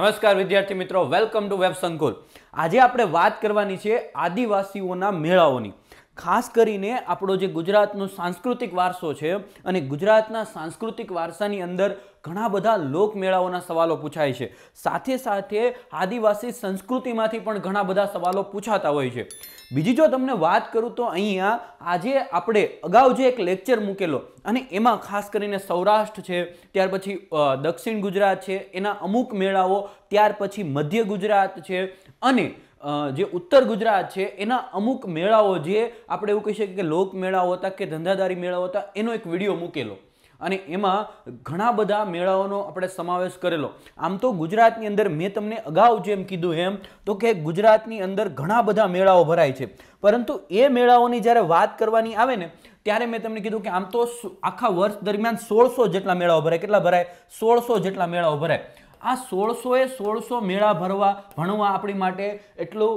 નમસ્કાર વિદ્યાર્થી મિત્રો વેલકમ ટુ વેબ સંકુલ આજે આપણે વાત કરવાની છે આદિવાસીઓના મેળાઓની ખાસ કરીને આપણો જે ગુજરાતનો સાંસ્કૃતિક વારસો છે અને ગુજરાતના સાંસ્કૃતિક વારસાની અંદર ઘણા બધા લોકમેળાઓના સવાલો પૂછાય છે સાથે સાથે આદિવાસી સંસ્કૃતિમાંથી પણ ઘણા બધા સવાલો પૂછાતા હોય છે બીજી જો તમને વાત કરું તો અહીંયા આજે આપણે અગાઉ જે એક લેક્ચર મૂકેલો અને એમાં ખાસ કરીને સૌરાષ્ટ્ર છે ત્યાર પછી દક્ષિણ ગુજરાત છે એના અમુક મેળાઓ ત્યાર પછી મધ્ય ગુજરાત છે અને જે ઉત્તર ગુજરાત છે એના અમુક મેળાઓ જે આપણે એવું કહી શકીએ કે લોક મેળાઓ હતા કે ધંધાદારી મેળાઓ હતા એનો એક વિડીયો મૂકેલો અને એમાં ઘણા બધા મેળાઓનો આપણે સમાવેશ કરેલો આમ તો ગુજરાતની અંદર મેં તમને અગાઉ જેમ કીધું એમ તો કે ગુજરાતની અંદર ઘણા બધા મેળાઓ ભરાય છે પરંતુ એ મેળાઓની જ્યારે વાત કરવાની આવે ને ત્યારે મેં તમને કીધું કે આમ તો આખા વર્ષ દરમિયાન સોળસો જેટલા મેળાઓ ભરાય કેટલા ભરાય સોળસો જેટલા મેળાઓ ભરાય આ સોળસોએ સોળસો મેળા ભરવા ભણવા આપણી માટે એટલો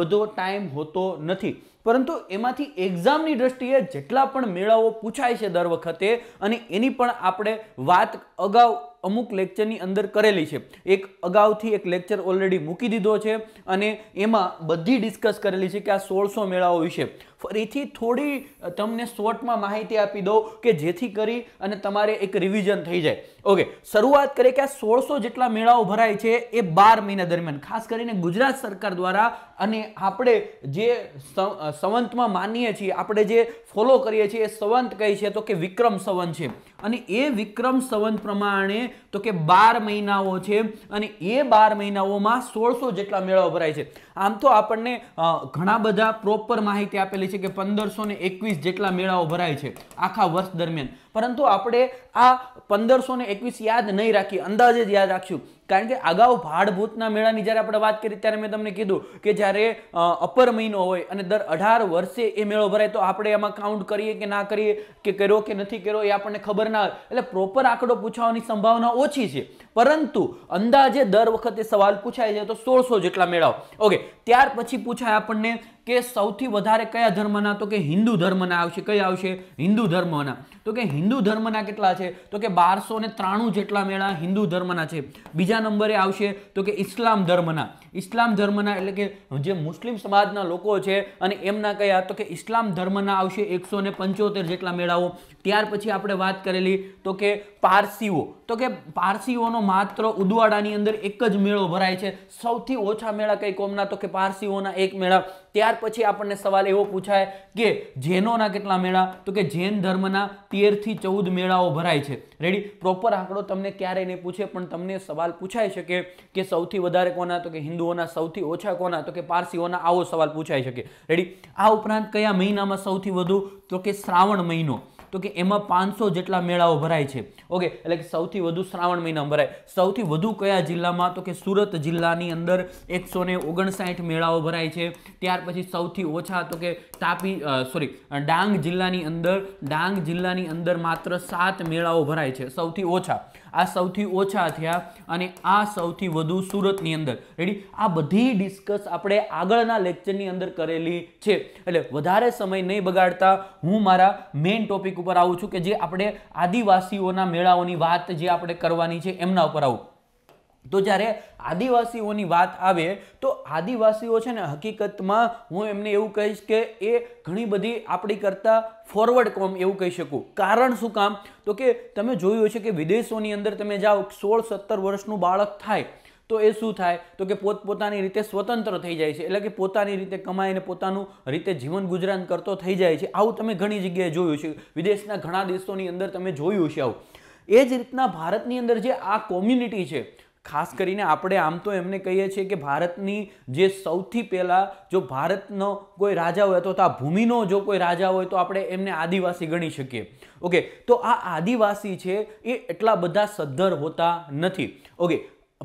બધો ટાઈમ હોતો નથી પરંતુ એમાંથી એક્ઝામની દ્રષ્ટિએ જેટલા પણ મેળાઓ પૂછાય છે દર વખતે અને એની પણ આપણે વાત અગાઉ અમુક લેક્ચરની અંદર કરેલી છે એક અગાઉથી એક લેક્ચર ઓલરેડી મૂકી દીધો છે અને એમાં બધી ડિસ્કસ કરેલી છે કે આ સોળસો મેળાઓ વિશે ફરીથી થોડી તમને શોર્ટમાં માહિતી આપી દઉં કે જેથી કરી અને તમારે એક રિવિઝન થઈ જાય ઓકે શરૂઆત કરીએ કે આ સોળસો જેટલા મેળાઓ ભરાય છે એ બાર મહિના દરમિયાન ખાસ કરીને ગુજરાત સરકાર દ્વારા અને આપણે જે સંવંતમાં માનીએ છીએ આપણે જે ફોલો કરીએ છીએ એ સંવંત કહે છે તો કે વિક્રમ સંવંત છે અને એ વિક્રમ સંવંત પ્રમાણે તો કે બાર મહિનાઓ છે અને એ બાર મહિનાઓમાં સોળસો જેટલા મેળા ભરાય છે આમ તો આપણને ઘણા બધા પ્રોપર માહિતી આપેલી છે કે પંદરસો ને એકવીસ જેટલા મેળાઓ ભરાય છે આખા વર્ષ દરમિયાન પરંતુ આપણે આ પંદરસો ને એકવીસ યાદ નહીં રાખીએ અંદાજે જ યાદ રાખશું કારણ કે અગાઉ ભાડભૂતના મેળાની જ્યારે આપણે વાત કરી ત્યારે મેં તમને કીધું કે જ્યારે અપર મહિનો હોય અને દર અઢાર વર્ષે એ મેળો ભરાય તો આપણે એમાં કાઉન્ટ કરીએ કે ના કરીએ કે કર્યો કે નથી કર્યો એ આપણને ખબર ના હોય એટલે પ્રોપર આંકડો પૂછવાની સંભાવના ઓછી છે પરંતુ અંદાજે દર વખતે સવાલ પૂછાય છે તો સોળસો જેટલા મેળવો ઓકે ત્યાર પછી પૂછાય આપણને કે સૌથી વધારે કયા ધર્મના તો કે હિન્દુ ધર્મના આવશે કયા આવશે હિન્દુ ધર્મના તો કે હિન્દુ ધર્મના કેટલા છે તો કે બારસો ને ત્રાણું જેટલા મેળા હિન્દુ ધર્મના છે બીજા નંબરે આવશે તો કે ઇસ્લામ ધર્મના ઇસ્લામ ધર્મના એટલે કે જે મુસ્લિમ સમાજના લોકો છે અને એમના કયા તો કે ઇસ્લામ ધર્મના આવશે એકસો ને પંચોતેર જેટલા મેળાઓ ત્યાર પછી આપણે વાત કરેલી તો કે પારસીઓ તો કે પારસીઓનો માત્ર ઉદવાડાની અંદર એક જ મેળો ભરાય છે સૌથી ઓછા મેળા કઈ કોમના તો કે પારસીઓના એક મેળા ત્યાર પછી આપણને સવાલ એવો પૂછાય કે જૈનોના કેટલા મેળા તો કે જૈન ધર્મના તેરથી ચૌદ મેળાઓ ભરાય છે રેડી પ્રોપર આંકડો તમને ક્યારેય નહીં પૂછે પણ તમને સવાલ પૂછાઈ શકે કે સૌથી વધારે કોના તો કે હિન્દુઓના સૌથી ઓછા કોના તો કે પારસીઓના આવો સવાલ પૂછાઈ શકે રેડી આ ઉપરાંત કયા મહિનામાં સૌથી વધુ તો કે શ્રાવણ મહિનો તો કે એમાં પાંચસો જેટલા મેળાઓ ભરાય છે ઓકે એટલે કે સૌથી વધુ શ્રાવણ મહિનામાં ભરાય સૌથી વધુ કયા જિલ્લામાં તો કે સુરત જિલ્લાની અંદર એકસો ને ઓગણસાઠ મેળાઓ ભરાય છે ત્યાર પછી સૌથી ઓછા તો કે તાપી સોરી ડાંગ જિલ્લાની અંદર ડાંગ જિલ્લાની અંદર માત્ર સાત મેળાઓ ભરાય છે સૌથી ઓછા આ સૌથી ઓછા થયા અને આ સૌથી વધુ સુરતની અંદર રેડી આ બધી ડિસ્કસ આપણે આગળના લેક્ચરની અંદર કરેલી છે એટલે વધારે સમય નહીં બગાડતા હું મારા મેઇન ટોપિક ઉપર આવું છું કે જે આપણે આદિવાસીઓના મેળાઓની વાત જે આપણે કરવાની છે એમના ઉપર આવું તો જ્યારે આદિવાસીઓની વાત આવે તો આદિવાસીઓ છે ને હકીકતમાં હું એમને એવું કહીશ કે એ ઘણી બધી આપણી કરતાં ફોરવર્ડ કોમ એવું કહી શકું કારણ શું કામ તો કે તમે જોયું છે કે વિદેશોની અંદર તમે જાઓ સોળ સત્તર વર્ષનું બાળક થાય તો એ શું થાય તો કે પોતપોતાની રીતે સ્વતંત્ર થઈ જાય છે એટલે કે પોતાની રીતે કમાઈને પોતાનું રીતે જીવન ગુજરાન કરતો થઈ જાય છે આવું તમે ઘણી જગ્યાએ જોયું છે વિદેશના ઘણા દેશોની અંદર તમે જોયું છે આવું એ જ રીતના ભારતની અંદર જે આ કોમ્યુનિટી છે ખાસ કરીને આપણે આમ તો એમને કહીએ છીએ કે ભારતની જે સૌથી પહેલાં જો ભારતનો કોઈ રાજા હોય તો આ ભૂમિનો જો કોઈ રાજા હોય તો આપણે એમને આદિવાસી ગણી શકીએ ઓકે તો આ આદિવાસી છે એ એટલા બધા સદ્ધર હોતા નથી ઓકે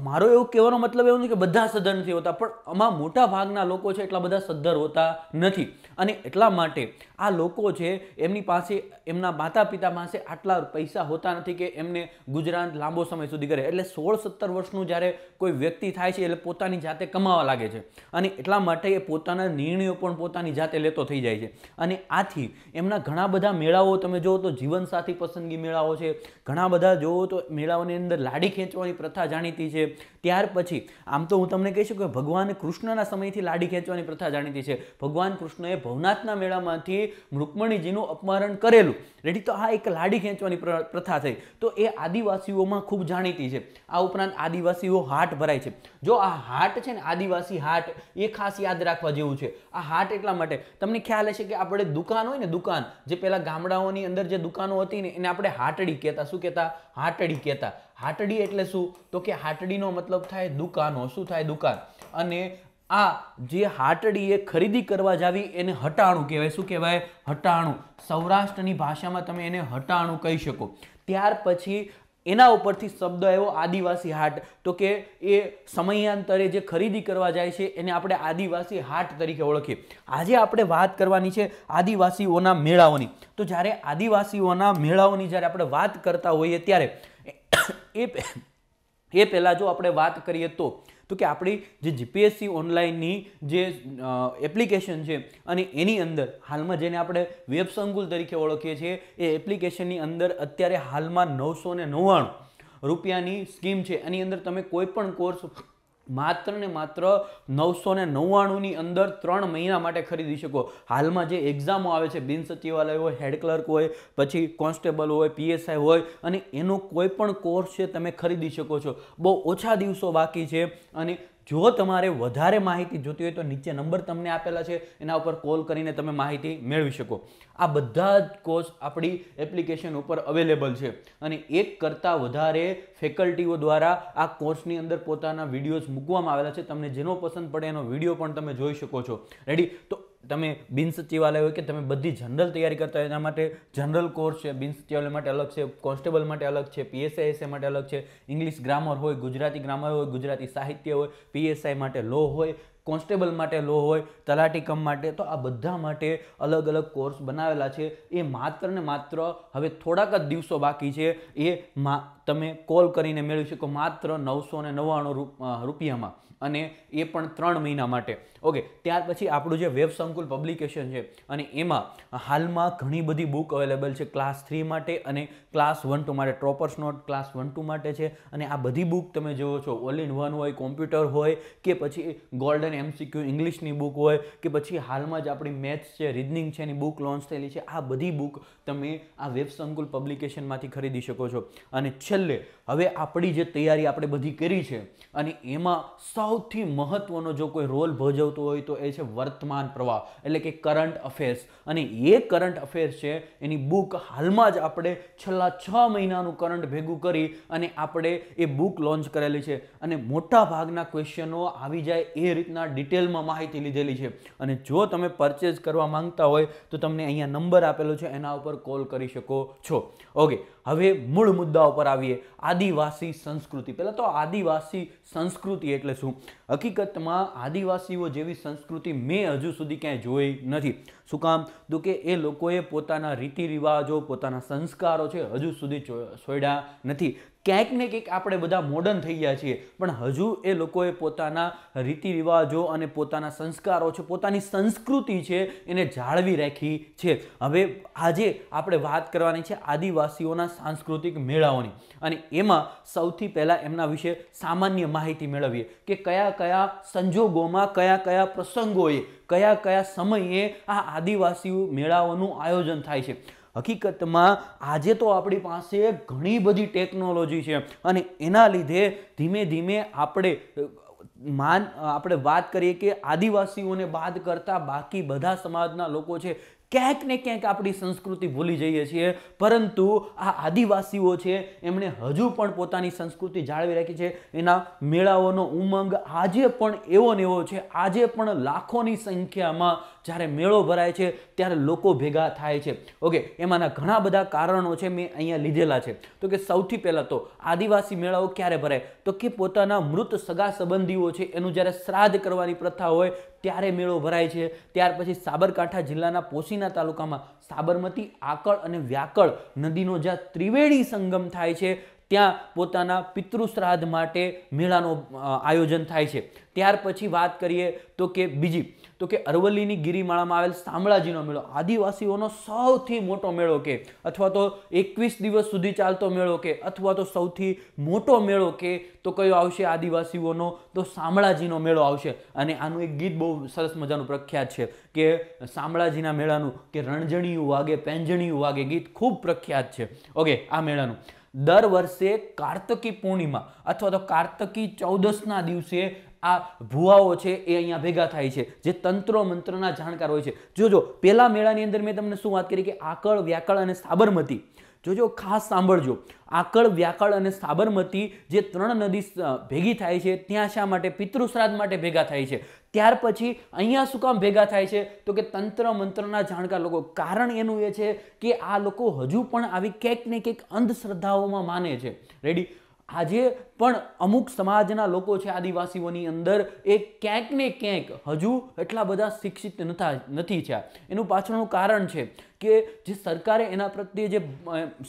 મારો એવું કહેવાનો મતલબ એવો નથી કે બધા સદ્ધર નથી હોતા પણ આમાં મોટા ભાગના લોકો છે એટલા બધા સદ્ધર હોતા નથી અને એટલા માટે આ લોકો છે એમની પાસે એમના માતા પિતા પાસે આટલા પૈસા હોતા નથી કે એમને ગુજરાન લાંબો સમય સુધી કરે એટલે સોળ સત્તર વર્ષનું જ્યારે કોઈ વ્યક્તિ થાય છે એટલે પોતાની જાતે કમાવા લાગે છે અને એટલા માટે એ પોતાના નિર્ણયો પણ પોતાની જાતે લેતો થઈ જાય છે અને આથી એમના ઘણા બધા મેળાઓ તમે જુઓ તો જીવનસાથી પસંદગી મેળાઓ છે ઘણા બધા જુઓ તો મેળાઓની અંદર લાડી ખેંચવાની પ્રથા જાણીતી છે ત્યાર પછી આમ તો હું તમને કહી શકું કે ભગવાન કૃષ્ણના સમયથી લાડી ખેંચવાની પ્રથા જાણીતી છે ભગવાન કૃષ્ણએ ભવનાથના મેળામાંથી રૂકમણીજીનું અપહરણ કરેલું ખેંચાયેલું રેડી તો આ એક લાડી ખેંચવાની પ્રથા થઈ તો એ આદિવાસીઓમાં ખૂબ જાણીતી છે આ ઉપરાંત આદિવાસીઓ હાટ ભરાય છે જો આ હાટ છે ને આદિવાસી હાટ એ ખાસ યાદ રાખવા જેવું છે આ હાટ એટલા માટે તમને ખ્યાલ હશે કે આપણે દુકાન હોય ને દુકાન જે પહેલાં ગામડાઓની અંદર જે દુકાનો હતી ને એને આપણે હાટડી કહેતા શું કહેતા હાટડી કહેતા હાટડી એટલે શું તો કે હાટડીનો મતલબ થાય દુકાનો શું થાય દુકાન અને આ જે હાટડીએ ખરીદી કરવા જાવી એને હટાણું કહેવાય શું કહેવાય હટાણું સૌરાષ્ટ્રની ભાષામાં તમે એને હટાણું કહી શકો ત્યાર પછી એના ઉપરથી શબ્દ આવ્યો આદિવાસી હાટ તો કે એ સમયાંતરે જે ખરીદી કરવા જાય છે એને આપણે આદિવાસી હાટ તરીકે ઓળખીએ આજે આપણે વાત કરવાની છે આદિવાસીઓના મેળાઓની તો જ્યારે આદિવાસીઓના મેળાઓની જ્યારે આપણે વાત કરતા હોઈએ ત્યારે એ એ પહેલાં જો આપણે વાત કરીએ તો તો કે આપણી જે જીપીએસસી ઓનલાઈનની જે એપ્લિકેશન છે અને એની અંદર હાલમાં જેને આપણે વેબ સંકુલ તરીકે ઓળખીએ છીએ એ એપ્લિકેશનની અંદર અત્યારે હાલમાં નવસો ને નવ્વાણું રૂપિયાની સ્કીમ છે એની અંદર તમે કોઈ પણ કોર્સ માત્ર ને માત્ર નવસો ને નવ્વાણુંની અંદર ત્રણ મહિના માટે ખરીદી શકો હાલમાં જે એક્ઝામો આવે છે બિન સચિવાલય હોય હેડ ક્લર્ક હોય પછી કોન્સ્ટેબલ હોય પીએસઆઈ હોય અને એનો કોઈ પણ કોર્સ છે તમે ખરીદી શકો છો બહુ ઓછા દિવસો બાકી છે અને જો તમારે વધારે માહિતી જોતી હોય તો નીચે નંબર તમને આપેલા છે એના ઉપર કોલ કરીને તમે માહિતી મેળવી શકો આ બધા જ કોર્સ આપણી એપ્લિકેશન ઉપર અવેલેબલ છે અને એક કરતાં વધારે ફેકલ્ટીઓ દ્વારા આ કોર્સની અંદર પોતાના વિડીયોઝ મૂકવામાં આવેલા છે તમને જેનો પસંદ પડે એનો વિડીયો પણ તમે જોઈ શકો છો રેડી તો તમે બિન સચિવાલય હોય કે તમે બધી જનરલ તૈયારી કરતા હોય એના માટે જનરલ કોર્સ છે બિન સચિવાલય માટે અલગ છે કોન્સ્ટેબલ માટે અલગ છે પીએસઆઈએસએ માટે અલગ છે ઇંગ્લિશ ગ્રામર હોય ગુજરાતી ગ્રામર હોય ગુજરાતી સાહિત્ય હોય પીએસઆઈ માટે લો હોય કોન્સ્ટેબલ માટે લો હોય તલાટી કમ માટે તો આ બધા માટે અલગ અલગ કોર્સ બનાવેલા છે એ માત્ર ને માત્ર હવે થોડાક જ દિવસો બાકી છે એ મા તમે કોલ કરીને મેળવી શકો માત્ર નવસો ને નવ્વાણું રૂપિયામાં અને એ પણ ત્રણ મહિના માટે ઓકે ત્યાર પછી આપણું જે વેબ સંકુલ પબ્લિકેશન છે અને એમાં હાલમાં ઘણી બધી બુક અવેલેબલ છે ક્લાસ થ્રી માટે અને ક્લાસ વન ટુ માટે ટ્રોપર્સ નોટ ક્લાસ વન ટુ માટે છે અને આ બધી બુક તમે જુઓ છો ઓલ ઇન વન હોય કોમ્પ્યુટર હોય કે પછી ગોલ્ડન એમસીક્યુ ઇંગ્લિશની બુક હોય કે પછી હાલમાં જ આપણી મેથ્સ છે રીઝનિંગ છે એની બુક લોન્ચ થયેલી છે આ બધી બુક તમે આ વેબ સંકુલ પબ્લિકેશનમાંથી ખરીદી શકો છો અને છેલ્લે હવે આપણી જે તૈયારી આપણે બધી કરી છે અને એમાં સૌથી મહત્ત્વનો જો કોઈ રોલ ભજવતો જતું હોય તો એ છે વર્તમાન પ્રવાહ એટલે કે કરંટ અફેર્સ અને એ કરંટ અફેર્સ છે એની બુક હાલમાં જ આપણે છેલ્લા છ મહિનાનું કરંટ ભેગું કરી અને આપણે એ બુક લોન્ચ કરેલી છે અને મોટા ભાગના ક્વેશ્ચનો આવી જાય એ રીતના ડિટેલમાં માહિતી લીધેલી છે અને જો તમે પરચેઝ કરવા માંગતા હોય તો તમને અહીંયા નંબર આપેલો છે એના ઉપર કોલ કરી શકો છો ઓકે હવે મૂળ મુદ્દા ઉપર આવીએ આદિવાસી સંસ્કૃતિ પહેલાં તો આદિવાસી સંસ્કૃતિ એટલે શું હકીકતમાં આદિવાસીઓ જેવી સંસ્કૃતિ મેં હજુ સુધી ક્યાંય જોઈ નથી શું કામ તો કે એ લોકોએ પોતાના રીતિ રિવાજો પોતાના સંસ્કારો છે હજુ સુધી છોડ્યા નથી ક્યાંક ને ક્યાંક આપણે બધા મોડર્ન થઈ ગયા છીએ પણ હજુ એ લોકોએ પોતાના રીતિરિવાજો અને પોતાના સંસ્કારો છે પોતાની સંસ્કૃતિ છે એને જાળવી રાખી છે હવે આજે આપણે વાત કરવાની છે આદિવાસીઓના સાંસ્કૃતિક મેળાઓની અને એમાં સૌથી પહેલાં એમના વિશે સામાન્ય માહિતી મેળવીએ કે કયા કયા સંજોગોમાં કયા કયા પ્રસંગોએ કયા કયા સમયે આ આદિવાસી મેળાઓનું આયોજન થાય છે હકીકતમાં આજે તો આપણી પાસે ઘણી બધી ટેકનોલોજી છે અને એના લીધે ધીમે ધીમે આપણે માન આપણે વાત કરીએ કે આદિવાસીઓને બાદ કરતાં બાકી બધા સમાજના લોકો છે ક્યાંક ને ક્યાંક આપણી સંસ્કૃતિ ભૂલી જઈએ છીએ પરંતુ આ આદિવાસીઓ છે એમણે હજુ પણ પોતાની સંસ્કૃતિ જાળવી રાખી છે એના મેળાઓનો ઉમંગ આજે પણ એવો ને એવો છે આજે પણ લાખોની સંખ્યામાં જ્યારે મેળો ભરાય છે ત્યારે લોકો ભેગા થાય છે ઓકે એમાંના ઘણા બધા કારણો છે મેં અહીંયા લીધેલા છે તો કે સૌથી પહેલાં તો આદિવાસી મેળાઓ ક્યારે ભરાય તો કે પોતાના મૃત સગા સંબંધીઓ છે એનું જ્યારે શ્રાદ્ધ કરવાની પ્રથા હોય ત્યારે મેળો ભરાય છે ત્યાર પછી સાબરકાંઠા જિલ્લાના પોશીના તાલુકામાં સાબરમતી આકળ અને વ્યાકળ નદીનો જ્યાં ત્રિવેણી સંગમ થાય છે ત્યાં પોતાના પિતૃશ્રાદ્ધ માટે મેળાનો આયોજન થાય છે ત્યાર પછી વાત કરીએ તો કે બીજી તો કે અરવલ્લીની ગિરિમાળામાં આવેલ શામળાજીનો મેળો આદિવાસીઓનો સૌથી મોટો મેળો કે અથવા તો એકવીસ દિવસ સુધી ચાલતો મેળો કે અથવા તો સૌથી મોટો મેળો કે તો કયો આવશે આદિવાસીઓનો તો શામળાજીનો મેળો આવશે અને આનું એક ગીત બહુ સરસ મજાનું પ્રખ્યાત છે કે શામળાજીના મેળાનું કે રણજણીયું વાગે પેંજણીયું વાગે ગીત ખૂબ પ્રખ્યાત છે ઓકે આ મેળાનું દર વર્ષે કાર્તકી પૂર્ણિમા અથવા તો કાર્તકી ચૌદસના દિવસે આ ભુવાઓ છે એ અહીંયા ભેગા થાય છે જે તંત્રો મંત્રના જાણકાર હોય છે જોજો પહેલા મેળાની અંદર મેં તમને શું વાત કરી કે આકળ વ્યાકળ અને સાબરમતી જોજો ખાસ સાંભળજો આકળ વ્યાકળ અને સાબરમતી જે ત્રણ નદી ભેગી થાય છે ત્યાં શા માટે પિતૃશ્રાદ્ધ માટે ભેગા થાય છે ત્યાર પછી અહીંયા શું કામ ભેગા થાય છે તો કે તંત્ર મંત્રના જાણકાર લોકો કારણ એનું એ છે કે આ લોકો હજુ પણ આવી ક્યાંક ને ક્યાંક અંધશ્રદ્ધાઓમાં માને છે રેડી આજે પણ અમુક સમાજના લોકો છે આદિવાસીઓની અંદર એ ક્યાંક ને ક્યાંક હજુ એટલા બધા શિક્ષિત નથા નથી છે એનું પાછળનું કારણ છે કે જે સરકારે એના પ્રત્યે જે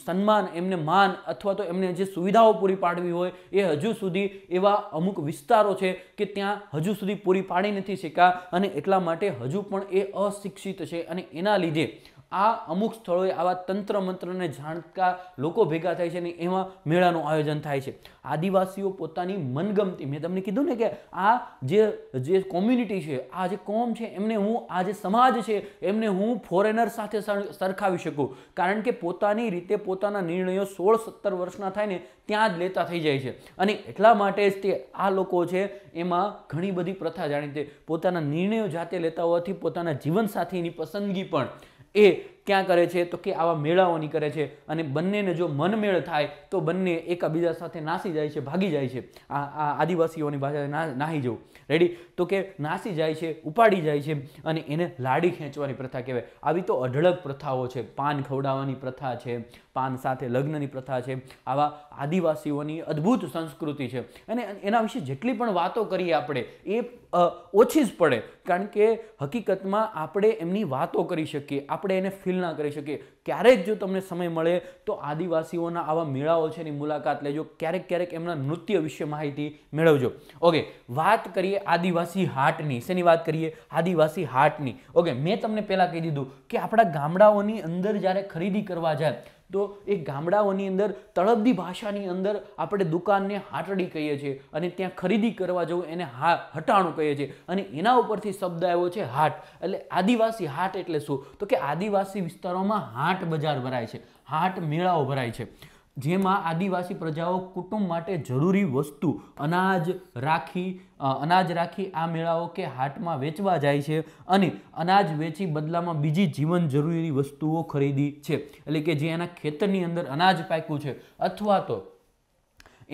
સન્માન એમને માન અથવા તો એમને જે સુવિધાઓ પૂરી પાડવી હોય એ હજુ સુધી એવા અમુક વિસ્તારો છે કે ત્યાં હજુ સુધી પૂરી પાડી નથી શક્યા અને એટલા માટે હજુ પણ એ અશિક્ષિત છે અને એના લીધે આ અમુક સ્થળોએ આવા તંત્ર મંત્રને જાણતા લોકો ભેગા થાય છે અને એમાં મેળાનું આયોજન થાય છે આદિવાસીઓ પોતાની મનગમતી મેં તમને કીધું ને કે આ જે જે કોમ્યુનિટી છે આ જે કોમ છે એમને હું આ જે સમાજ છે એમને હું ફોરેનર સાથે સરખાવી શકું કારણ કે પોતાની રીતે પોતાના નિર્ણયો સોળ સત્તર વર્ષના થાય ને ત્યાં જ લેતા થઈ જાય છે અને એટલા માટે જ તે આ લોકો છે એમાં ઘણી બધી પ્રથા જાણીતી પોતાના નિર્ણયો જાતે લેતા હોવાથી પોતાના જીવનસાથીની પસંદગી પણ એ ક્યાં કરે છે તો કે આવા મેળાઓની કરે છે અને બંનેને જો મનમેળ થાય તો બંને એકબીજા સાથે નાસી જાય છે ભાગી જાય છે આ આ આદિવાસીઓની ભાષા નાહી જવું રેડી તો કે નાસી જાય છે ઉપાડી જાય છે અને એને લાડી ખેંચવાની પ્રથા કહેવાય આવી તો અઢળક પ્રથાઓ છે પાન ખવડાવવાની પ્રથા છે પાન સાથે લગ્નની પ્રથા છે આવા આદિવાસીઓની અદ્ભુત સંસ્કૃતિ છે અને એના વિશે જેટલી પણ વાતો કરીએ આપણે એ ઓછી જ પડે કારણ કે હકીકતમાં આપણે એમની વાતો કરી શકીએ આપણે એને ફીલ ના કરી શકીએ ક્યારેક જો તમને સમય મળે તો આદિવાસીઓના આવા મેળાઓ છે એની મુલાકાત લેજો ક્યારેક ક્યારેક એમના નૃત્ય વિશે માહિતી મેળવજો ઓકે વાત કરીએ આદિવાસી હાટની શેની વાત કરીએ આદિવાસી હાટની ઓકે મેં તમને પહેલાં કહી દીધું કે આપણા ગામડાઓની અંદર જ્યારે ખરીદી કરવા જાય તો એ ગામડાઓની અંદર તળપદી ભાષાની અંદર આપણે દુકાનને હાટડી કહીએ છીએ અને ત્યાં ખરીદી કરવા જવું એને હા હટાણું કહીએ છીએ અને એના ઉપરથી શબ્દ આવ્યો છે હાટ એટલે આદિવાસી હાટ એટલે શું તો કે આદિવાસી વિસ્તારોમાં હાટ બજાર ભરાય છે હાટ મેળાઓ ભરાય છે જેમાં આદિવાસી પ્રજાઓ કુટુંબ માટે જરૂરી વસ્તુ અનાજ રાખી અનાજ રાખી આ મેળાઓ કે હાટમાં વેચવા જાય છે અને અનાજ વેચી બદલામાં બીજી જીવન જરૂરી વસ્તુઓ ખરીદી છે એટલે કે જે એના ખેતરની અંદર અનાજ પાક્યું છે અથવા તો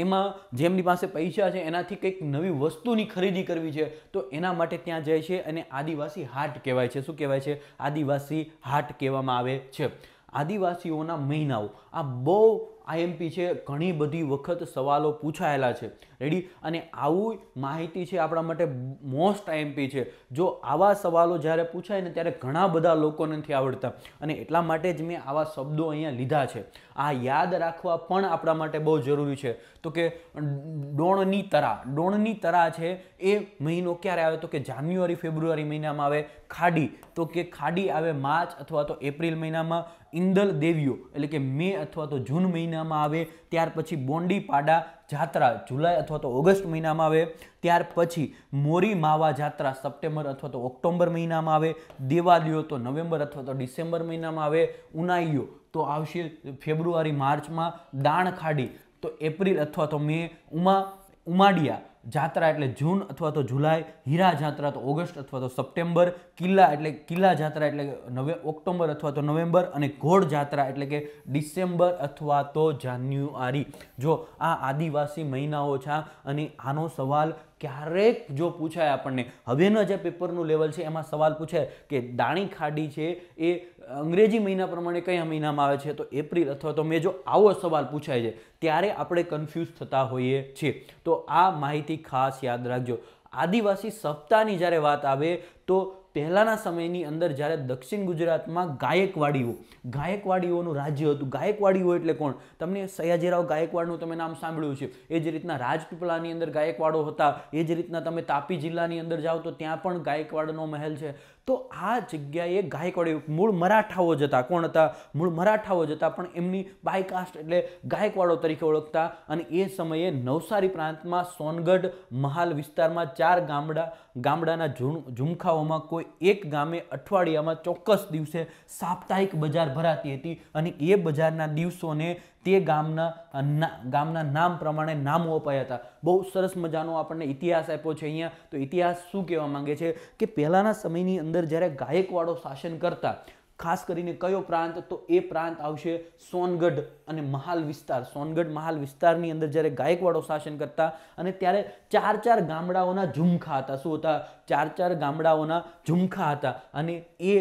એમાં જેમની પાસે પૈસા છે એનાથી કંઈક નવી વસ્તુની ખરીદી કરવી છે તો એના માટે ત્યાં જાય છે અને આદિવાસી હાટ કહેવાય છે શું કહેવાય છે આદિવાસી હાટ કહેવામાં આવે છે આદિવાસીઓના મહિનાઓ આ બહુ આઈએમપી છે ઘણી બધી વખત સવાલો પૂછાયેલા છે રેડી અને આવું માહિતી છે આપણા માટે મોસ્ટ એમપી છે જો આવા સવાલો જ્યારે પૂછાય ને ત્યારે ઘણા બધા લોકો નથી આવડતા અને એટલા માટે જ મેં આવા શબ્દો અહીંયા લીધા છે આ યાદ રાખવા પણ આપણા માટે બહુ જરૂરી છે તો કે ડોણની તરા ડોણની તરા છે એ મહિનો ક્યારે આવે તો કે જાન્યુઆરી ફેબ્રુઆરી મહિનામાં આવે ખાડી તો કે ખાડી આવે માર્ચ અથવા તો એપ્રિલ મહિનામાં ઇંદલ દેવીઓ એટલે કે મે અથવા તો જૂન મહિનામાં આવે ત્યાર પછી બોંડી જાત્રા જુલાઈ અથવા તો ઓગસ્ટ મહિનામાં આવે ત્યાર પછી મોરી માવા જાત્રા સપ્ટેમ્બર અથવા તો ઓક્ટોબર મહિનામાં આવે દેવાદીઓ તો નવેમ્બર અથવા તો ડિસેમ્બર મહિનામાં આવે ઉનાઈઓ તો આવશે ફેબ્રુઆરી માર્ચમાં દાણ ખાડી તો એપ્રિલ અથવા તો મે ઉમા ઉમાડિયા જાત્રા એટલે જૂન અથવા તો જુલાઈ હીરા જાત્રા તો ઓગસ્ટ અથવા તો સપ્ટેમ્બર કિલ્લા એટલે કિલ્લા જાત્રા એટલે નવે ઓક્ટોબર અથવા તો નવેમ્બર અને ઘોડ જાત્રા એટલે કે ડિસેમ્બર અથવા તો જાન્યુઆરી જો આ આદિવાસી મહિનાઓ છે અને આનો સવાલ ક્યારેક જો પૂછાય આપણને હવેના જે પેપરનું લેવલ છે એમાં સવાલ પૂછાય કે દાણી ખાડી છે એ અંગ્રેજી મહિના પ્રમાણે કયા મહિનામાં આવે છે તો એપ્રિલ અથવા તો મેં જો આવો સવાલ પૂછાય છે ત્યારે આપણે કન્ફ્યુઝ થતા હોઈએ છીએ તો આ માહિતી ખાસ યાદ રાખજો આદિવાસી સપ્તાહની જ્યારે વાત આવે તો પહેલાંના સમયની અંદર જ્યારે દક્ષિણ ગુજરાતમાં ગાયકવાડીઓ ગાયકવાડીઓનું રાજ્ય હતું ગાયકવાડીઓ એટલે કોણ તમને સયાજીરાવ ગાયકવાડનું તમે નામ સાંભળ્યું છે એ જ રીતના રાજપીપળાની અંદર ગાયકવાડો હતા એ જ રીતના તમે તાપી જિલ્લાની અંદર જાઓ તો ત્યાં પણ ગાયકવાડનો મહેલ છે તો આ જગ્યાએ ગાયકવાડી મૂળ મરાઠાઓ જતા કોણ હતા મૂળ મરાઠાઓ જતા પણ એમની બાયકાસ્ટ એટલે ગાયકવાડો તરીકે ઓળખતા અને એ સમયે નવસારી પ્રાંતમાં સોનગઢ મહાલ વિસ્તારમાં ચાર ગામડા ગામડાના ઝુમખાઓમાં કોઈ એક ગામે અઠવાડિયામાં ચોક્કસ દિવસે સાપ્તાહિક બજાર ભરાતી હતી અને એ બજારના દિવસોને તે ગામના ગામના નામ પ્રમાણે નામો અપાયા હતા બહુ સરસ મજાનો આપણને ઇતિહાસ આપ્યો છે અહીંયા તો ઇતિહાસ શું કહેવા માંગે છે કે પહેલાંના સમયની અંદર જ્યારે ગાયકવાડો શાસન કરતા ખાસ કરીને કયો પ્રાંત તો એ પ્રાંત આવશે સોનગઢ અને મહાલ વિસ્તાર સોનગઢ મહાલ વિસ્તારની અંદર જ્યારે ગાયકવાડો શાસન કરતા અને ત્યારે ચાર ચાર ગામડાઓના ઝુમખા હતા શું હતા ચાર ચાર ગામડાઓના ઝુમખા હતા અને એ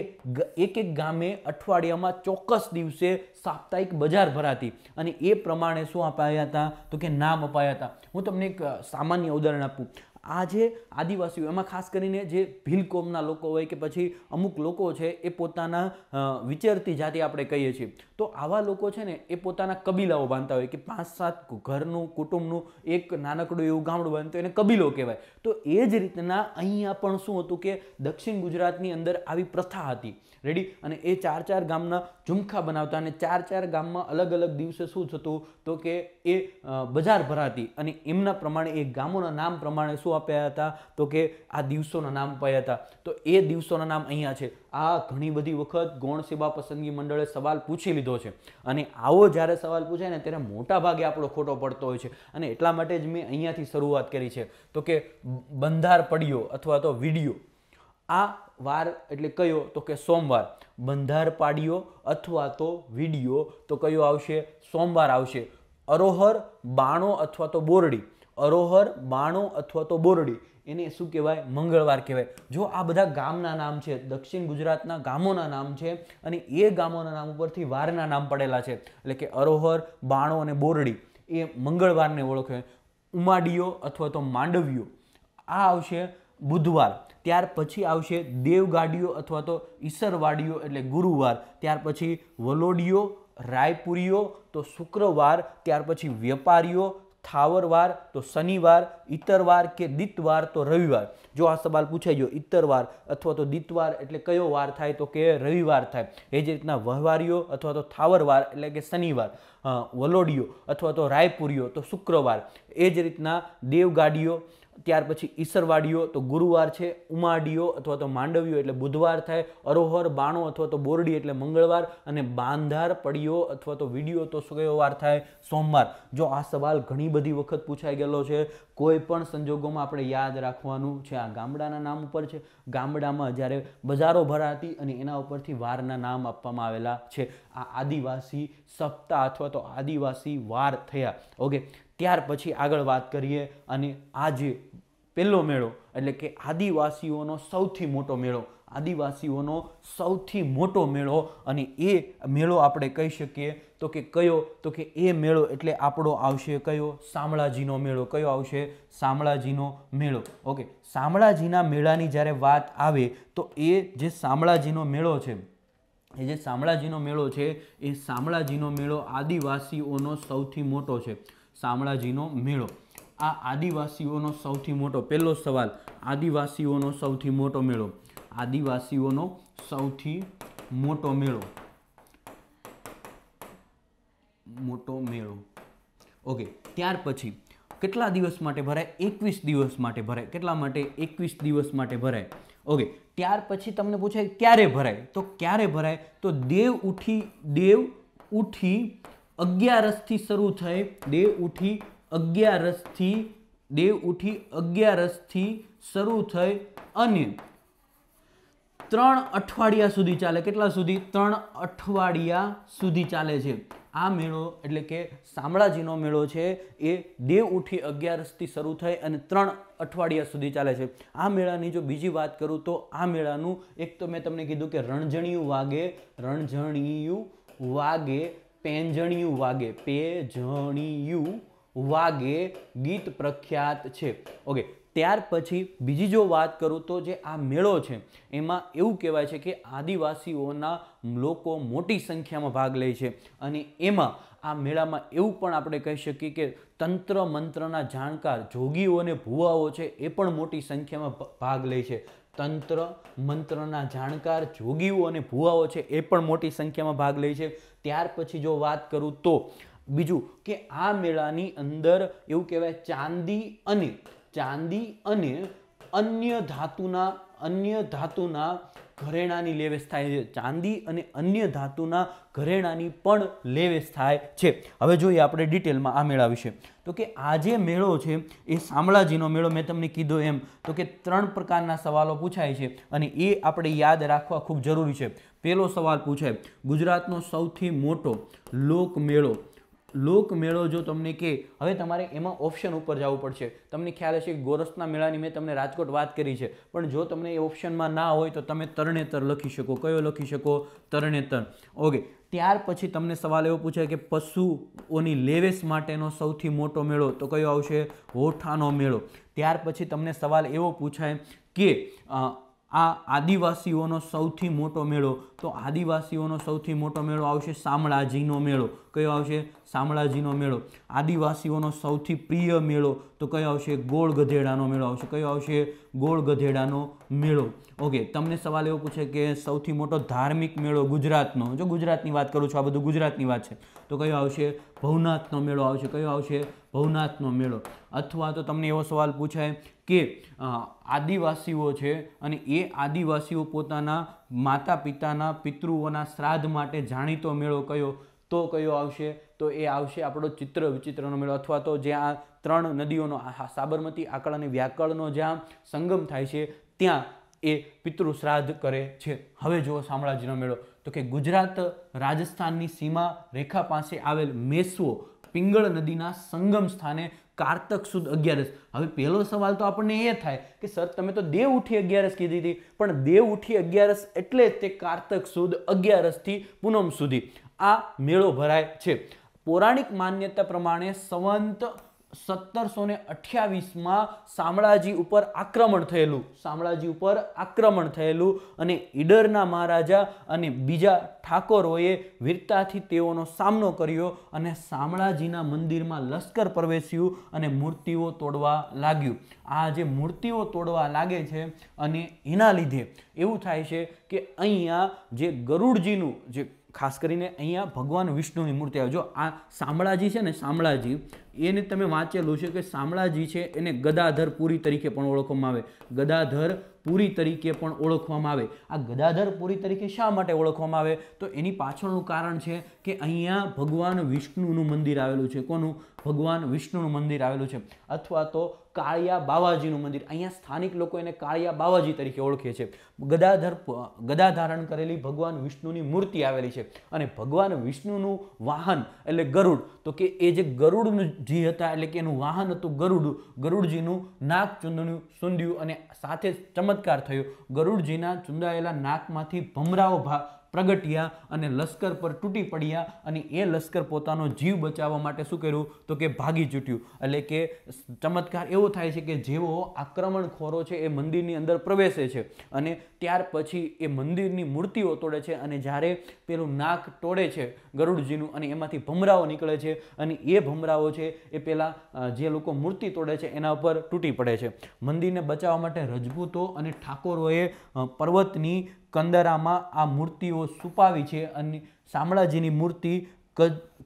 એક એક ગામે અઠવાડિયામાં ચોક્કસ દિવસે સાપ્તાહિક બજાર ભરાતી અને એ પ્રમાણે શું અપાયા હતા તો કે નામ અપાયા હતા હું તમને એક સામાન્ય ઉદાહરણ આપું આ જે આદિવાસીઓ એમાં ખાસ કરીને જે ભીલકોમના લોકો હોય કે પછી અમુક લોકો છે એ પોતાના વિચરતી જાતિ આપણે કહીએ છીએ તો આવા લોકો છે ને એ પોતાના કબીલાઓ બાંધતા હોય કે પાંચ સાત ઘરનું કુટુંબનું એક નાનકડું એવું ગામડું બાંધતું એને કબીલો કહેવાય તો એ જ રીતના અહીંયા પણ શું હતું કે દક્ષિણ ગુજરાતની અંદર આવી પ્રથા હતી રેડી અને એ ચાર ચાર ગામના ઝુમખા બનાવતા અને ચાર ચાર ગામમાં અલગ અલગ દિવસે શું થતું તો કે એ બજાર ભરાતી અને એમના પ્રમાણે એ ગામોના નામ પ્રમાણે શું આપ્યા હતા તો કે આ દિવસોના નામ અપાયા હતા તો એ દિવસોના નામ અહીંયા છે આ ઘણી બધી વખત ગૌણ સેવા પસંદગી મંડળે સવાલ પૂછી લીધો છે અને આવો જ્યારે સવાલ પૂછાય ને ત્યારે મોટા ભાગે આપણો ખોટો પડતો હોય છે અને એટલા માટે જ મેં અહીંયાથી શરૂઆત કરી છે તો કે બંધાર પડ્યો અથવા તો વિડીયો આ વાર એટલે કયો તો કે સોમવાર બંધાર પાડ્યો અથવા તો વિડીયો તો કયો આવશે સોમવાર આવશે અરોહર બાણો અથવા તો બોરડી અરોહર બાણો અથવા તો બોરડી એને શું કહેવાય મંગળવાર કહેવાય જો આ બધા ગામના નામ છે દક્ષિણ ગુજરાતના ગામોના નામ છે અને એ ગામોના નામ ઉપરથી વારના નામ પડેલા છે એટલે કે અરોહર બાણો અને બોરડી એ મંગળવારને ઓળખે ઉમાડીઓ અથવા તો માંડવીઓ આ આવશે બુધવાર ત્યાર પછી આવશે દેવગાડીઓ અથવા તો ઈસરવાડીઓ એટલે ગુરુવાર ત્યાર પછી વલોડીઓ રાયપુરીઓ તો શુક્રવાર ત્યાર પછી વેપારીઓ થાવરવાર તો શનિવાર ઇતરવાર કે દિતવાર તો રવિવાર જો આ સવાલ પૂછાઈ ગયો ઇતરવાર અથવા તો દિતવાર એટલે કયો વાર થાય તો કે રવિવાર થાય એ જ રીતના વહવારીઓ અથવા તો થાવરવાર એટલે કે શનિવાર વલોડીઓ અથવા તો રાયપુરીઓ તો શુક્રવાર એ જ રીતના દેવગાડીઓ ત્યાર પછી ઈસરવાડીઓ તો ગુરુવાર છે ઉમાડીઓ અથવા તો માંડવીઓ એટલે બુધવાર થાય અરોહર બાણો અથવા તો બોરડી એટલે મંગળવાર અને બાંધાર પડીઓ અથવા તો વિડીયો તો કયો વાર થાય સોમવાર જો આ સવાલ ઘણી બધી વખત પૂછાઈ ગયેલો છે કોઈ પણ સંજોગોમાં આપણે યાદ રાખવાનું છે આ ગામડાના નામ ઉપર છે ગામડામાં જ્યારે બજારો ભરાતી અને એના ઉપરથી વારના નામ આપવામાં આવેલા છે આ આદિવાસી સપ્તાહ અથવા તો આદિવાસી વાર થયા ઓકે ત્યાર પછી આગળ વાત કરીએ અને આ જે પહેલો મેળો એટલે કે આદિવાસીઓનો સૌથી મોટો મેળો આદિવાસીઓનો સૌથી મોટો મેળો અને એ મેળો આપણે કહી શકીએ તો કે કયો તો કે એ મેળો એટલે આપણો આવશે કયો શામળાજીનો મેળો કયો આવશે શામળાજીનો મેળો ઓકે શામળાજીના મેળાની જ્યારે વાત આવે તો એ જે શામળાજીનો મેળો છે એ જે શામળાજીનો મેળો છે એ શામળાજીનો મેળો આદિવાસીઓનો સૌથી મોટો છે શામળાજીનો મેળો આ આદિવાસીઓનો સૌથી મોટો પહેલો સવાલ આદિવાસીઓનો સૌથી મોટો મેળો આદિવાસીઓનો સૌથી મોટો મેળો મોટો મેળો ઓકે ત્યાર પછી કેટલા દિવસ માટે ભરાય એકવીસ દિવસ માટે ભરાય કેટલા માટે એકવીસ દિવસ માટે ભરાય ઓકે ત્યાર પછી તમને પૂછાય ક્યારે ભરાય તો ક્યારે ભરાય તો દેવ ઉઠી દેવ ઉઠી અગિયારસથી શરૂ થઈ દેવ ઉઠી અગિયારસથી દેવ ઉઠી અગિયારસથી શરૂ થઈ અને ત્રણ અઠવાડિયા સુધી ચાલે કેટલા સુધી ત્રણ અઠવાડિયા સુધી ચાલે છે આ મેળો એટલે કે શામળાજીનો મેળો છે એ દેવ ઉઠી અગિયારસથી શરૂ થઈ અને ત્રણ અઠવાડિયા સુધી ચાલે છે આ મેળાની જો બીજી વાત કરું તો આ મેળાનું એક તો મેં તમને કીધું કે રણજણિયું વાગે રણજણિયું વાગે પેંજણિયું વાગે પેજણિયું વાગે ગીત પ્રખ્યાત છે ઓકે ત્યાર પછી બીજી જો વાત કરું તો જે આ મેળો છે એમાં એવું કહેવાય છે કે આદિવાસીઓના લોકો મોટી સંખ્યામાં ભાગ લે છે અને એમાં આ મેળામાં એવું પણ આપણે કહી શકીએ કે તંત્ર મંત્રના જાણકાર જોગીઓ અને ભુવાઓ છે એ પણ મોટી સંખ્યામાં ભાગ લે છે તંત્ર મંત્રના જાણકાર જોગીઓ અને ભુવાઓ છે એ પણ મોટી સંખ્યામાં ભાગ લે છે ત્યાર પછી જો વાત કરું તો બીજું કે આ મેળાની અંદર એવું કહેવાય ચાંદી અને ચાંદી અને અન્ય ધાતુના અન્ય ધાતુના ઘરેણાની લેવેસ થાય છે ચાંદી અને અન્ય ધાતુના ઘરેણાની પણ લેવેસ થાય છે હવે જોઈએ આપણે ડિટેલમાં આ મેળા વિશે તો કે આ જે મેળો છે એ શામળાજીનો મેળો મેં તમને કીધો એમ તો કે ત્રણ પ્રકારના સવાલો પૂછાય છે અને એ આપણે યાદ રાખવા ખૂબ જરૂરી છે પહેલો સવાલ પૂછાય ગુજરાતનો સૌથી મોટો લોક મેળો લોક મેળો જો તમને કે હવે તમારે એમાં ઓપ્શન ઉપર જવું પડશે તમને ખ્યાલ હશે કે ગોરસના મેળાની મેં તમને રાજકોટ વાત કરી છે પણ જો તમને એ ઓપ્શનમાં ના હોય તો તમે તરણેતર લખી શકો કયો લખી શકો તરણેતર ઓકે ત્યાર પછી તમને સવાલ એવો પૂછાય કે પશુઓની લેવેશ માટેનો સૌથી મોટો મેળો તો કયો આવશે હોઠાનો મેળો ત્યાર પછી તમને સવાલ એવો પૂછાય કે આ આદિવાસીઓનો સૌથી મોટો મેળો તો આદિવાસીઓનો સૌથી મોટો મેળો આવશે શામળાજીનો મેળો કયો આવશે શામળાજીનો મેળો આદિવાસીઓનો સૌથી પ્રિય મેળો તો કયો આવશે ગોળ ગધેડાનો મેળો આવશે કયો આવશે ગોળ ગધેડાનો મેળો ઓકે તમને સવાલ એવો પૂછે કે સૌથી મોટો ધાર્મિક મેળો ગુજરાતનો જો ગુજરાતની વાત કરું છું આ બધું ગુજરાતની વાત છે તો કયો આવશે ભવનાથનો મેળો આવશે કયો આવશે ભવનાથનો મેળો અથવા તો તમને એવો સવાલ પૂછાય કે આદિવાસીઓ છે અને એ આદિવાસીઓ પોતાના માતા પિતાના પિતૃઓના શ્રાદ્ધ માટે જાણીતો મેળો કયો તો કયો આવશે તો એ આવશે આપણો ચિત્ર વિચિત્રનો મેળો અથવા તો જ્યાં ત્રણ નદીઓનો સાબરમતી આકળ અને વ્યાકળનો જ્યાં સંગમ થાય છે ત્યાં એ પિતૃ શ્રાદ્ધ કરે છે હવે જુઓ શામળાજીનો મેળો તો કે ગુજરાત રાજસ્થાનની સીમા રેખા પાસે આવેલ મેસવો પિંગળ નદીના સંગમ સ્થાને કારતક સુદ અગિયારસ હવે પહેલો સવાલ તો આપણને એ થાય કે સર તમે તો દેવ ઉઠી અગિયારસ કીધી હતી પણ દેવ ઉઠી અગિયારસ એટલે તે કારતક સુદ અગિયારસથી પૂનમ સુધી આ મેળો ભરાય છે પૌરાણિક માન્યતા પ્રમાણે સંવંત સત્તરસો ને અઠ્યાવીસમાં શામળાજી ઉપર આક્રમણ થયેલું શામળાજી ઉપર આક્રમણ થયેલું અને ઈડરના મહારાજા અને બીજા ઠાકોરોએ વીરતાથી તેઓનો સામનો કર્યો અને શામળાજીના મંદિરમાં લશ્કર પ્રવેશ્યું અને મૂર્તિઓ તોડવા લાગ્યું આ જે મૂર્તિઓ તોડવા લાગે છે અને એના લીધે એવું થાય છે કે અહીંયા જે ગરુડજીનું જે ખાસ કરીને અહીંયા ભગવાન વિષ્ણુની મૂર્તિ આવે જો આ શામળાજી છે ને શામળાજી એને તમે વાંચેલું છે કે શામળાજી છે એને ગદાધર પુરી તરીકે પણ ઓળખવામાં આવે ગદાધર પૂરી તરીકે પણ ઓળખવામાં આવે આ ગદાધર પૂરી તરીકે શા માટે ઓળખવામાં આવે તો એની પાછળનું કારણ છે કે અહીંયા ભગવાન વિષ્ણુનું મંદિર આવેલું છે કોનું ભગવાન વિષ્ણુનું મંદિર આવેલું છે અથવા તો કાળિયા બાવાજીનું મંદિર અહીંયા સ્થાનિક લોકો એને કાળિયા બાવાજી તરીકે ઓળખે છે ગદાધર ગદા ધારણ કરેલી ભગવાન વિષ્ણુની મૂર્તિ આવેલી છે અને ભગવાન વિષ્ણુનું વાહન એટલે ગરુડ તો કે એ જે ગરુડનું જી હતા એટલે કે એનું વાહન હતું ગરુડ ગરુડજીનું નાગચુંદનું ચુંદનું સુંદ્યું અને સાથે ચમક ચમત્કાર થયો ગરુડજીના ચુંદાયેલા નાકમાંથી ભમરાઓ પ્રગટ્યા અને લશ્કર પર તૂટી પડ્યા અને એ લશ્કર પોતાનો જીવ બચાવવા માટે શું કર્યું તો કે ભાગી ચૂટ્યું એટલે કે ચમત્કાર એવો થાય છે કે જેવો આક્રમણખોરો છે એ મંદિરની અંદર પ્રવેશે છે અને ત્યાર પછી એ મંદિરની મૂર્તિઓ તોડે છે અને જ્યારે પેલું નાક તોડે છે ગરુડજીનું અને એમાંથી ભમરાઓ નીકળે છે અને એ ભમરાઓ છે એ પેલા જે લોકો મૂર્તિ તોડે છે એના ઉપર તૂટી પડે છે મંદિરને બચાવવા માટે રજપૂતો અને ઠાકોરોએ પર્વતની કંદરામાં આ મૂર્તિઓ છુપાવી છે અને શામળાજીની મૂર્તિ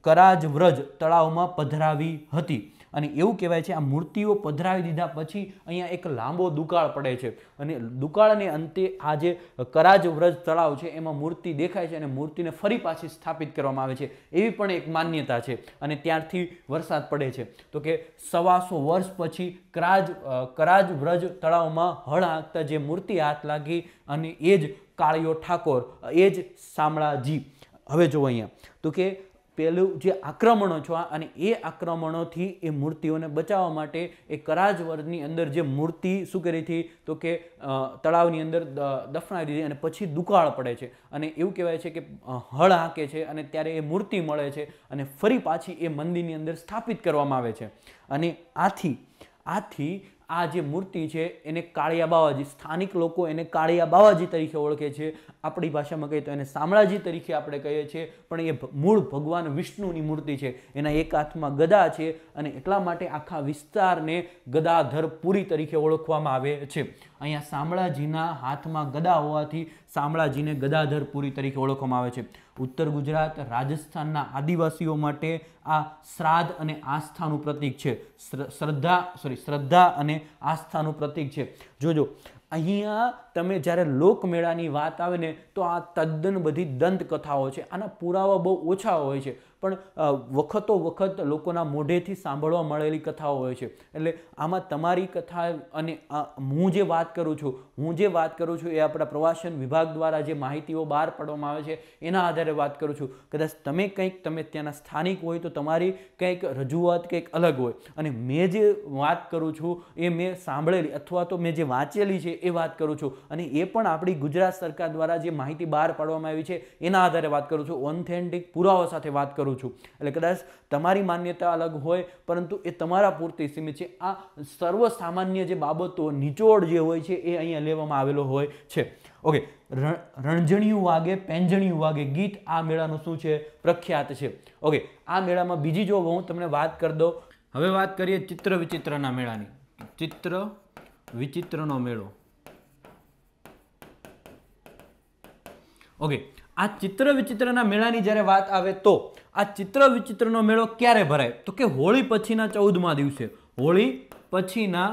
કરાજ વ્રજ તળાવમાં પધરાવી હતી અને એવું કહેવાય છે આ મૂર્તિઓ પધરાવી દીધા પછી અહીંયા એક લાંબો દુકાળ પડે છે અને દુકાળને અંતે આ જે કરાજ વ્રજ તળાવ છે એમાં મૂર્તિ દેખાય છે અને મૂર્તિને ફરી પાછી સ્થાપિત કરવામાં આવે છે એવી પણ એક માન્યતા છે અને ત્યારથી વરસાદ પડે છે તો કે સવાસો વર્ષ પછી કરાજ કરાજ વ્રજ તળાવમાં હળ હાંકતા જે મૂર્તિ હાથ લાગી અને એ જ કાળિયો ઠાકોર એ જ શામળાજી હવે જો અહીંયા તો કે પેલું જે આક્રમણો છો અને એ આક્રમણોથી એ મૂર્તિઓને બચાવવા માટે એ કરાજ અંદર જે મૂર્તિ શું કરી હતી તો કે તળાવની અંદર દફનાવી દીધી અને પછી દુકાળ પડે છે અને એવું કહેવાય છે કે હળ હાંકે છે અને ત્યારે એ મૂર્તિ મળે છે અને ફરી પાછી એ મંદિરની અંદર સ્થાપિત કરવામાં આવે છે અને આથી આથી આ જે મૂર્તિ છે એને કાળિયા બાવાજી સ્થાનિક લોકો એને કાળિયા બાવાજી તરીકે ઓળખે છે આપણી ભાષામાં કહીએ તો એને શામળાજી તરીકે આપણે કહીએ છીએ પણ એ મૂળ ભગવાન વિષ્ણુની મૂર્તિ છે એના એક હાથમાં ગદા છે અને એટલા માટે આખા વિસ્તારને ગદાધરપુરી તરીકે ઓળખવામાં આવે છે અહીંયા શામળાજીના હાથમાં ગદા હોવાથી શામળાજીને ગદાધરપુરી તરીકે ઓળખવામાં આવે છે ઉત્તર ગુજરાત રાજસ્થાનના આદિવાસીઓ માટે આ શ્રાદ્ધ અને આસ્થાનું પ્રતીક છે શ્રદ્ધા સોરી શ્રદ્ધા અને આસ્થાનું પ્રતીક છે જોજો અહીંયા તમે જ્યારે લોકમેળાની વાત આવે ને તો આ તદ્દન બધી દંતકથાઓ છે આના પુરાવા બહુ ઓછા હોય છે પણ વખતો વખત લોકોના મોઢેથી સાંભળવા મળેલી કથાઓ હોય છે એટલે આમાં તમારી કથા અને હું જે વાત કરું છું હું જે વાત કરું છું એ આપણા પ્રવાસન વિભાગ દ્વારા જે માહિતીઓ બહાર પાડવામાં આવે છે એના આધારે વાત કરું છું કદાચ તમે કંઈક તમે ત્યાંના સ્થાનિક હોય તો તમારી કંઈક રજૂઆત કંઈક અલગ હોય અને મેં જે વાત કરું છું એ મેં સાંભળેલી અથવા તો મેં જે વાંચેલી છે એ વાત કરું છું અને એ પણ આપણી ગુજરાત સરકાર દ્વારા જે માહિતી બહાર પાડવામાં આવી છે એના આધારે વાત કરું છું ઓથેન્ટિક પુરાવા સાથે વાત કરું કરું છું એટલે કદાચ તમારી માન્યતા અલગ હોય પરંતુ એ તમારા પૂરતી સીમિત છે આ સર્વસામાન્ય જે બાબતો નીચોડ જે હોય છે એ અહીંયા લેવામાં આવેલો હોય છે ઓકે રણજણિયું વાગે પેંજણિયું વાગે ગીત આ મેળાનું શું છે પ્રખ્યાત છે ઓકે આ મેળામાં બીજી જો હું તમને વાત કરી દઉં હવે વાત કરીએ ચિત્ર વિચિત્રના મેળાની ચિત્ર વિચિત્રનો મેળો ઓકે આ ચિત્ર વિચિત્રના મેળાની જ્યારે વાત આવે તો આ ચિત્ર વિચિત્રનો મેળો ક્યારે ભરાય તો કે હોળી પછીના ચૌદમાં દિવસે હોળી પછીના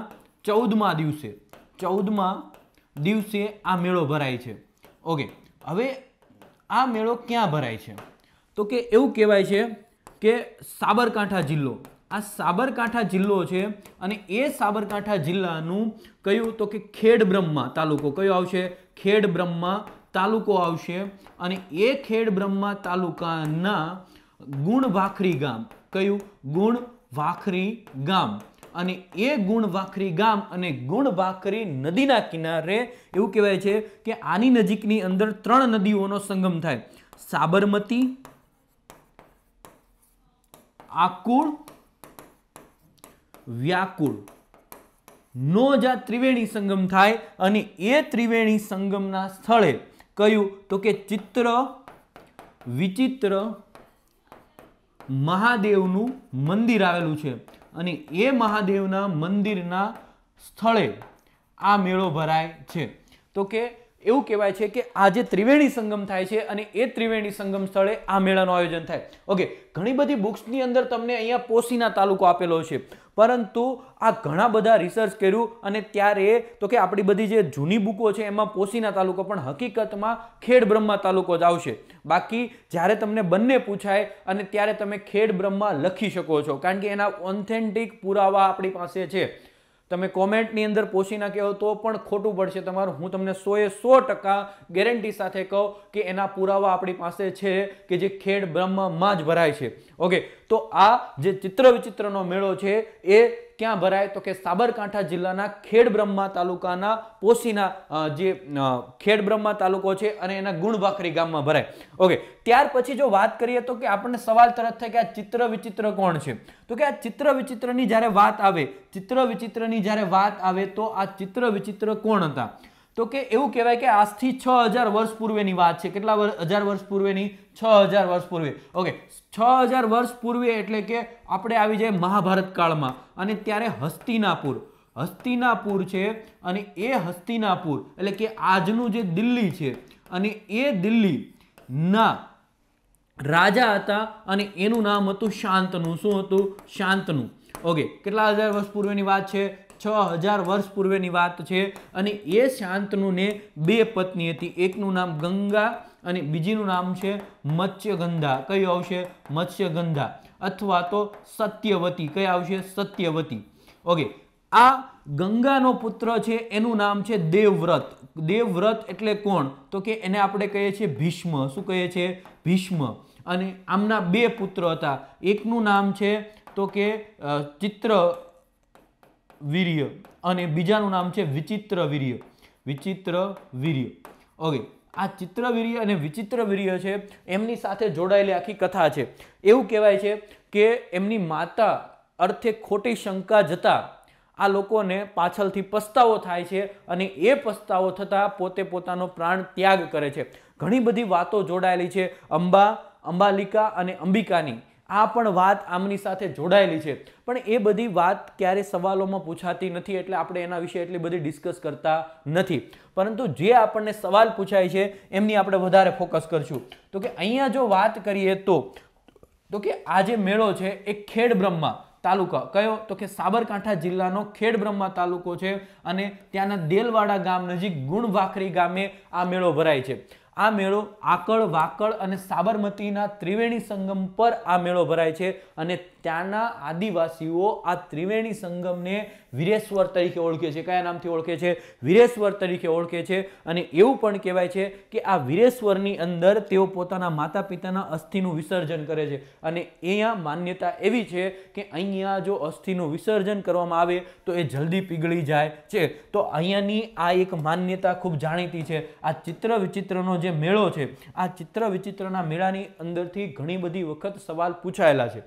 ચૌદમાં દિવસે ચૌદમાં દિવસે આ મેળો ભરાય છે ઓકે હવે આ મેળો ક્યાં ભરાય છે તો કે એવું કહેવાય છે કે સાબરકાંઠા જિલ્લો આ સાબરકાંઠા જિલ્લો છે અને એ સાબરકાંઠા જિલ્લાનું કયું તો કે ખેડ બ્રહ્મા તાલુકો કયો આવશે ખેડ બ્રહ્મા તાલુકો આવશે અને એ ખેડ બ્રહ્મા તાલુકાના ગુણવાખરી ગામ કયું ગુણ વાખરી ગામ અને એ ગુણવાખરી ગામ અને ગુણવાખરી નદીના કિનારે એવું કહેવાય છે કે આની નજીકની અંદર ત્રણ નદીઓનો સંગમ થાય સાબરમતી આકુળ વ્યાકુળ નો જ્યાં ત્રિવેણી સંગમ થાય અને એ ત્રિવેણી સંગમના સ્થળે કયું તો કે ચિત્ર વિચિત્ર મહાદેવનું મંદિર આવેલું છે અને એ મહાદેવના મંદિરના સ્થળે આ મેળો ભરાય છે તો કે એવું કહેવાય છે કે આ જે ત્રિવેણી સંગમ થાય છે અને એ ત્રિવેણી સંગમ સ્થળે આ મેળાનું આયોજન થાય ઓકે ઘણી બધી બુક્સની અંદર તમને અહીંયા પોસીના તાલુકો આપેલો છે પરંતુ આ ઘણા બધા રિસર્ચ કર્યું અને ત્યારે તો કે આપણી બધી જે જૂની બુકો છે એમાં પોસીના તાલુકો પણ હકીકતમાં ખેડ બ્રહ્મા તાલુકો જ આવશે બાકી જ્યારે તમને બંને પૂછાય અને ત્યારે તમે ખેડ બ્રહ્મા લખી શકો છો કારણ કે એના ઓથેન્ટિક પુરાવા આપણી પાસે છે તમે કોમેન્ટની અંદર પોષી ના તો પણ ખોટું પડશે તમારું હું તમને સોએ સો ટકા ગેરંટી સાથે કહું કે એના પુરાવા આપણી પાસે છે કે જે ખેડ બ્રહ્મમાં જ ભરાય છે ઓકે તો આ જે ચિત્ર વિચિત્રનો મેળો છે એ ક્યાં ભરાય તો કે સાબરકાંઠા જિલ્લાના ખેડબ્રહ્મા તાલુકાના પોશીના જે ખેડબ્રહ્મા તાલુકો છે અને એના ગુણભાખરી ગામમાં ભરાય ઓકે ત્યાર પછી જો વાત કરીએ તો કે આપણને સવાલ તરત થાય કે આ ચિત્ર વિચિત્ર કોણ છે તો કે આ ચિત્ર વિચિત્રની જ્યારે વાત આવે ચિત્ર વિચિત્રની જ્યારે વાત આવે તો આ ચિત્ર વિચિત્ર કોણ હતા તો કે એવું કહેવાય કે આજથી છ હજાર વર્ષ પૂર્વેની વાત છે કેટલા હજાર વર્ષ પૂર્વેની છ હજાર વર્ષ પૂર્વે ઓકે છ હજાર વર્ષ પૂર્વે એટલે કે આપણે આવી જઈએ મહાભારત કાળમાં અને ત્યારે હસ્તિનાપુર હસ્તિનાપુર છે અને એ હસ્તિનાપુર એટલે કે આજનું જે દિલ્હી છે અને એ દિલ્હી ના રાજા હતા અને એનું નામ હતું શાંતનું શું હતું શાંતનું ઓકે કેટલા હજાર વર્ષ પૂર્વેની વાત છે છ હજાર વર્ષ પૂર્વેની વાત છે અને એ શાંતનું ને બે પત્ની હતી એકનું નામ ગંગા અને બીજીનું નામ છે મત્સ્યગંધા કયું આવશે મત્સ્યગંધા અથવા તો સત્યવતી કઈ આવશે સત્યવતી ઓકે આ ગંગાનો પુત્ર છે એનું નામ છે દેવવ્રત દેવવ્રત એટલે કોણ તો કે એને આપણે કહીએ છીએ ભીષ્મ શું કહીએ છીએ ભીષ્મ અને આમના બે પુત્ર હતા એકનું નામ છે તો કે ચિત્ર વીર્ય અને બીજાનું નામ છે વિચિત્ર વીર્ય વિચિત્ર વીર્ય ઓકે આ ચિત્રવીર્ય અને વિચિત્ર વીર્ય છે એમની સાથે જોડાયેલી આખી કથા છે એવું કહેવાય છે કે એમની માતા અર્થે ખોટી શંકા જતાં આ લોકોને પાછળથી પસ્તાવો થાય છે અને એ પસ્તાવો થતાં પોતે પોતાનો પ્રાણ ત્યાગ કરે છે ઘણી બધી વાતો જોડાયેલી છે અંબા અંબાલિકા અને અંબિકાની આ પણ વાત આમની સાથે જોડાયેલી છે પણ એ બધી વાત ક્યારે સવાલોમાં પૂછાતી નથી એટલે આપણે એના વિશે એટલી બધી ડિસ્કસ કરતા નથી પરંતુ જે આપણને સવાલ પૂછાય છે એમની આપણે વધારે ફોકસ કરશું તો કે અહીંયા જો વાત કરીએ તો તો કે આ જે મેળો છે એ ખેડ બ્રહ્મા તાલુકા કયો તો કે સાબરકાંઠા જિલ્લાનો ખેડબ્રહ્મા તાલુકો છે અને ત્યાંના દેલવાડા ગામ નજીક ગુણવાખરી ગામે આ મેળો ભરાય છે આ મેળો આકળ વાકળ અને સાબરમતીના ત્રિવેણી સંગમ પર આ મેળો ભરાય છે અને ત્યાંના આદિવાસીઓ આ ત્રિવેણી સંગમને વીરેશ્વર તરીકે ઓળખે છે કયા નામથી ઓળખે છે વીરેશ્વર તરીકે ઓળખે છે અને એવું પણ કહેવાય છે કે આ વીરેશ્વરની અંદર તેઓ પોતાના માતા પિતાના અસ્થિનું વિસર્જન કરે છે અને અહીંયા માન્યતા એવી છે કે અહીંયા જો અસ્થિનું વિસર્જન કરવામાં આવે તો એ જલ્દી પીગળી જાય છે તો અહીંયાની આ એક માન્યતા ખૂબ જાણીતી છે આ ચિત્ર વિચિત્રનો જે મેળો છે આ ચિત્ર વિચિત્રના મેળાની અંદરથી ઘણી બધી વખત સવાલ પૂછાયેલા છે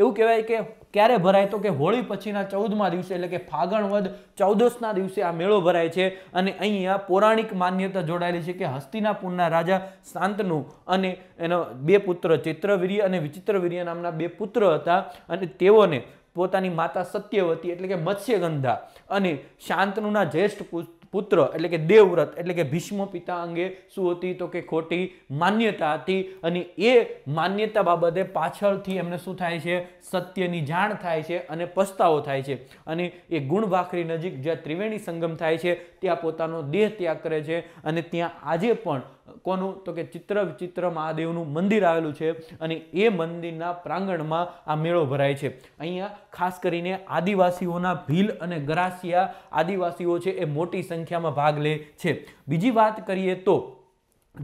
એવું કહેવાય કે ક્યારે ભરાય તો કે હોળી પછીના ચૌદમાં દિવસે એટલે કે ફાગણવદ ચૌદસના દિવસે આ મેળો ભરાય છે અને અહીંયા પૌરાણિક માન્યતા જોડાયેલી છે કે હસ્તિનાપુરના રાજા શાંતનુ અને એનો બે પુત્ર ચિત્રવીર્ય અને વિચિત્રવીર્ય નામના બે પુત્ર હતા અને તેઓને પોતાની માતા સત્યવતી એટલે કે મત્સ્યગંધા અને શાંતનુના જ્યેષ્ઠ પુત્ર એટલે કે દેવવ્રત એટલે કે ભીષ્મ પિતા અંગે શું હતી તો કે ખોટી માન્યતા હતી અને એ માન્યતા બાબતે પાછળથી એમને શું થાય છે સત્યની જાણ થાય છે અને પસ્તાવો થાય છે અને એ ગુણભાખરી નજીક જ્યાં ત્રિવેણી સંગમ થાય છે ત્યાં પોતાનો દેહ ત્યાગ કરે છે અને ત્યાં આજે પણ કોનું તો કે ચિત્ર વિચિત્ર મહાદેવનું મંદિર આવેલું છે અને એ મંદિરના પ્રાંગણમાં આ મેળો ભરાય છે અહીંયા ખાસ કરીને આદિવાસીઓના ભીલ અને ગરાસિયા આદિવાસીઓ છે એ મોટી સંખ્યામાં ભાગ લે છે બીજી વાત કરીએ તો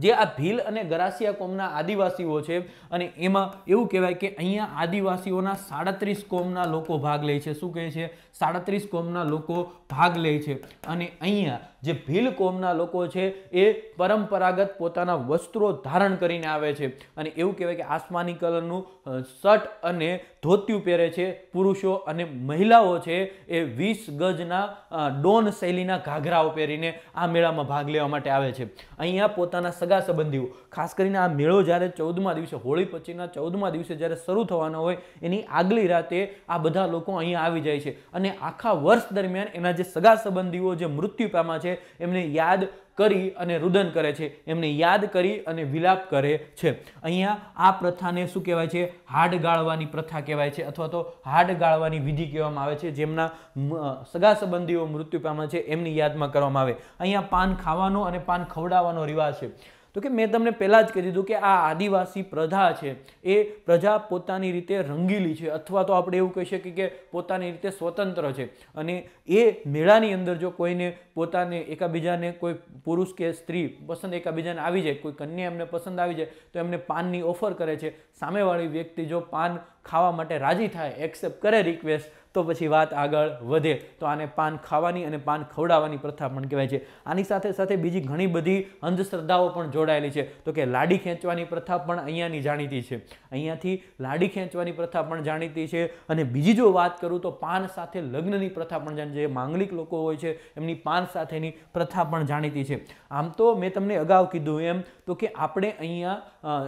જે આ ભીલ અને ગરાસિયા કોમના આદિવાસીઓ છે અને એમાં એવું કહેવાય કે અહીંયા આદિવાસીઓના સાડત્રીસ કોમના લોકો ભાગ લે છે શું કહે છે સાડત્રીસ કોમના લોકો ભાગ લે છે અને અહીંયા જે ભીલ કોમના લોકો છે એ પરંપરાગત પોતાના વસ્ત્રો ધારણ કરીને આવે છે અને એવું કહેવાય કે આસમાની કલરનું શર્ટ અને ધોતિયું પહેરે છે પુરુષો અને મહિલાઓ છે એ વીસ ગજના ડોન શૈલીના ઘાઘરાઓ પહેરીને આ મેળામાં ભાગ લેવા માટે આવે છે અહીંયા પોતાના સગા સંબંધીઓ ખાસ કરીને આ મેળો જ્યારે ચૌદમા દિવસે હોળી પછીના ચૌદમા દિવસે જ્યારે શરૂ થવાનો હોય એની આગલી રાતે આ બધા લોકો અહીંયા આવી જાય છે અને આખા વર્ષ દરમિયાન એના જે સગા સંબંધીઓ જે મૃત્યુ પામા છે એમને યાદ કરી અને રુદન કરે છે એમને યાદ કરી અને વિલાપ કરે છે અહીંયા આ પ્રથાને શું કહેવાય છે હાડ ગાળવાની પ્રથા કહેવાય છે અથવા તો હાડ ગાળવાની વિધિ કહેવામાં આવે છે જેમના સગા સંબંધીઓ મૃત્યુ પામે છે એમની યાદમાં કરવામાં આવે અહીંયા પાન ખાવાનો અને પાન ખવડાવવાનો રિવાજ છે તો કે મેં તમને પહેલાં જ કહી દીધું કે આ આદિવાસી પ્રજા છે એ પ્રજા પોતાની રીતે રંગીલી છે અથવા તો આપણે એવું કહી શકીએ કે પોતાની રીતે સ્વતંત્ર છે અને એ મેળાની અંદર જો કોઈને પોતાને એકાબીજાને કોઈ પુરુષ કે સ્ત્રી પસંદ એકાબીજાને આવી જાય કોઈ કન્યા એમને પસંદ આવી જાય તો એમને પાનની ઓફર કરે છે સામેવાળી વ્યક્તિ જો પાન ખાવા માટે રાજી થાય એક્સેપ્ટ કરે રિક્વેસ્ટ તો પછી વાત આગળ વધે તો આને પાન ખાવાની અને પાન ખવડાવવાની પ્રથા પણ કહેવાય છે આની સાથે સાથે બીજી ઘણી બધી અંધશ્રદ્ધાઓ પણ જોડાયેલી છે તો કે લાડી ખેંચવાની પ્રથા પણ અહીંયાની જાણીતી છે અહીંયાથી લાડી ખેંચવાની પ્રથા પણ જાણીતી છે અને બીજી જો વાત કરું તો પાન સાથે લગ્નની પ્રથા પણ જાણીતી છે માંગલિક લોકો હોય છે એમની પાન સાથેની પ્રથા પણ જાણીતી છે આમ તો મેં તમને અગાઉ કીધું એમ તો કે આપણે અહીંયા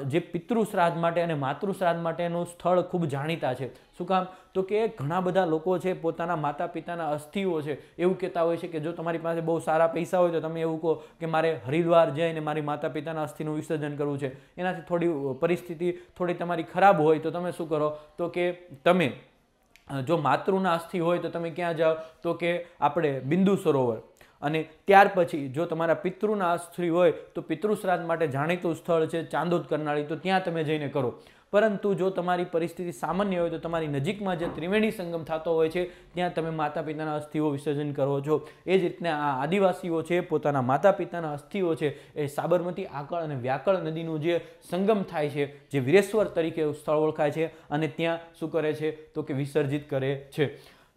જે પિતૃ શ્રાદ્ધ માટે અને માતૃ શ્રાદ્ધ માટેનું સ્થળ ખૂબ જાણીતા છે શું કામ તો કે ઘણા બધા લોકો છે પોતાના માતા પિતાના અસ્થિઓ છે એવું કહેતા હોય છે કે જો તમારી પાસે બહુ સારા પૈસા હોય તો તમે એવું કહો કે મારે હરિદ્વાર જઈને મારી માતા પિતાના અસ્થિનું વિસર્જન કરવું છે એનાથી થોડી પરિસ્થિતિ થોડી તમારી ખરાબ હોય તો તમે શું કરો તો કે તમે જો માતૃના અસ્થિ હોય તો તમે ક્યાં જાઓ તો કે આપણે બિંદુ સરોવર અને ત્યાર પછી જો તમારા પિતૃના સ્ત્રી હોય તો પિતૃશ્રાદ્ધ માટે જાણીતું સ્થળ છે ચાંદોદ કરનાળી તો ત્યાં તમે જઈને કરો પરંતુ જો તમારી પરિસ્થિતિ સામાન્ય હોય તો તમારી નજીકમાં જે ત્રિવેણી સંગમ થતો હોય છે ત્યાં તમે માતા પિતાના અસ્થિઓ વિસર્જન કરો છો એ જ રીતના આ આદિવાસીઓ છે પોતાના માતા પિતાના અસ્થિઓ છે એ સાબરમતી આકળ અને વ્યાકળ નદીનું જે સંગમ થાય છે જે વીરેશ્વર તરીકે સ્થળ ઓળખાય છે અને ત્યાં શું કરે છે તો કે વિસર્જિત કરે છે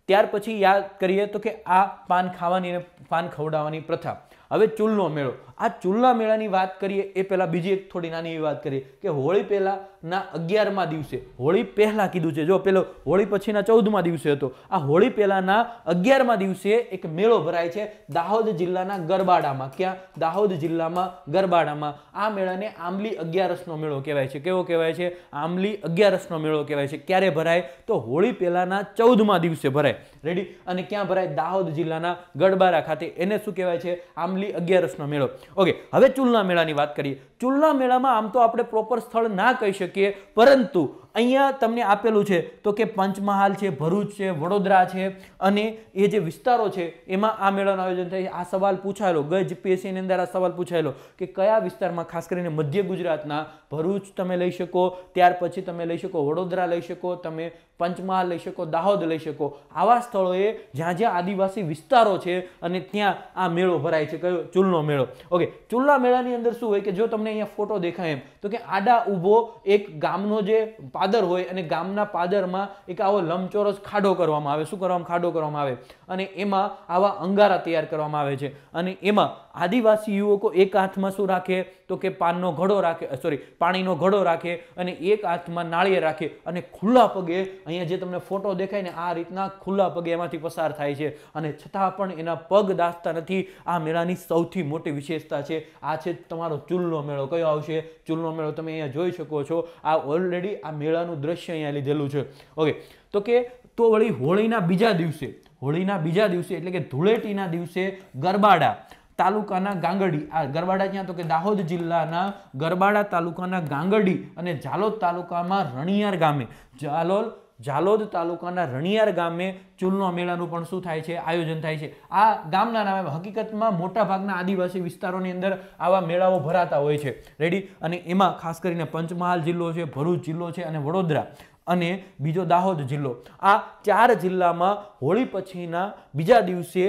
ત્યાર પછી યાદ કરીએ તો કે આ પાન ખાવાની અને પાન ખવડાવવાની પ્રથા હવે ચૂલનો મેળો આ ચૂલના મેળાની વાત કરીએ એ પહેલાં બીજી એક થોડી નાની એવી વાત કરીએ કે હોળી પહેલાંના અગિયારમા દિવસે હોળી પહેલાં કીધું છે જો પેલો હોળી પછીના ચૌદમા દિવસે હતો આ હોળી પહેલાંના અગિયારમા દિવસે એક મેળો ભરાય છે દાહોદ જિલ્લાના ગરબાડામાં ક્યાં દાહોદ જિલ્લામાં ગરબાડામાં આ મેળાને આંબલી અગિયારસનો મેળો કહેવાય છે કેવો કહેવાય છે આંબલી અગિયારસનો મેળો કહેવાય છે ક્યારે ભરાય તો હોળી પહેલાંના ચૌદમા દિવસે ભરાય રેડી અને ક્યાં ભરાય દાહોદ જિલ્લાના ગડબારા ખાતે એને શું કહેવાય છે આંબલી અગિયારસનો મેળો ઓકે હવે ચૂલના મેળાની વાત કરીએ ચૂલા મેળામાં આમ તો આપણે પ્રોપર સ્થળ ના કહી શકીએ પરંતુ અહીંયા તમને આપેલું છે તો કે પંચમહાલ છે ભરૂચ છે વડોદરા છે અને એ જે વિસ્તારો છે એમાં આ મેળાનું આયોજન થાય આ સવાલ પૂછાયેલો ગજ પીએસસીની અંદર આ સવાલ પૂછાયેલો કે કયા વિસ્તારમાં ખાસ કરીને મધ્ય ગુજરાતના ભરૂચ તમે લઈ શકો ત્યાર પછી તમે લઈ શકો વડોદરા લઈ શકો તમે પંચમહાલ લઈ શકો દાહોદ લઈ શકો આવા સ્થળોએ જ્યાં જ્યાં આદિવાસી વિસ્તારો છે અને ત્યાં આ મેળો ભરાય છે કયો ચૂલનો મેળો ઓકે ચૂલના મેળાની અંદર શું હોય કે જો તમને તમને અહીંયા ફોટો દેખાય એમ તો કે આડા ઊભો એક ગામનો જે પાદર હોય અને ગામના પાદરમાં એક આવો લંબચોરસ ખાડો કરવામાં આવે શું કરવામાં ખાડો કરવામાં આવે અને એમાં આવા અંગારા તૈયાર કરવામાં આવે છે અને એમાં આદિવાસી યુવકો એક હાથમાં શું રાખે તો કે પાનનો ઘડો રાખે સોરી પાણીનો ઘડો રાખે અને એક હાથમાં નાળીએ રાખે અને ખુલ્લા પગે અહીંયા જે તમને ફોટો દેખાય ને આ રીતના ખુલ્લા પગે એમાંથી પસાર થાય છે અને છતાં પણ એના પગ દાસતા નથી આ મેળાની સૌથી મોટી વિશેષતા છે આ છે તમારો ચૂલનો મેળો કયો આવશે ચૂલનો મેળો તમે અહીંયા જોઈ શકો છો આ ઓલરેડી આ મેળાનું દ્રશ્ય અહીંયા લીધેલું છે ઓકે તો કે તો વળી હોળીના બીજા દિવસે હોળીના બીજા દિવસે એટલે કે ધૂળેટીના દિવસે ગરબાડા તાલુકાના ગાંગડી આ ગરબાડા ક્યાં તો કે દાહોદ જિલ્લાના ગરબાડા તાલુકાના ગાંગડી અને જાલોદ તાલુકામાં રણિયાર ગામે ઝાલોલ ઝાલોદ તાલુકાના રણિયાર ગામે ચૂલનો મેળાનું પણ શું થાય છે આયોજન થાય છે આ ગામના નામે હકીકતમાં મોટાભાગના આદિવાસી વિસ્તારોની અંદર આવા મેળાઓ ભરાતા હોય છે રેડી અને એમાં ખાસ કરીને પંચમહાલ જિલ્લો છે ભરૂચ જિલ્લો છે અને વડોદરા અને બીજો દાહોદ જિલ્લો આ ચાર જિલ્લામાં હોળી પછીના બીજા દિવસે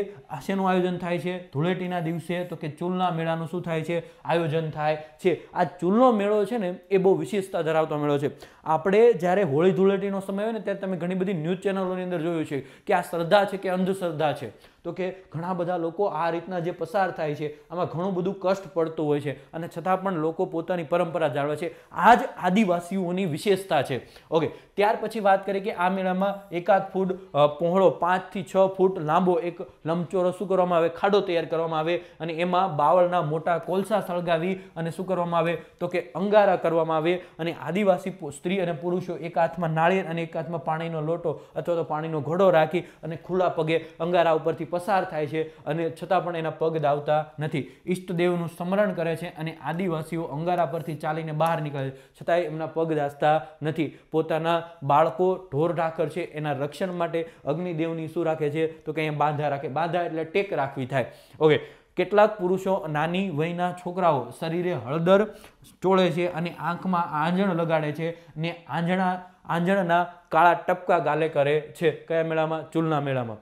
શેનું આયોજન થાય છે ધૂળેટીના દિવસે તો કે ચૂલના મેળાનું શું થાય છે આયોજન થાય છે આ ચૂલનો મેળો છે ને એ બહુ વિશેષતા ધરાવતો મેળો છે આપણે જ્યારે હોળી ધૂળેટીનો સમય હોય ને ત્યારે તમે ઘણી બધી ન્યૂઝ ચેનલોની અંદર જોયું છે કે આ શ્રદ્ધા છે કે અંધશ્રદ્ધા છે તો કે ઘણા બધા લોકો આ રીતના જે પસાર થાય છે આમાં ઘણું બધું કષ્ટ પડતું હોય છે અને છતાં પણ લોકો પોતાની પરંપરા જાળવે છે આ જ આદિવાસીઓની વિશેષતા છે ઓકે ત્યાર પછી વાત કરીએ કે આ મેળામાં એકાદ ફૂટ પહોળો પાંચથી છ ફૂટ લાંબો લાંબો એક લંબચોરસ શું કરવામાં આવે ખાડો તૈયાર કરવામાં આવે અને એમાં બાવળના મોટા કોલસા સળગાવી અને શું કરવામાં આવે તો કે અંગારા કરવામાં આવે અને આદિવાસી સ્ત્રી અને પુરુષો એક હાથમાં નાળિયેર અને એક હાથમાં પાણીનો લોટો અથવા તો પાણીનો ઘોડો રાખી અને ખુલ્લા પગે અંગારા ઉપરથી પસાર થાય છે અને છતાં પણ એના પગ દાવતા નથી ઈષ્ટદેવનું સ્મરણ કરે છે અને આદિવાસીઓ અંગારા પરથી ચાલીને બહાર નીકળે છે છતાંય એમના પગ દાસતા નથી પોતાના બાળકો ઢોર ઢાકર છે એના રક્ષણ માટે અગ્નિદેવની શું રાખે છે તો કે અહીંયા બાંધા રાખે બાંધા એટલે ટેક રાખવી થાય ઓકે કેટલાક પુરુષો નાની વયના છોકરાઓ શરીરે હળદર ચોળે છે અને આંખમાં આંજણ લગાડે છે ને આંજણા આંજણના કાળા ટપકા ગાલે કરે છે કયા મેળામાં ચૂલના મેળામાં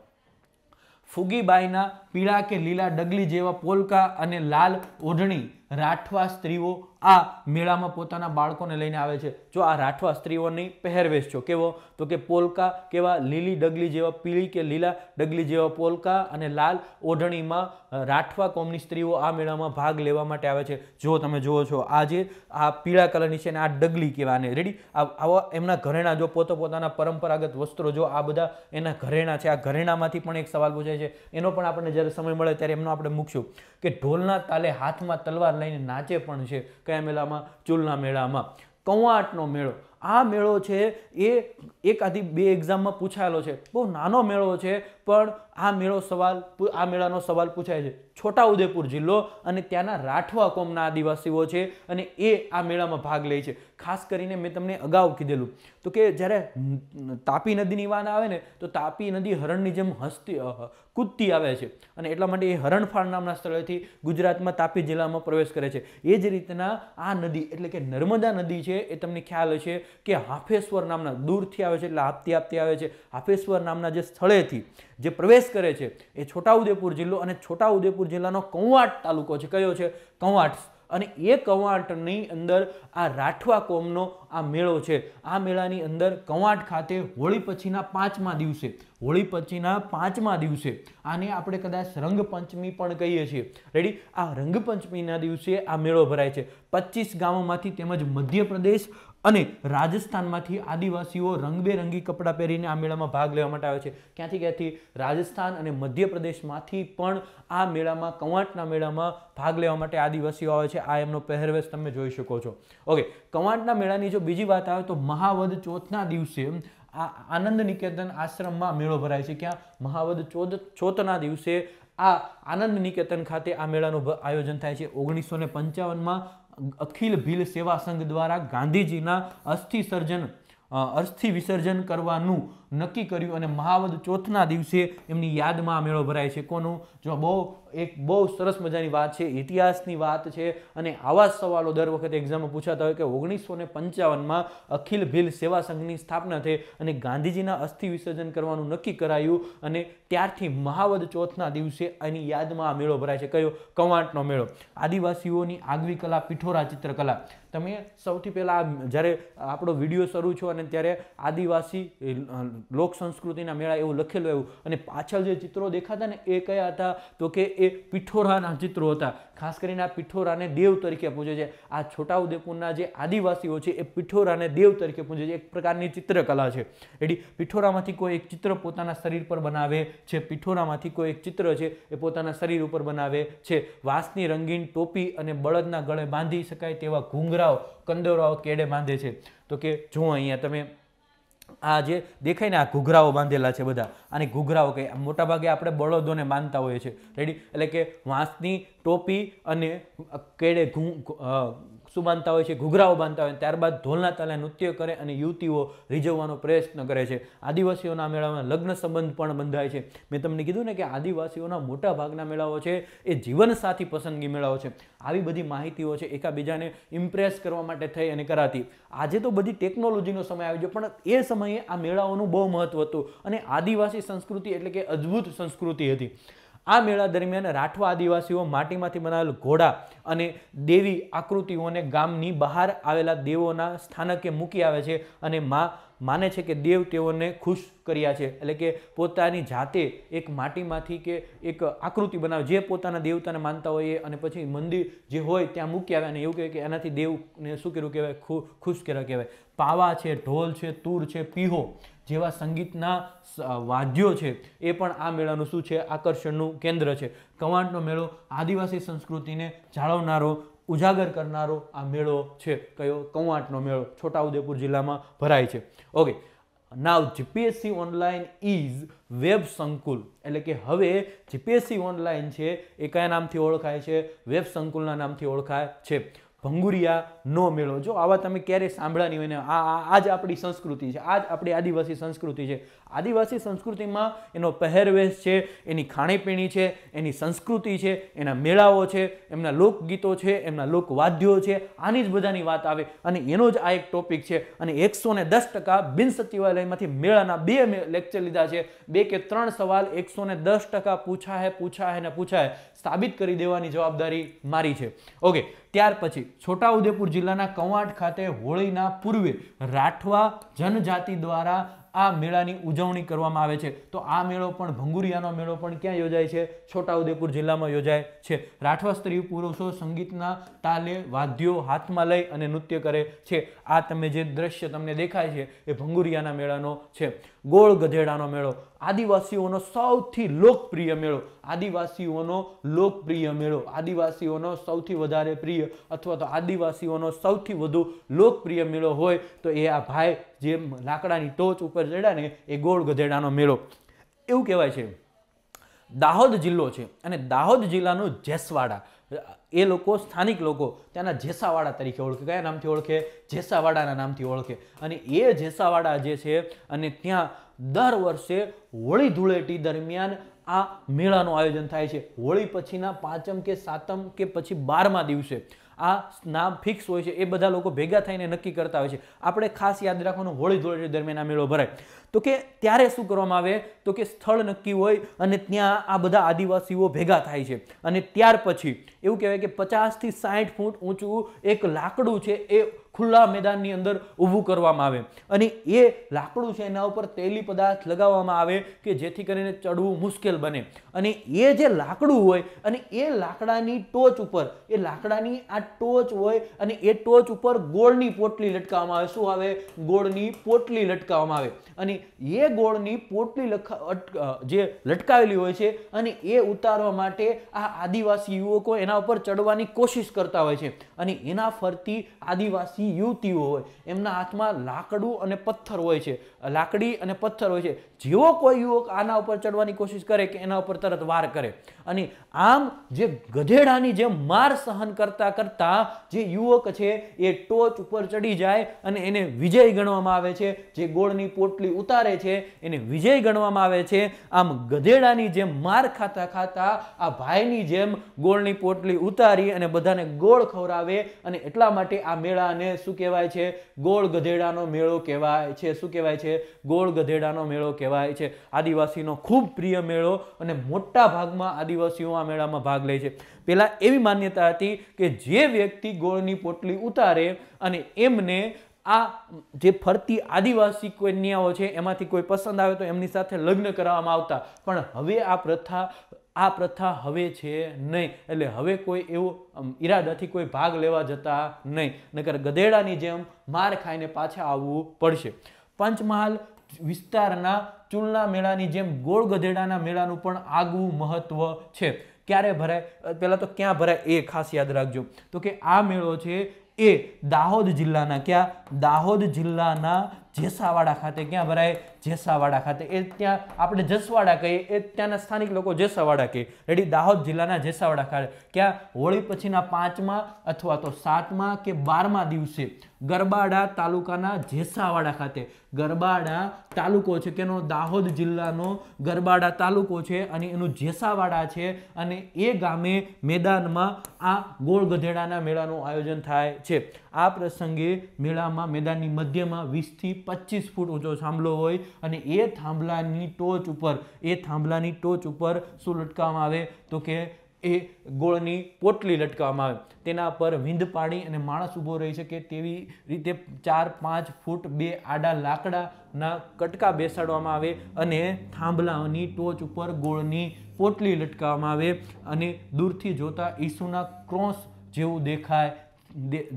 ફુગીબાઈના પીળા કે લીલા ડગલી જેવા પોલકા અને લાલ ઓઢણી રાઠવા સ્ત્રીઓ આ મેળામાં પોતાના બાળકોને લઈને આવે છે જો આ રાઠવા સ્ત્રીઓની પહેરવેશ છો કેવો તો કે પોલકા કેવા લીલી ડગલી જેવા પીળી કે લીલા ડગલી જેવા પોલકા અને લાલ ઓઢણીમાં રાઠવા કોમની સ્ત્રીઓ આ મેળામાં ભાગ લેવા માટે આવે છે જો તમે જુઓ છો આ જે આ પીળા કલરની છે ને આ ડગલી કહેવા અને રેડી આવા એમના ઘરેણા જો પોતે પોતાના પરંપરાગત વસ્ત્રો જો આ બધા એના ઘરેણા છે આ ઘરેણામાંથી પણ એક સવાલ પૂછાય છે એનો પણ આપણને જ્યારે સમય મળે ત્યારે એમનો આપણે મૂકશું કે ઢોલના તાલે હાથમાં તલવાર લઈને નાચે પણ છે કયા મેળામાં ચૂલના મેળામાં કવાંટનો મેળો આ મેળો છે એ એકાથી બે એક્ઝામમાં પૂછાયેલો છે બહુ નાનો મેળો છે પણ આ મેળો સવાલ આ મેળાનો સવાલ પૂછાય છે છોટા ઉદેપુર જિલ્લો અને ત્યાંના રાઠવા કોમના આદિવાસીઓ છે અને એ આ મેળામાં ભાગ લે છે ખાસ કરીને મેં તમને અગાઉ કીધેલું તો કે જ્યારે તાપી નદીની વાત આવે ને તો તાપી નદી હરણની જેમ હસતી કૂદતી આવે છે અને એટલા માટે એ હરણફાળ નામના સ્થળેથી ગુજરાતમાં તાપી જિલ્લામાં પ્રવેશ કરે છે એ જ રીતના આ નદી એટલે કે નર્મદા નદી છે એ તમને ખ્યાલ હશે કે હાફેશ્વર નામના દૂરથી આવે છે એટલે આપતી આપતી આવે છે હાફેશ્વર નામના જે સ્થળેથી જે પ્રવેશ કરે છે એ છોટાઉદેપુર જિલ્લો અને છોટાઉદેપુર જિલ્લાનો કંવાટ તાલુકો છે કયો છે કંવાટ અને એ કંવાટની અંદર આ રાઠવા કોમનો આ મેળો છે આ મેળાની અંદર કંવાટ ખાતે હોળી પછીના પાંચમા દિવસે હોળી પછીના પાંચમા દિવસે આને આપણે કદાચ રંગપંચમી પણ કહીએ છીએ રેડી આ રંગપંચમીના દિવસે આ મેળો ભરાય છે પચીસ ગામોમાંથી તેમજ મધ્યપ્રદેશ અને રાજસ્થાનમાંથી આદિવાસીઓ રંગબેરંગી કપડાં પહેરીને આ મેળામાં ભાગ લેવા માટે આવે છે ક્યાંથી ક્યાંથી રાજસ્થાન અને મધ્યપ્રદેશમાંથી પણ આ મેળામાં કવાંટના મેળામાં ભાગ લેવા માટે આદિવાસીઓ આવે છે આ એમનો પહેરવેશ તમે જોઈ શકો છો ઓકે કવાંટના મેળાની જો બીજી વાત આવે તો મહાવદ ચોથના દિવસે આ આનંદ નિકેતન આશ્રમમાં મેળો ભરાય છે ક્યાં મહાવદ ચોદ ચોથના દિવસે આ આનંદ નિકેતન ખાતે આ મેળાનું આયોજન થાય છે ઓગણીસો ને પંચાવનમાં અખિલ ભીલ સેવા સંઘ દ્વારા ગાંધીજીના અસ્થિ સર્જન અસ્થિ વિસર્જન કરવાનું નક્કી કર્યું અને મહાવદ ચોથના દિવસે એમની યાદમાં આ મેળો ભરાય છે કોનું જો બહુ એક બહુ સરસ મજાની વાત છે ઇતિહાસની વાત છે અને આવા સવાલો દર વખતે એક્ઝામમાં પૂછાતા હોય કે ઓગણીસો ને પંચાવનમાં અખિલ ભીલ સેવા સંઘની સ્થાપના થઈ અને ગાંધીજીના અસ્થિ વિસર્જન કરવાનું નક્કી કરાયું અને ત્યારથી મહાવદ ચોથના દિવસે એની યાદમાં આ મેળો ભરાય છે કયો કવાંટનો મેળો આદિવાસીઓની આગવી કલા પિઠોરા ચિત્રકલા તમે સૌથી પહેલાં જ્યારે આપણો વિડીયો શરૂ છો અને ત્યારે આદિવાસી લોક સંસ્કૃતિના મેળા એવું લખેલું એવું અને પાછળ જે ચિત્રો દેખાતા ને એ કયા હતા તો કે એ પિઠોરાના ચિત્રો હતા ખાસ કરીને આ પિઠોરાને દેવ તરીકે પૂજે છે આ છોટાઉદેપુરના જે આદિવાસીઓ છે એ પિઠોરાને દેવ તરીકે પૂજે છે એક પ્રકારની ચિત્રકલા છે એડી પિઠોરામાંથી કોઈ એક ચિત્ર પોતાના શરીર પર બનાવે છે પિઠોરામાંથી કોઈ એક ચિત્ર છે એ પોતાના શરીર ઉપર બનાવે છે વાંસની રંગીન ટોપી અને બળદના ગળે બાંધી શકાય તેવા ઘૂંઘરાઓ કંદોરાઓ કેડે બાંધે છે તો કે જુઓ અહીંયા તમે આ જે દેખાય ને આ ઘૂઘરાઓ બાંધેલા છે બધા અને ઘૂઘરાઓ કહે મોટાભાગે આપણે બળદોને માનતા હોઈએ છીએ રેડી એટલે કે વાંસની ટોપી અને કેળે ઘૂ શું બાંધતા હોય છે ઘૂઘરાઓ બાંધતા હોય ત્યારબાદ ઢોલના તાલે નૃત્ય કરે અને યુવતીઓ રીઝવવાનો પ્રયત્ન કરે છે આદિવાસીઓના મેળામાં લગ્ન સંબંધ પણ બંધાય છે મેં તમને કીધું ને કે આદિવાસીઓના મોટા ભાગના મેળાઓ છે એ જીવનસાથી પસંદગી મેળાઓ છે આવી બધી માહિતીઓ છે એકાબીજાને ઇમ્પ્રેસ કરવા માટે થઈ અને કરાતી આજે તો બધી ટેકનોલોજીનો સમય આવી ગયો પણ એ સમયે આ મેળાઓનું બહુ મહત્વ હતું અને આદિવાસી સંસ્કૃતિ એટલે કે અદ્ભુત સંસ્કૃતિ હતી આ મેળા દરમિયાન રાઠવા આદિવાસીઓ માટીમાંથી બનાવેલ ઘોડા અને દેવી આકૃતિઓને ગામની બહાર આવેલા દેવોના સ્થાનકે મૂકી આવે છે અને મા માને છે કે દેવ તેઓને ખુશ કર્યા છે એટલે કે પોતાની જાતે એક માટીમાંથી કે એક આકૃતિ બનાવે જે પોતાના દેવતાને માનતા હોય અને પછી મંદિર જે હોય ત્યાં મૂકી આવે અને એવું કહેવાય કે એનાથી દેવને શું કર્યું કહેવાય ખુશ કર્યા કહેવાય પાવા છે ઢોલ છે તૂર છે પીહો જેવા સંગીતના વાદ્યો છે એ પણ આ મેળાનું શું છે આકર્ષણનું કેન્દ્ર છે કવાંટનો મેળો આદિવાસી સંસ્કૃતિને જાળવનારો ઉજાગર કરનારો આ મેળો છે કયો કવાંટનો મેળો છોટાઉદેપુર જિલ્લામાં ભરાય છે okay now GPSC online is web સંકુલ એટલે કે હવે જીપીએસસી ઓનલાઈન છે એ કયા નામથી ઓળખાય છે વેબ સંકુલના નામથી ઓળખાય છે નો મેળો જો આવા તમે ક્યારેય સાંભળ્યા નહીં હોય આ આ જ આપણી સંસ્કૃતિ છે આ જ આપણી આદિવાસી સંસ્કૃતિ છે આદિવાસી સંસ્કૃતિમાં એનો પહેરવેશ છે એની ખાણીપીણી છે એની સંસ્કૃતિ છે એના મેળાઓ છે એમના લોકગીતો છે એમના લોકવાદ્યો છે આની જ બધાની વાત આવે અને એનો જ આ એક ટોપિક છે અને એકસો ને દસ ટકા બિન સચિવાલયમાંથી મેળાના બે લેક્ચર લીધા છે બે કે ત્રણ સવાલ એકસો ને દસ ટકા પૂછા હે પૂછા હે ને પૂછા હે સાબિત કરી દેવાની જવાબદારી મારી છે ઓકે ત્યાર પછી છોટાઉદેપુર જિલ્લાના કવાંટ ખાતે હોળીના પૂર્વે રાઠવા જનજાતિ દ્વારા આ મેળાની ઉજવણી કરવામાં આવે છે તો આ મેળો પણ ભંગુરિયાનો મેળો પણ ક્યાં યોજાય છે છોટાઉદેપુર જિલ્લામાં યોજાય છે રાઠવા સ્ત્રી પુરુષો સંગીતના તાલે વાદ્યો હાથમાં લઈ અને નૃત્ય કરે છે આ તમે જે દ્રશ્ય તમને દેખાય છે એ ભંગુરિયાના મેળાનો છે ગોળ ગધેડાનો મેળો આદિવાસીઓનો સૌથી લોકપ્રિય મેળો આદિવાસીઓનો લોકપ્રિય મેળો આદિવાસીઓનો સૌથી વધારે પ્રિય અથવા તો આદિવાસીઓનો સૌથી વધુ લોકપ્રિય મેળો હોય તો એ આ ભાઈ જે લાકડાની ટોચ ઉપર ચડ્યા ને એ ગોળ ગધેડાનો મેળો એવું કહેવાય છે દાહોદ જિલ્લો છે અને દાહોદ જિલ્લાનું જેસવાડા એ લોકો સ્થાનિક લોકો ત્યાંના જેસાવાડા તરીકે ઓળખે કયા નામથી ઓળખે જેસાવાડાના નામથી ઓળખે અને એ જેસાવાડા જે છે અને ત્યાં દર વર્ષે હોળી ધૂળેટી દરમિયાન આ મેળાનું આયોજન થાય છે હોળી પછીના પાંચમ કે સાતમ કે પછી બારમા દિવસે આ નામ ફિક્સ હોય છે એ બધા લોકો ભેગા થઈને નક્કી કરતા હોય છે આપણે ખાસ યાદ રાખવાનું હોળી ધોળી દરમિયાન આ મેળો ભરાય તો કે ત્યારે શું કરવામાં આવે તો કે સ્થળ નક્કી હોય અને ત્યાં આ બધા આદિવાસીઓ ભેગા થાય છે અને ત્યાર પછી એવું કહેવાય કે પચાસથી સાઠ ફૂટ ઊંચું એક લાકડું છે એ ખુલ્લા મેદાનની અંદર ઊભું કરવામાં આવે અને એ લાકડું છે એના ઉપર તેલી પદાર્થ લગાવવામાં આવે કે જેથી કરીને ચડવું મુશ્કેલ બને અને એ જે લાકડું હોય અને એ લાકડાની ટોચ ઉપર એ લાકડાની આ ટોચ હોય અને એ ટોચ ઉપર ગોળની પોટલી લટકાવવામાં આવે શું આવે ગોળની પોટલી લટકાવવામાં આવે અને એ ગોળની પોટલી લખા જે લટકાવેલી હોય છે અને એ ઉતારવા માટે આ આદિવાસી યુવકો એના ઉપર ચડવાની કોશિશ કરતા હોય છે અને એના ફરતી આદિવાસી યુવતીઓ હોય એમના હાથમાં લાકડું અને પથ્થર હોય છે લાકડી અને પથ્થર હોય છે જેવો કોઈ યુવક આના ઉપર ચડવાની કોશિશ કરે કે એના ઉપર તરત વાર કરે અને આમ જે ગધેડાની જેમ માર સહન કરતા કરતા જે યુવક છે એ ટોચ ઉપર ચડી જાય અને એને વિજય ગણવામાં આવે છે જે ગોળની પોટલી ઉતારે છે એને વિજય ગણવામાં આવે છે આમ ગધેડાની જેમ માર ખાતા ખાતા આ ભાઈની જેમ ગોળની પોટલી ઉતારી અને બધાને ગોળ ખવડાવે અને એટલા માટે આ મેળાને શું કહેવાય છે ગોળ ગધેડાનો મેળો કહેવાય છે શું કહેવાય છે ગોળ ગધેડાનો મેળો કહેવાય છે આદિવાસીનો ખૂબ પ્રિય મેળો અને મોટા ભાગમાં આદિવાસીઓ આ મેળામાં ભાગ લે છે પહેલાં એવી માન્યતા હતી કે જે વ્યક્તિ ગોળની પોટલી ઉતારે અને એમને આ જે ફરતી આદિવાસી કન્યાઓ છે એમાંથી કોઈ પસંદ આવે તો એમની સાથે લગ્ન કરવામાં આવતા પણ હવે આ પ્રથા આ પ્રથા હવે છે નહીં એટલે હવે કોઈ એવો ઈરાદાથી કોઈ ભાગ લેવા જતા નહીં નકર ગધેડાની જેમ માર ખાઈને પાછા આવવું પડશે પંચમહાલ વિસ્તારના ચૂલના મેળાની જેમ ગોળ ગધેડાના મેળાનું પણ આગવું મહત્વ છે ક્યારે ભરાય પહેલાં તો ક્યાં ભરાય એ ખાસ યાદ રાખજો તો કે આ મેળો છે એ દાહોદ જિલ્લાના ક્યાં દાહોદ જિલ્લાના જેસાવાડા ખાતે ક્યાં ભરાય જેસાવાડા ખાતે એ ત્યાં આપણે જસવાડા કહીએ એ ત્યાંના સ્થાનિક લોકો જેસાવાડા કહે રેડી દાહોદ જિલ્લાના જેસાવાડા ખાતે ક્યાં હોળી પછીના પાંચમા અથવા તો સાતમા કે બારમા દિવસે ગરબાડા તાલુકાના જેસાવાડા ખાતે ગરબાડા તાલુકો છે કેનો દાહોદ જિલ્લાનો ગરબાડા તાલુકો છે અને એનું જેસાવાડા છે અને એ ગામે મેદાનમાં આ ગોળ ગધેડાના મેળાનું આયોજન થાય છે આ પ્રસંગે મેળામાં મેદાનની મધ્યમાં વીસથી પચીસ ફૂટ ઊંચો થાંભલો હોય અને એ થાંભલાની ટોચ ઉપર એ થાંભલાની ટોચ ઉપર શું લટકાવવામાં આવે તો કે એ ગોળની પોટલી લટકાવવામાં આવે તેના પર વિંધ પાણી અને માણસ ઊભો રહી શકે તેવી રીતે ચાર પાંચ ફૂટ બે આડા લાકડાના કટકા બેસાડવામાં આવે અને થાંભલાઓની ટોચ ઉપર ગોળની પોટલી લટકાવવામાં આવે અને દૂરથી જોતા ઈસુના ક્રોસ જેવું દેખાય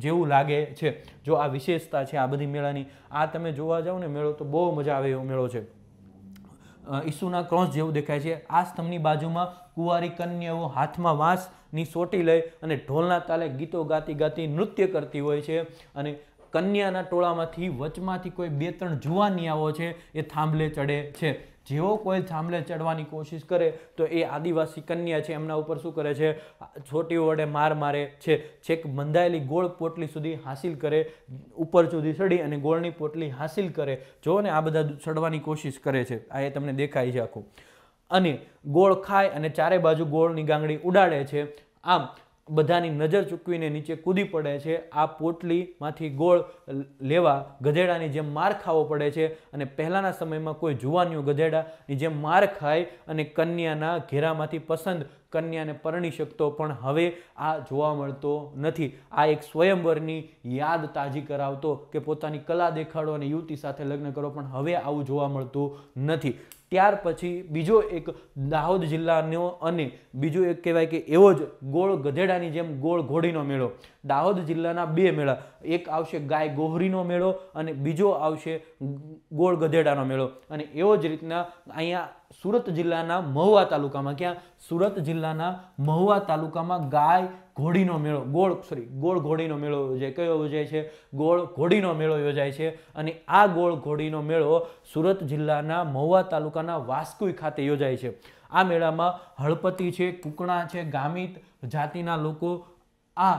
જેવું લાગે છે જો આ વિશેષતા છે આ બધી મેળાની આ તમે જોવા જાઓ ને મેળો તો બહુ મજા આવે એવો મેળો છે ઈસુના ક્રોસ જેવું દેખાય છે આ સ્તંભની બાજુમાં કુંવારી કન્યાઓ હાથમાં વાંસની સોટી લઈ અને ઢોલના તાલે ગીતો ગાતી ગાતી નૃત્ય કરતી હોય છે અને કન્યાના ટોળામાંથી વચમાંથી કોઈ બે ત્રણ જુવાનિયાઓ છે એ થાંભલે ચડે છે જેવો કોઈ થાંભલે ચડવાની કોશિશ કરે તો એ આદિવાસી કન્યા છે એમના ઉપર શું કરે છે છોટી વડે માર મારે છે છેક બંધાયેલી ગોળ પોટલી સુધી હાંસિલ કરે ઉપર સુધી ચડી અને ગોળની પોટલી હાંસિલ કરે જો ને આ બધા ચડવાની કોશિશ કરે છે આ એ તમને દેખાય છે આખું અને ગોળ ખાય અને ચારે બાજુ ગોળની ગાંગડી ઉડાડે છે આમ બધાની નજર ચૂકવીને નીચે કૂદી પડે છે આ પોટલીમાંથી ગોળ લેવા ગધેડાની જેમ માર ખાવો પડે છે અને પહેલાંના સમયમાં કોઈ જુવાનીઓ ગધેડાની જેમ માર ખાય અને કન્યાના ઘેરામાંથી પસંદ કન્યાને પરણી શકતો પણ હવે આ જોવા મળતો નથી આ એક સ્વયંવરની યાદ તાજી કરાવતો કે પોતાની કલા દેખાડો અને યુવતી સાથે લગ્ન કરો પણ હવે આવું જોવા મળતું નથી ત્યાર પછી બીજો એક દાહોદ જિલ્લાનો અને બીજો એક કહેવાય કે એવો જ ગોળ ગધેડાની જેમ ગોળ ઘોડીનો મેળો દાહોદ જિલ્લાના બે મેળા એક આવશે ગાય ગોહરીનો મેળો અને બીજો આવશે ગોળ ગધેડાનો મેળો અને એવો જ રીતના અહીંયા સુરત જિલ્લાના મહુવા તાલુકામાં ક્યાં સુરત જિલ્લાના મહુવા તાલુકામાં ગાય ઘોડીનો મેળો ગોળ સોરી ગોળ ઘોડીનો મેળો યોજાય કયો યોજાય છે ગોળ ઘોડીનો મેળો યોજાય છે અને આ ગોળ ઘોડીનો મેળો સુરત જિલ્લાના મહુવા તાલુકાના વાસ્કુઈ ખાતે યોજાય છે આ મેળામાં હળપતિ છે કુકણા છે ગામિત જાતિના લોકો આ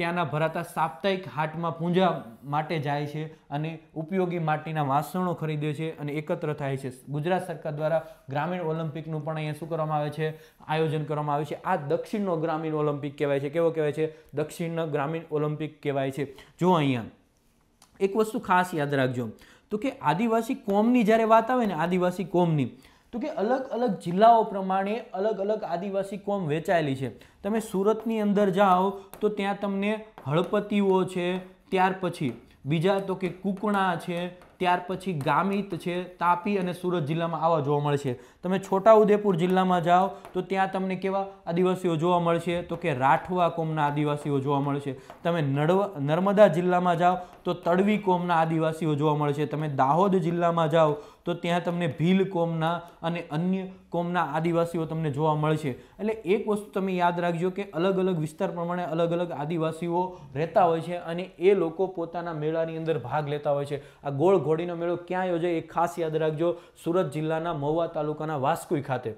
ત્યાંના ભરાતા સાપ્તાહિક હાટમાં પૂજા માટે જાય છે અને ઉપયોગી માટીના વાસણો ખરીદે છે અને એકત્ર થાય છે ગુજરાત સરકાર દ્વારા ગ્રામીણ ઓલિમ્પિકનું પણ અહીંયા શું કરવામાં આવે છે આયોજન કરવામાં આવે છે આ દક્ષિણનો ગ્રામીણ ઓલિમ્પિક કહેવાય છે કેવો કહેવાય છે દક્ષિણનો ગ્રામીણ ઓલિમ્પિક કહેવાય છે જો અહીંયા એક વસ્તુ ખાસ યાદ રાખજો તો કે આદિવાસી કોમની જ્યારે વાત આવે ને આદિવાસી કોમની તો કે અલગ અલગ જિલ્લાઓ પ્રમાણે અલગ અલગ આદિવાસી કોમ વેચાયેલી છે તમે સુરતની અંદર જાઓ તો ત્યાં તમને હળપતિઓ છે ત્યાર પછી બીજા તો કે કુકણા છે ત્યાર પછી ગામિત છે તાપી અને સુરત જિલ્લામાં આવા જોવા મળશે તમે છોટાઉદેપુર જિલ્લામાં જાઓ તો ત્યાં તમને કેવા આદિવાસીઓ જોવા મળશે તો કે રાઠવા કોમના આદિવાસીઓ જોવા મળશે તમે નડવા નર્મદા જિલ્લામાં જાઓ તો તડવી કોમના આદિવાસીઓ જોવા મળશે તમે દાહોદ જિલ્લામાં જાઓ તો ત્યાં તમને ભીલ કોમના અને અન્ય કોમના આદિવાસીઓ તમને જોવા મળશે એટલે એક વસ્તુ તમે યાદ રાખજો કે અલગ અલગ વિસ્તાર પ્રમાણે અલગ અલગ આદિવાસીઓ રહેતા હોય છે અને એ લોકો પોતાના મેળાની અંદર ભાગ લેતા હોય છે આ ગોળ ઘોડીનો મેળો ક્યાં યોજાય એ ખાસ યાદ રાખજો સુરત જિલ્લાના મહુવા તાલુકાના વાસ્કુઈ ખાતે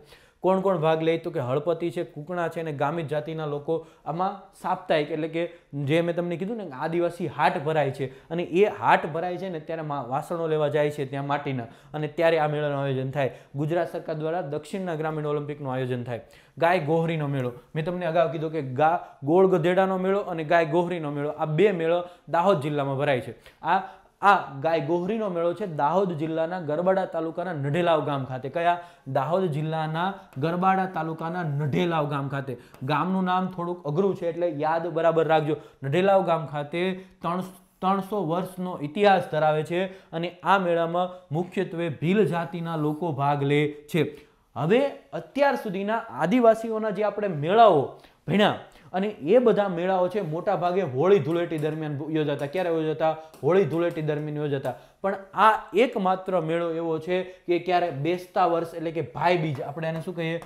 કોણ કોણ ભાગ લે તો કે હળપતિ છે કુકણા છે અને ગામિત જાતિના લોકો આમાં સાપ્તાહિક એટલે કે જે મેં તમને કીધું ને આદિવાસી હાટ ભરાય છે અને એ હાટ ભરાય છે ને ત્યારે વાસણો લેવા જાય છે ત્યાં માટીના અને ત્યારે આ મેળાનું આયોજન થાય ગુજરાત સરકાર દ્વારા દક્ષિણના ગ્રામીણ ઓલિમ્પિકનું આયોજન થાય ગાય ગોહરીનો મેળો મેં તમને અગાઉ કીધું કે ગા ગોળ ગધેડાનો મેળો અને ગાય ગોહરીનો મેળો આ બે મેળો દાહોદ જિલ્લામાં ભરાય છે આ આ ગાય ગોહરીનો મેળો છે દાહોદ જિલ્લાના ગરબાડા તાલુકાના નઢેલાવ ગામ ખાતે કયા દાહોદ જિલ્લાના ગરબાડા તાલુકાના નઢેલાવ ગામ ખાતે ગામનું નામ થોડુંક અઘરું છે એટલે યાદ બરાબર રાખજો નઢેલાવ ગામ ખાતે ત્રણ ત્રણસો વર્ષનો ઇતિહાસ ધરાવે છે અને આ મેળામાં મુખ્યત્વે ભીલ જાતિના લોકો ભાગ લે છે હવે અત્યાર સુધીના આદિવાસીઓના જે આપણે મેળાઓ ભણ્યા અને એ બધા મેળાઓ છે મોટા ભાગે હોળી ધૂળેટી દરમિયાન યોજાતા ક્યારે યોજાતા હોળી ધૂળેટી દરમિયાન યોજાતા પણ આ એકમાત્ર મેળો એવો છે કે ક્યારે બેસતા વર્ષ એટલે કે ભાઈ બીજ આપણે એને શું કહીએ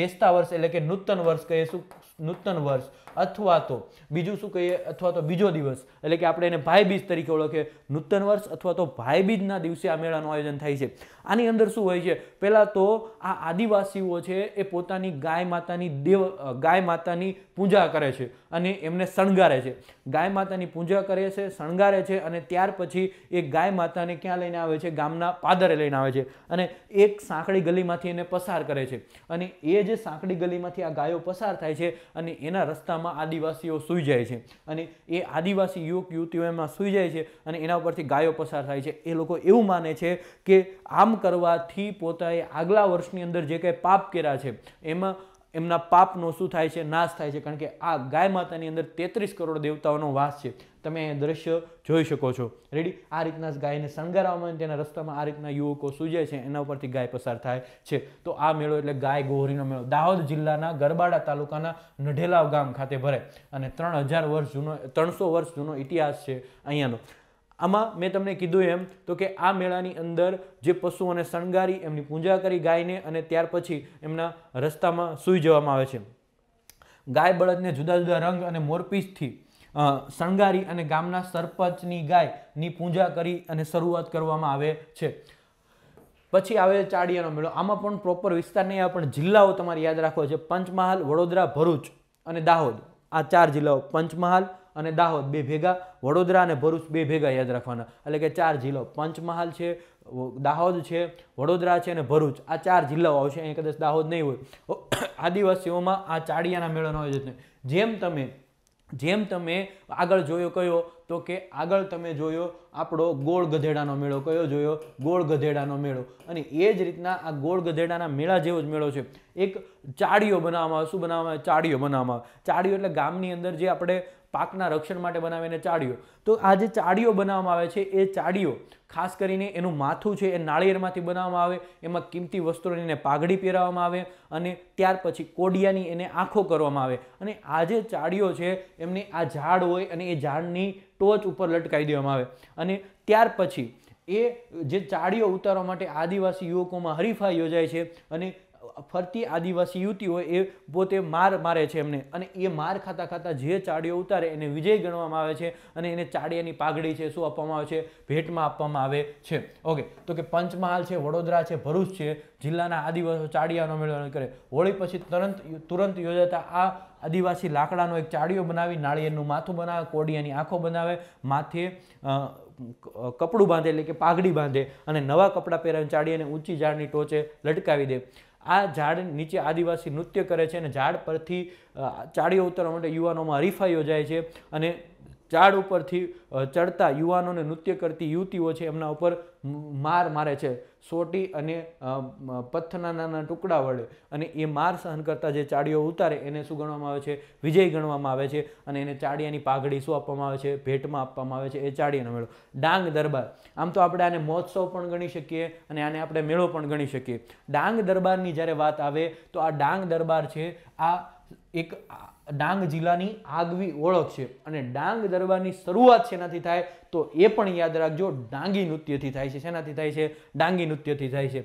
બેસતા વર્ષ એટલે કે નૂતન વર્ષ કહીએ શું નૂતન વર્ષ અથવા તો બીજું શું કહીએ અથવા તો બીજો દિવસ એટલે કે આપણે એને ભાઈબીજ તરીકે ઓળખીએ નૂતન વર્ષ અથવા તો ભાઈબીજના દિવસે આ મેળાનું આયોજન થાય છે આની અંદર શું હોય છે પહેલાં તો આ આદિવાસીઓ છે એ પોતાની ગાય માતાની દેવ ગાય માતાની પૂજા કરે છે અને એમને શણગારે છે ગાય માતાની પૂજા કરે છે શણગારે છે અને ત્યાર પછી એ ગાય માતાને ક્યાં લઈને આવે છે ગામના પાદરે લઈને આવે છે અને એક સાંકડી ગલીમાંથી એને પસાર કરે છે અને એ જે સાંકડી ગલીમાંથી આ ગાયો પસાર થાય છે અને એના રસ્તામાં આદિવાસીઓ સૂઈ જાય છે અને એ આદિવાસી યુવક યુવતીઓ એમાં સૂઈ જાય છે અને એના ઉપરથી ગાયો પસાર થાય છે એ લોકો એવું માને છે કે આમ કરવાથી પોતાએ આગલા વર્ષની અંદર જે કંઈ પાપ કર્યા છે એમાં એમના પાપનો શું થાય છે નાશ થાય છે કારણ કે આ ગાય માતાની અંદર તેત્રીસ કરોડ દેવતાઓનો વાસ છે તમે દ્રશ્ય જોઈ શકો છો રેડી આ રીતના ગાયને શણગારવામાં તેના રસ્તામાં આ રીતના યુવકો સૂજે છે એના ઉપરથી ગાય પસાર થાય છે તો આ મેળો એટલે ગાય ગોહરીનો મેળો દાહોદ જિલ્લાના ગરબાડા તાલુકાના નઢેલાવ ગામ ખાતે ભરાય અને ત્રણ હજાર વર્ષ જૂનો ત્રણસો વર્ષ જૂનો ઇતિહાસ છે અહીંયાનો આમાં મેં તમને કીધું એમ તો કે આ મેળાની અંદર જે પશુઓને શણગારી એમની પૂજા કરી ગાયને અને ત્યાર પછી એમના રસ્તામાં સૂઈ જવામાં આવે છે ગાય બળદને જુદા જુદા રંગ અને મોરપીચથી શણગારી અને ગામના સરપંચની ગાયની પૂજા કરી અને શરૂઆત કરવામાં આવે છે પછી આવે છે ચાડિયાનો મેળો આમાં પણ પ્રોપર વિસ્તાર નહીં આવે પણ જિલ્લાઓ તમારે યાદ રાખવા છે પંચમહાલ વડોદરા ભરૂચ અને દાહોદ આ ચાર જિલ્લાઓ પંચમહાલ અને દાહોદ બે ભેગા વડોદરા અને ભરૂચ બે ભેગા યાદ રાખવાના એટલે કે ચાર જિલ્લાઓ પંચમહાલ છે દાહોદ છે વડોદરા છે અને ભરૂચ આ ચાર જિલ્લાઓ આવશે અહીં કદાચ દાહોદ નહીં હોય આદિવાસીઓમાં આ ચાડિયાના મેળાનો આયોજન જેમ તમે જેમ તમે આગળ જોયો કયો તો કે આગળ તમે જોયો આપણો ગોળ ગધેડાનો મેળો કયો જોયો ગોળ ગધેડાનો મેળો અને એ જ રીતના આ ગોળ ગધેડાના મેળા જેવો જ મેળો છે એક ચાડીઓ બનાવવામાં આવે શું બનાવવામાં આવે ચાડીઓ બનાવવામાં આવે ચાડીઓ એટલે ગામની અંદર જે આપણે પાકના રક્ષણ માટે બનાવીને ચાડીઓ તો આ જે ચાડીઓ બનાવવામાં આવે છે એ ચાડીઓ ખાસ કરીને એનું માથું છે એ નાળિયેરમાંથી બનાવવામાં આવે એમાં કિંમતી વસ્ત્રોની એને પાઘડી પહેરાવવામાં આવે અને ત્યાર પછી કોડિયાની એને આંખો કરવામાં આવે અને આ જે ચાડીઓ છે એમને આ ઝાડ હોય અને એ ઝાડની ટોચ ઉપર લટકાવી દેવામાં આવે અને અને ત્યાર પછી એ જે ચાળીઓ ઉતારવા માટે આદિવાસી યુવકોમાં હરીફાઈ યોજાય છે અને ફરતી આદિવાસી યુવતીઓ એ પોતે માર મારે છે એમને અને એ માર ખાતા ખાતા જે ચાડીઓ ઉતારે એને વિજય ગણવામાં આવે છે અને એને ચાડિયાની પાઘડી છે શું આપવામાં આવે છે ભેટમાં આપવામાં આવે છે ઓકે તો કે પંચમહાલ છે વડોદરા છે ભરૂચ છે જિલ્લાના આદિવાસીઓ ચાડિયાનો મેળવણ કરે હોળી પછી તરંત તુરંત યોજાતા આ આદિવાસી લાકડાનો એક ચાડિયો બનાવી નાળિયેરનું માથું બનાવે કોડિયાની આંખો બનાવે માથે કપડું બાંધે એટલે કે પાઘડી બાંધે અને નવા કપડાં પહેરાવીને ચાડી અને ઊંચી ઝાડની ટોચે લટકાવી દે આ ઝાડ નીચે આદિવાસી નૃત્ય કરે છે અને ઝાડ પરથી ચાડીઓ ઉતરવા માટે યુવાનોમાં હરીફા યોજાય છે અને ઝાડ ઉપરથી ચડતા યુવાનોને નૃત્ય કરતી યુવતીઓ છે એમના ઉપર માર મારે છે સોટી અને પથ્થરના નાના ટુકડા વડે અને એ માર સહન કરતાં જે ચાડીઓ ઉતારે એને શું ગણવામાં આવે છે વિજય ગણવામાં આવે છે અને એને ચાડિયાની પાઘડી શું આપવામાં આવે છે ભેટમાં આપવામાં આવે છે એ ચાડિયાનો મેળો ડાંગ દરબાર આમ તો આપણે આને મહોત્સવ પણ ગણી શકીએ અને આને આપણે મેળો પણ ગણી શકીએ ડાંગ દરબારની જ્યારે વાત આવે તો આ ડાંગ દરબાર છે આ એક ડાંગ જિલ્લાની આગવી ઓળખ છે અને ડાંગ દરબારની શરૂઆત શેનાથી થાય તો એ પણ યાદ રાખજો ડાંગી નૃત્યથી થાય છે શેનાથી થાય છે ડાંગી નૃત્યથી થાય છે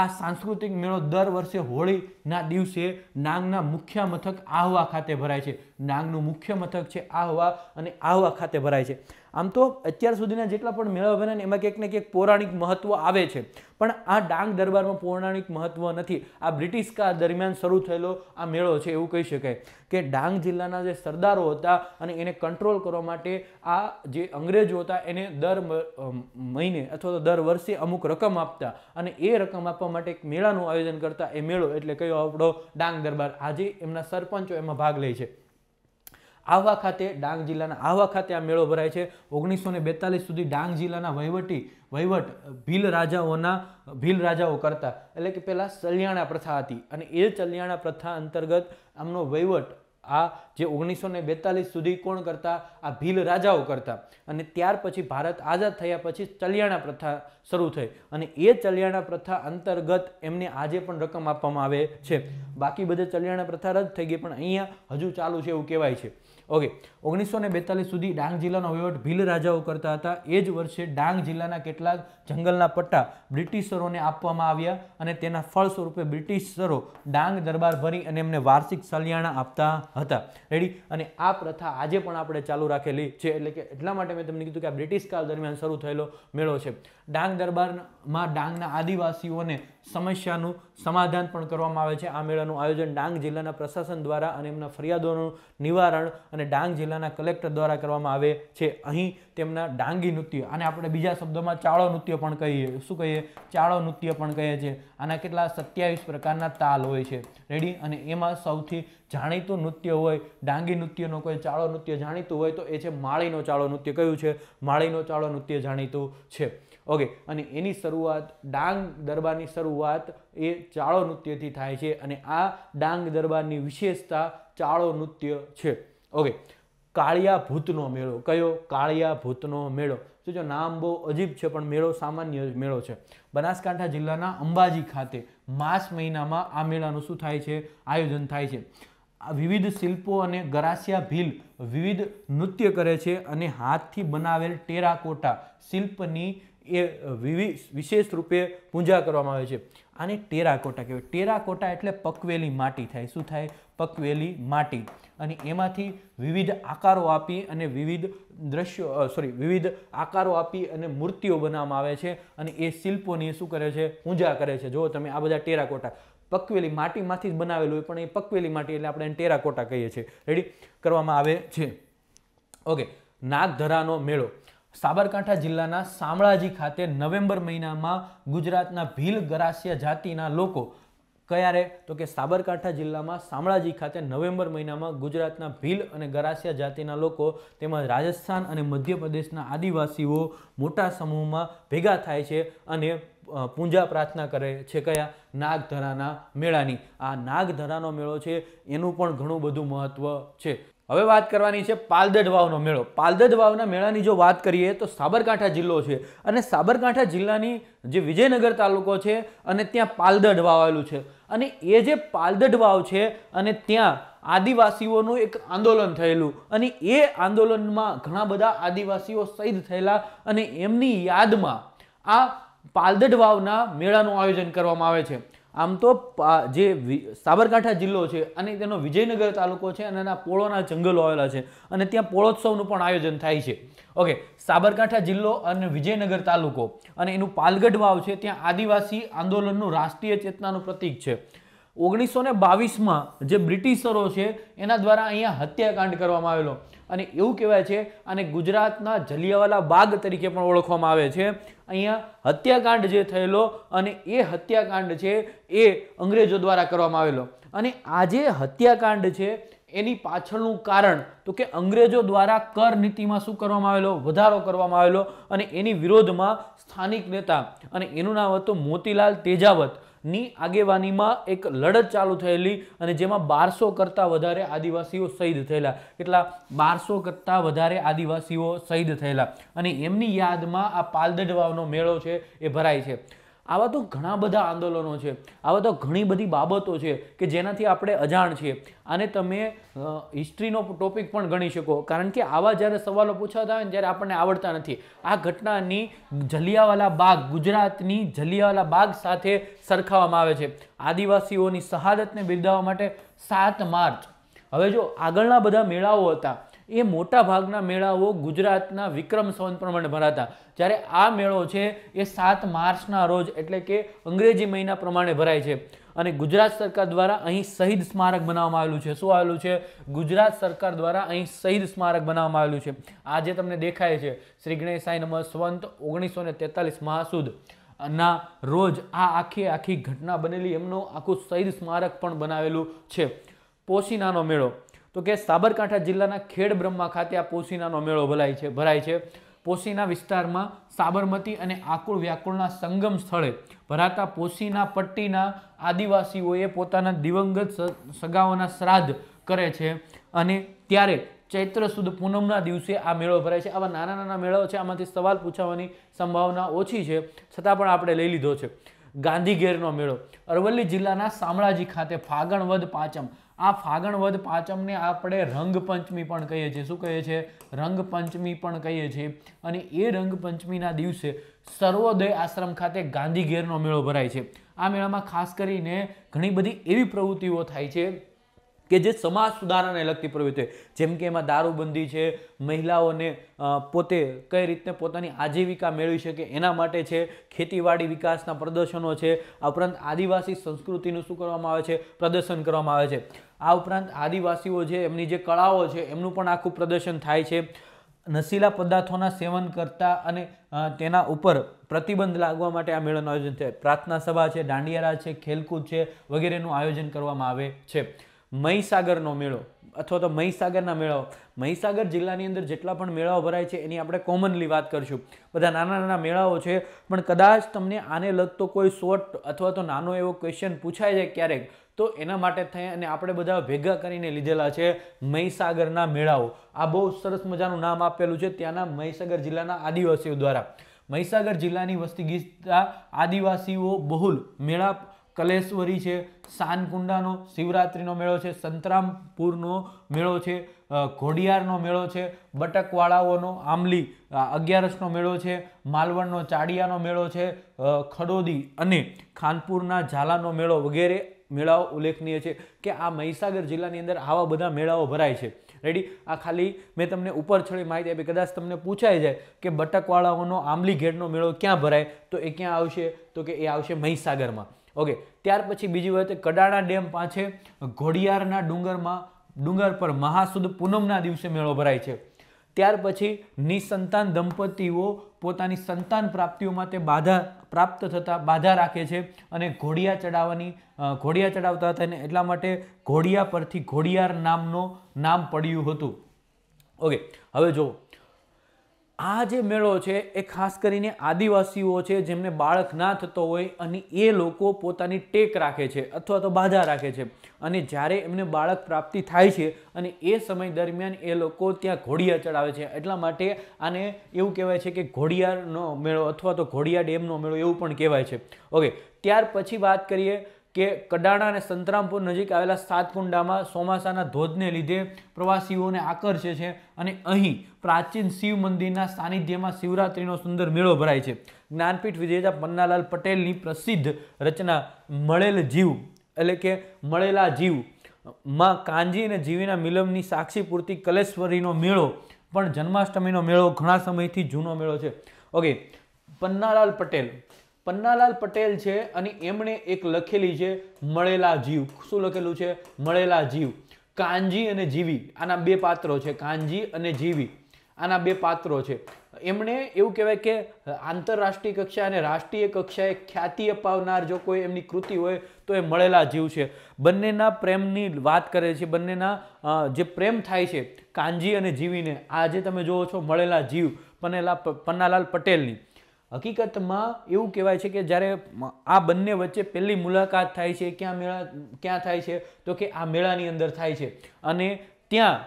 આ સાંસ્કૃતિક મેળો દર વર્ષે હોળીના દિવસે નાંગના મુખ્ય મથક આહવા ખાતે ભરાય છે ડાંગનું મુખ્ય મથક છે આહવા અને આહવા ખાતે ભરાય છે આમ તો અત્યાર સુધીના જેટલા પણ મેળા અભિનયન એમાં ક્યાંક ને ક્યાંક પૌરાણિક મહત્વ આવે છે પણ આ ડાંગ દરબારમાં પૌરાણિક મહત્વ નથી આ બ્રિટિશ કાળ દરમિયાન શરૂ થયેલો આ મેળો છે એવું કહી શકાય કે ડાંગ જિલ્લાના જે સરદારો હતા અને એને કંટ્રોલ કરવા માટે આ જે અંગ્રેજો હતા એને દર મહિને અથવા તો દર વર્ષે અમુક રકમ આપતા અને એ રકમ આપવા માટે એક મેળાનું આયોજન કરતા એ મેળો એટલે કયો આપણો ડાંગ દરબાર આજે એમના સરપંચો એમાં ભાગ લે છે આહવા ખાતે ડાંગ જિલ્લાના આહવા ખાતે આ મેળો ભરાય છે ઓગણીસો ને બેતાલીસ સુધી ડાંગ જિલ્લાના વહીવટી વહીવટ ભીલ રાજાઓના ભીલ રાજાઓ કરતા એટલે કે પહેલાં સલિયાણા પ્રથા હતી અને એ ચલિયાણા પ્રથા અંતર્ગત આમનો વહીવટ આ જે ઓગણીસો ને બેતાલીસ સુધી કોણ કરતા આ ભીલ રાજાઓ કરતા અને ત્યાર પછી ભારત આઝાદ થયા પછી ચલિયાણા પ્રથા શરૂ થઈ અને એ ચલિયાણા પ્રથા અંતર્ગત એમને આજે પણ રકમ આપવામાં આવે છે બાકી બધે ચલિયાણા પ્રથા રદ થઈ ગઈ પણ અહીંયા હજુ ચાલુ છે એવું કહેવાય છે ઓકે ઓગણીસો ને બેતાલીસ સુધી ડાંગ જિલ્લાનો વહીવટ ભીલ રાજાઓ કરતા હતા એ જ વર્ષે ડાંગ જિલ્લાના કેટલાક જંગલના પટ્ટા બ્રિટિશરોને આપવામાં આવ્યા અને તેના ફળ સ્વરૂપે બ્રિટિશરો ડાંગ દરબાર ભરી અને એમને વાર્ષિક સલિયાણા આપતા હતા રેડી અને આ પ્રથા આજે પણ આપણે ચાલુ રાખેલી છે એટલે કે એટલા માટે મેં તમને કીધું કે આ બ્રિટિશ કાળ દરમિયાન શરૂ થયેલો મેળો છે ડાંગ દરબારમાં ડાંગના આદિવાસીઓને સમસ્યાનું સમાધાન પણ કરવામાં આવે છે આ મેળાનું આયોજન ડાંગ જિલ્લાના પ્રશાસન દ્વારા અને એમના ફરિયાદોનું નિવારણ અને ડાંગ જિલ્લાના કલેક્ટર દ્વારા કરવામાં આવે છે અહીં તેમના ડાંગી નૃત્ય અને આપણે બીજા શબ્દોમાં ચાળો નૃત્ય પણ કહીએ શું કહીએ ચાળો નૃત્ય પણ કહીએ છીએ આના કેટલા સત્યાવીસ પ્રકારના તાલ હોય છે રેડી અને એમાં સૌથી જાણીતું નૃત્ય હોય ડાંગી નૃત્યનો કોઈ ચાળો નૃત્ય જાણીતું હોય તો એ છે માળીનો ચાળો નૃત્ય કયું છે માળીનો ચાળો નૃત્ય જાણીતું છે ઓકે અને એની શરૂઆત ડાંગ દરબારની શરૂઆત એ ચાળો નૃત્યથી થાય છે અને આ ડાંગ દરબારની વિશેષતા ચાળો નૃત્ય છે ઓકે કાળિયા ભૂતનો મેળો કયો કાળિયા ભૂતનો મેળો તો જો નામ બહુ અજીબ છે પણ મેળો સામાન્ય મેળો છે બનાસકાંઠા જિલ્લાના અંબાજી ખાતે માસ મહિનામાં આ મેળાનું શું થાય છે આયોજન થાય છે આ વિવિધ શિલ્પો અને ગરાસિયા ભીલ વિવિધ નૃત્ય કરે છે અને હાથથી બનાવેલ ટેરાકોટા શિલ્પની એ વિશેષ રૂપે પૂજા કરવામાં આવે છે આને ટેરાકોટા કહેવાય ટેરાકોટા એટલે પકવેલી માટી થાય શું થાય પકવેલી માટી અને એમાંથી વિવિધ આકારો આપી અને વિવિધ દ્રશ્યો સોરી વિવિધ આકારો આપી અને મૂર્તિઓ બનાવવામાં આવે છે અને એ શિલ્પોની શું કરે છે પૂજા કરે છે જો તમે આ બધા ટેરાકોટા પકવેલી માટીમાંથી જ બનાવેલું હોય પણ એ પકવેલી માટી એટલે આપણે ટેરાકોટા કહીએ છીએ રેડી કરવામાં આવે છે ઓકે નાગધરાનો મેળો સાબરકાંઠા જિલ્લાના શામળાજી ખાતે નવેમ્બર મહિનામાં ગુજરાતના ભીલ ગરાસિયા જાતિના લોકો કયારે તો કે સાબરકાંઠા જિલ્લામાં શામળાજી ખાતે નવેમ્બર મહિનામાં ગુજરાતના ભીલ અને ગરાસિયા જાતિના લોકો તેમજ રાજસ્થાન અને મધ્યપ્રદેશના આદિવાસીઓ મોટા સમૂહમાં ભેગા થાય છે અને પૂજા પ્રાર્થના કરે છે કયા નાગધરાના મેળાની આ નાગધરાનો મેળો છે એનું પણ ઘણું બધું મહત્વ છે હવે વાત કરવાની છે પાલદડ વાવનો મેળો પાલદડ વાવના મેળાની જો વાત કરીએ તો સાબરકાંઠા જિલ્લો છે અને સાબરકાંઠા જિલ્લાની જે વિજયનગર તાલુકો છે અને ત્યાં પાલદડ વાવ આવેલું છે અને એ જે પાલદડ વાવ છે અને ત્યાં આદિવાસીઓનું એક આંદોલન થયેલું અને એ આંદોલનમાં ઘણા બધા આદિવાસીઓ શહીદ થયેલા અને એમની યાદમાં આ પાલદડ વાવના મેળાનું આયોજન કરવામાં આવે છે આમ તો જે સાબરકાંઠા જિલ્લો છે અને તેનો વિજયનગર તાલુકો છે અને એના પોળોના જંગલો આવેલા છે અને ત્યાં પોળોત્સવનું પણ આયોજન થાય છે ઓકે સાબરકાંઠા જિલ્લો અને વિજયનગર તાલુકો અને એનું પાલગઢ વાવ છે ત્યાં આદિવાસી આંદોલનનું રાષ્ટ્રીય ચેતનાનું પ્રતીક છે ઓગણીસો ને બાવીસમાં જે બ્રિટિશરો છે એના દ્વારા અહીંયા હત્યાકાંડ કરવામાં આવેલો અને એવું કહેવાય છે અને ગુજરાતના જલિયાવાલા બાગ તરીકે પણ ઓળખવામાં આવે છે અહીંયા હત્યાકાંડ જે થયેલો અને એ હત્યાકાંડ છે એ અંગ્રેજો દ્વારા કરવામાં આવેલો અને આ જે હત્યાકાંડ છે એની પાછળનું કારણ તો કે અંગ્રેજો દ્વારા કર નીતિમાં શું કરવામાં આવેલો વધારો કરવામાં આવેલો અને એની વિરોધમાં સ્થાનિક નેતા અને એનું નામ હતું મોતીલાલ તેજાવત ની આગેવાનીમાં એક લડત ચાલુ થયેલી અને જેમાં બારસો કરતાં વધારે આદિવાસીઓ શહીદ થયેલા કેટલા બારસો કરતાં વધારે આદિવાસીઓ શહીદ થયેલા અને એમની યાદમાં આ પાલદડવાનો મેળો છે એ ભરાય છે આવા તો ઘણા બધા આંદોલનો છે આવા તો ઘણી બધી બાબતો છે કે જેનાથી આપણે અજાણ છીએ અને તમે હિસ્ટ્રીનો ટોપિક પણ ગણી શકો કારણ કે આવા જ્યારે સવાલો પૂછાતા હોય ને જ્યારે આપણને આવડતા નથી આ ઘટનાની જલિયાવાલા બાગ ગુજરાતની જલિયાવાલા બાગ સાથે સરખાવવામાં આવે છે આદિવાસીઓની શહાદતને બિરદાવવા માટે સાત માર્ચ હવે જો આગળના બધા મેળાઓ હતા એ મોટાભાગના મેળાઓ ગુજરાતના વિક્રમ સંવત પ્રમાણે ભરાતા જ્યારે આ મેળો છે એ સાત માર્ચના રોજ એટલે કે અંગ્રેજી મહિના પ્રમાણે ભરાય છે અને ગુજરાત સરકાર દ્વારા અહીં શહીદ સ્મારક બનાવવામાં આવેલું છે શું આવેલું છે ગુજરાત સરકાર દ્વારા અહીં શહીદ સ્મારક બનાવવામાં આવેલું છે આ જે તમને દેખાય છે શ્રી ગણેશ સાંઈ નમઃ સ્વંત ઓગણીસો ને તેતાલીસ મહાસુદ ના રોજ આ આખી આખી ઘટના બનેલી એમનું આખું શહીદ સ્મારક પણ બનાવેલું છે પોશીનાનો મેળો તો કે સાબરકાંઠા જિલ્લાના ખેડ બ્રહ્મા ખાતે આ પોશીનાનો મેળો ભરાય છે ભરાય છે પોશીના વિસ્તારમાં સાબરમતી અને આકુળ વ્યાકુળના સંગમ સ્થળે ભરાતા પોશીના પટ્ટીના આદિવાસીઓએ પોતાના દિવંગત સગાઓના શ્રાદ્ધ કરે છે અને ત્યારે ચૈત્ર સુદ પૂનમના દિવસે આ મેળો ભરાય છે આવા નાના નાના મેળાઓ છે આમાંથી સવાલ પૂછાવાની સંભાવના ઓછી છે છતાં પણ આપણે લઈ લીધો છે ગાંધીગેરનો મેળો અરવલ્લી જિલ્લાના શામળાજી ખાતે ફાગણવદ પાંચમ આ ફાગણ પાંચમને આપણે રંગપંચમી પણ કહીએ છીએ શું કહીએ છીએ રંગપંચમી પણ કહીએ છીએ અને એ રંગપંચમીના દિવસે સર્વોદય આશ્રમ ખાતે ગાંધી મેળો ભરાય છે આ મેળામાં ખાસ કરીને ઘણી બધી એવી પ્રવૃત્તિઓ થાય છે કે જે સમાજ સુધારાને લગતી પ્રવૃત્તિ જેમ કે એમાં દારૂબંધી છે મહિલાઓને પોતે કઈ રીતે પોતાની આજીવિકા મેળવી શકે એના માટે છે ખેતીવાડી વિકાસના પ્રદર્શનો છે આ ઉપરાંત આદિવાસી સંસ્કૃતિનું શું કરવામાં આવે છે પ્રદર્શન કરવામાં આવે છે આ ઉપરાંત આદિવાસીઓ છે એમની જે કળાઓ છે એમનું પણ આખું પ્રદર્શન થાય છે નશીલા પદાર્થોના સેવન કરતા અને તેના ઉપર પ્રતિબંધ લાગવા માટે આ મેળાનું આયોજન છે પ્રાર્થના સભા છે દાંડિયારા છે ખેલકૂદ છે વગેરેનું આયોજન કરવામાં આવે છે મહીસાગરનો મેળો અથવા તો મહીસાગરના મેળાઓ મહીસાગર જિલ્લાની અંદર જેટલા પણ મેળાઓ ભરાય છે એની આપણે કોમનલી વાત કરીશું બધા નાના નાના મેળાઓ છે પણ કદાચ તમને આને લગતો કોઈ શોર્ટ અથવા તો નાનો એવો ક્વેશ્ચન પૂછાય છે ક્યારેક તો એના માટે થઈ અને આપણે બધા ભેગા કરીને લીધેલા છે મહીસાગરના મેળાઓ આ બહુ સરસ મજાનું નામ આપેલું છે ત્યાંના મહીસાગર જિલ્લાના આદિવાસીઓ દ્વારા મહીસાગર જિલ્લાની વસ્તી ગીચતા આદિવાસીઓ બહુલ મેળા કલેશ્વરી છે સાનકુંડાનો શિવરાત્રિનો મેળો છે સંતરામપુરનો મેળો છે ઘોડિયારનો મેળો છે બટકવાળાઓનો આંબલી અગિયારસનો મેળો છે માલવણનો ચાડિયાનો મેળો છે ખડોદી અને ખાનપુરના ઝાલાનો મેળો વગેરે મેળાઓ ઉલ્લેખનીય છે કે આ મહીસાગર જિલ્લાની અંદર આવા બધા મેળાઓ ભરાય છે રેડી આ ખાલી મેં તમને ઉપર છળી માહિતી આપી કદાચ તમને પૂછાઈ જાય કે બટકવાળાઓનો આંબલી ઘેડનો મેળો ક્યાં ભરાય તો એ ક્યાં આવશે તો કે એ આવશે મહીસાગરમાં ઓકે ત્યાર પછી બીજી વાત કડાણા ડેમ પાસે ઘોડિયારના ડુંગરમાં ડુંગર પર મહાસુદ પૂનમના દિવસે મેળો ભરાય છે ત્યાર પછી નિસંતાન દંપતીઓ પોતાની સંતાન પ્રાપ્તિઓ માટે બાધા પ્રાપ્ત થતાં બાધા રાખે છે અને ઘોડિયા ચડાવવાની ઘોડિયા ચડાવતા હતા અને એટલા માટે ઘોડિયા પરથી ઘોડિયાર નામનો નામ પડ્યું હતું ઓકે હવે જુઓ આ જે મેળો છે એ ખાસ કરીને આદિવાસીઓ છે જેમને બાળક ના થતો હોય અને એ લોકો પોતાની ટેક રાખે છે અથવા તો બાધા રાખે છે અને જ્યારે એમને બાળક પ્રાપ્તિ થાય છે અને એ સમય દરમિયાન એ લોકો ત્યાં ઘોડિયા ચડાવે છે એટલા માટે આને એવું કહેવાય છે કે ઘોડિયાનો મેળો અથવા તો ઘોડિયા ડેમનો મેળો એવું પણ કહેવાય છે ઓકે ત્યાર પછી વાત કરીએ કે કડાણા અને સંતરામપુર નજીક આવેલા સાતકુંડામાં ચોમાસાના ધોધને લીધે પ્રવાસીઓને આકર્ષે છે અને અહીં પ્રાચીન શિવ મંદિરના સાનિધ્યમાં શિવરાત્રિનો સુંદર મેળો ભરાય છે જ્ઞાનપીઠ વિજેતા પન્નાલાલ પટેલની પ્રસિદ્ધ રચના મળેલ જીવ એટલે કે મળેલા જીવ માં કાંજી અને જીવીના મિલમની સાક્ષી પૂરતી કલેશ્વરીનો મેળો પણ જન્માષ્ટમીનો મેળો ઘણા સમયથી જૂનો મેળો છે ઓકે પન્નાલાલ પટેલ પન્નાલાલ પટેલ છે અને એમણે એક લખેલી છે મળેલા જીવ શું લખેલું છે મળેલા જીવ કાંજી અને જીવી આના બે પાત્રો છે કાંજી અને જીવી આના બે પાત્રો છે એમણે એવું કહેવાય કે આંતરરાષ્ટ્રીય કક્ષા અને રાષ્ટ્રીય કક્ષાએ ખ્યાતિ અપાવનાર જો કોઈ એમની કૃતિ હોય તો એ મળેલા જીવ છે બંનેના પ્રેમની વાત કરે છે બંનેના જે પ્રેમ થાય છે કાંજી અને જીવીને આજે તમે જુઓ છો મળેલા જીવ પનેલા પન્નાલાલ પટેલની હકીકતમાં એવું કહેવાય છે કે જ્યારે આ બંને વચ્ચે પહેલી મુલાકાત થાય છે ક્યાં મેળા ક્યાં થાય છે તો કે આ મેળાની અંદર થાય છે અને ત્યાં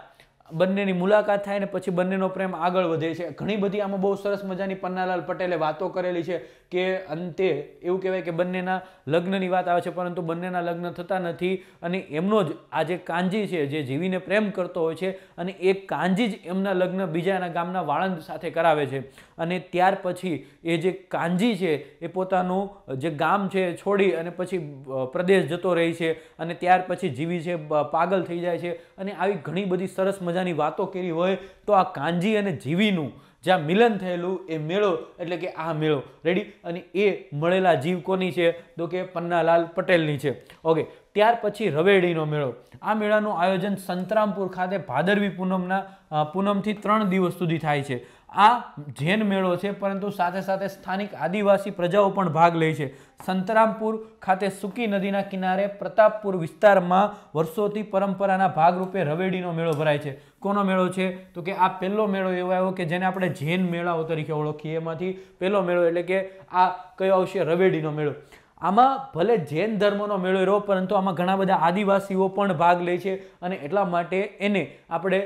બંનેની મુલાકાત થાય ને પછી બંનેનો પ્રેમ આગળ વધે છે ઘણી બધી આમાં બહુ સરસ મજાની પન્નાલાલ પટેલે વાતો કરેલી છે કે અંતે એવું કહેવાય કે બંનેના લગ્નની વાત આવે છે પરંતુ બંનેના લગ્ન થતા નથી અને એમનો જ આ જે કાંજી છે જે જીવીને પ્રેમ કરતો હોય છે અને એ કાંજી જ એમના લગ્ન બીજાના ગામના વાળંદ સાથે કરાવે છે અને ત્યાર પછી એ જે કાંજી છે એ પોતાનું જે ગામ છે છોડી અને પછી પ્રદેશ જતો રહે છે અને ત્યાર પછી જીવી છે પાગલ થઈ જાય છે અને આવી ઘણી બધી સરસ મજા મજાની વાતો કરી હોય તો આ કાંજી અને જીવીનું જ્યાં મિલન થયેલું એ મેળો એટલે કે આ મેળો રેડી અને એ મળેલા જીવ કોની છે તો કે પન્નાલાલ પટેલની છે ઓકે ત્યાર પછી રવેડીનો મેળો આ મેળાનું આયોજન સંતરામપુર ખાતે ભાદરવી પૂનમના પૂનમથી ત્રણ દિવસ સુધી થાય છે આ જૈન મેળો છે પરંતુ સાથે સાથે સ્થાનિક આદિવાસી પ્રજાઓ પણ ભાગ લે છે સંતરામપુર ખાતે સુકી નદીના કિનારે પ્રતાપપુર વિસ્તારમાં વર્ષોથી પરંપરાના ભાગરૂપે રવેડીનો મેળો ભરાય છે કોનો મેળો છે તો કે આ પહેલો મેળો એવો આવ્યો કે જેને આપણે જૈન મેળાઓ તરીકે ઓળખીએ એમાંથી પહેલો મેળો એટલે કે આ કયો આવશે રવેડીનો મેળો આમાં ભલે જૈન ધર્મનો મેળો રહ્યો પરંતુ આમાં ઘણા બધા આદિવાસીઓ પણ ભાગ લે છે અને એટલા માટે એને આપણે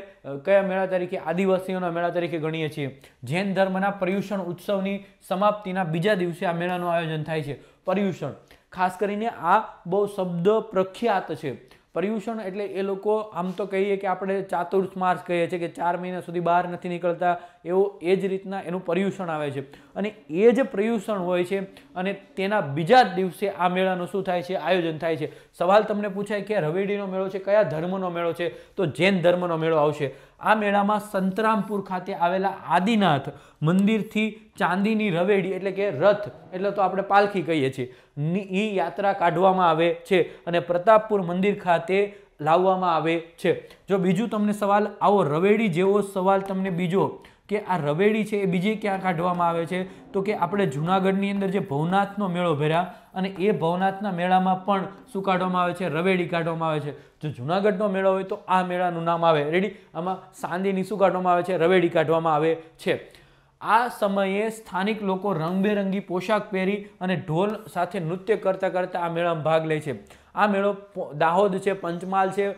કયા મેળા તરીકે આદિવાસીઓના મેળા તરીકે ગણીએ છીએ જૈન ધર્મના પર્યુષણ ઉત્સવની સમાપ્તિના બીજા દિવસે આ મેળાનું આયોજન થાય છે પર્યુષણ ખાસ કરીને આ બહુ શબ્દ પ્રખ્યાત છે પર્યુષણ એટલે એ લોકો આમ તો કહીએ કે આપણે ચાતુર્થ માર્ચ કહીએ છીએ કે ચાર મહિના સુધી બહાર નથી નીકળતા એવો એ જ રીતના એનું પર્યુષણ આવે છે અને એ જ પર્યુષણ હોય છે અને તેના બીજા જ દિવસે આ મેળાનું શું થાય છે આયોજન થાય છે સવાલ તમને પૂછાય કે રવેડીનો મેળો છે કયા ધર્મનો મેળો છે તો જૈન ધર્મનો મેળો આવશે આ મેળામાં સંતરામપુર ખાતે આવેલા આદિનાથ મંદિરથી ચાંદીની રવેડી એટલે કે રથ એટલે તો આપણે પાલખી કહીએ છીએ એ યાત્રા કાઢવામાં આવે છે અને પ્રતાપપુર મંદિર ખાતે લાવવામાં આવે છે જો બીજું તમને સવાલ આવો રવેડી જેવો સવાલ તમને બીજો કે આ રવેડી છે એ બીજે ક્યાં કાઢવામાં આવે છે તો કે આપણે જુનાગઢની અંદર જે ભવનાથનો મેળો ભર્યા અને એ ભવનાથના મેળામાં પણ શું કાઢવામાં આવે છે રવેડી કાઢવામાં આવે છે જો જુનાગઢનો મેળો હોય તો આ મેળાનું નામ આવે રેડી આમાં સાંદીની શું કાઢવામાં આવે છે રવેડી કાઢવામાં આવે છે આ સમયે સ્થાનિક લોકો રંગબેરંગી પોશાક પહેરી અને ઢોલ સાથે નૃત્ય કરતાં કરતાં આ મેળામાં ભાગ લે છે આ મેળો દાહોદ છે પંચમહાલ છે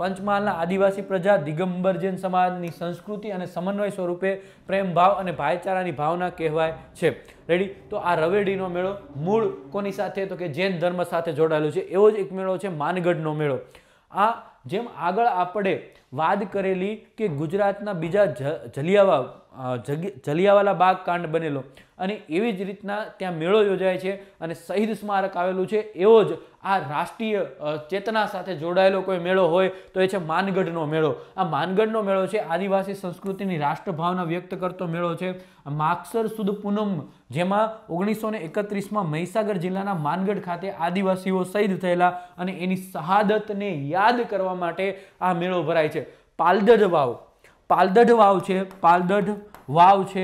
પંચમહાલના આદિવાસી પ્રજા દિગંબર જૈન સમાજની સંસ્કૃતિ અને સમન્વય સ્વરૂપે પ્રેમ ભાવ અને ભાઈચારાની ભાવના કહેવાય છે રેડી તો આ રવેડીનો મેળો મૂળ કોની સાથે તો કે જૈન ધર્મ સાથે જોડાયેલો છે એવો જ એક મેળો છે માનગઢનો મેળો આ જેમ આગળ આપણે વાત કરેલી કે ગુજરાતના બીજા જલિયાવા જલિયાવાલા બાગ કાંડ બનેલો અને એવી જ રીતના ત્યાં મેળો યોજાય છે અને શહીદ સ્મારક આવેલું છે એવો જ આ રાષ્ટ્રીય ચેતના સાથે જોડાયેલો કોઈ મેળો હોય તો એ છે માનગઢનો મેળો આ માનગઢનો મેળો છે આદિવાસી સંસ્કૃતિની રાષ્ટ્રભાવના વ્યક્ત કરતો મેળો છે માક્ષર સુદ પૂનમ જેમાં ઓગણીસો ને એકત્રીસમાં મહીસાગર જિલ્લાના માનગઢ ખાતે આદિવાસીઓ શહીદ થયેલા અને એની શહાદતને યાદ કરવા માટે આ મેળો ભરાય છે પાલદજ વાવ પાલદઢ વાવ છે પાલદઢ વાવ છે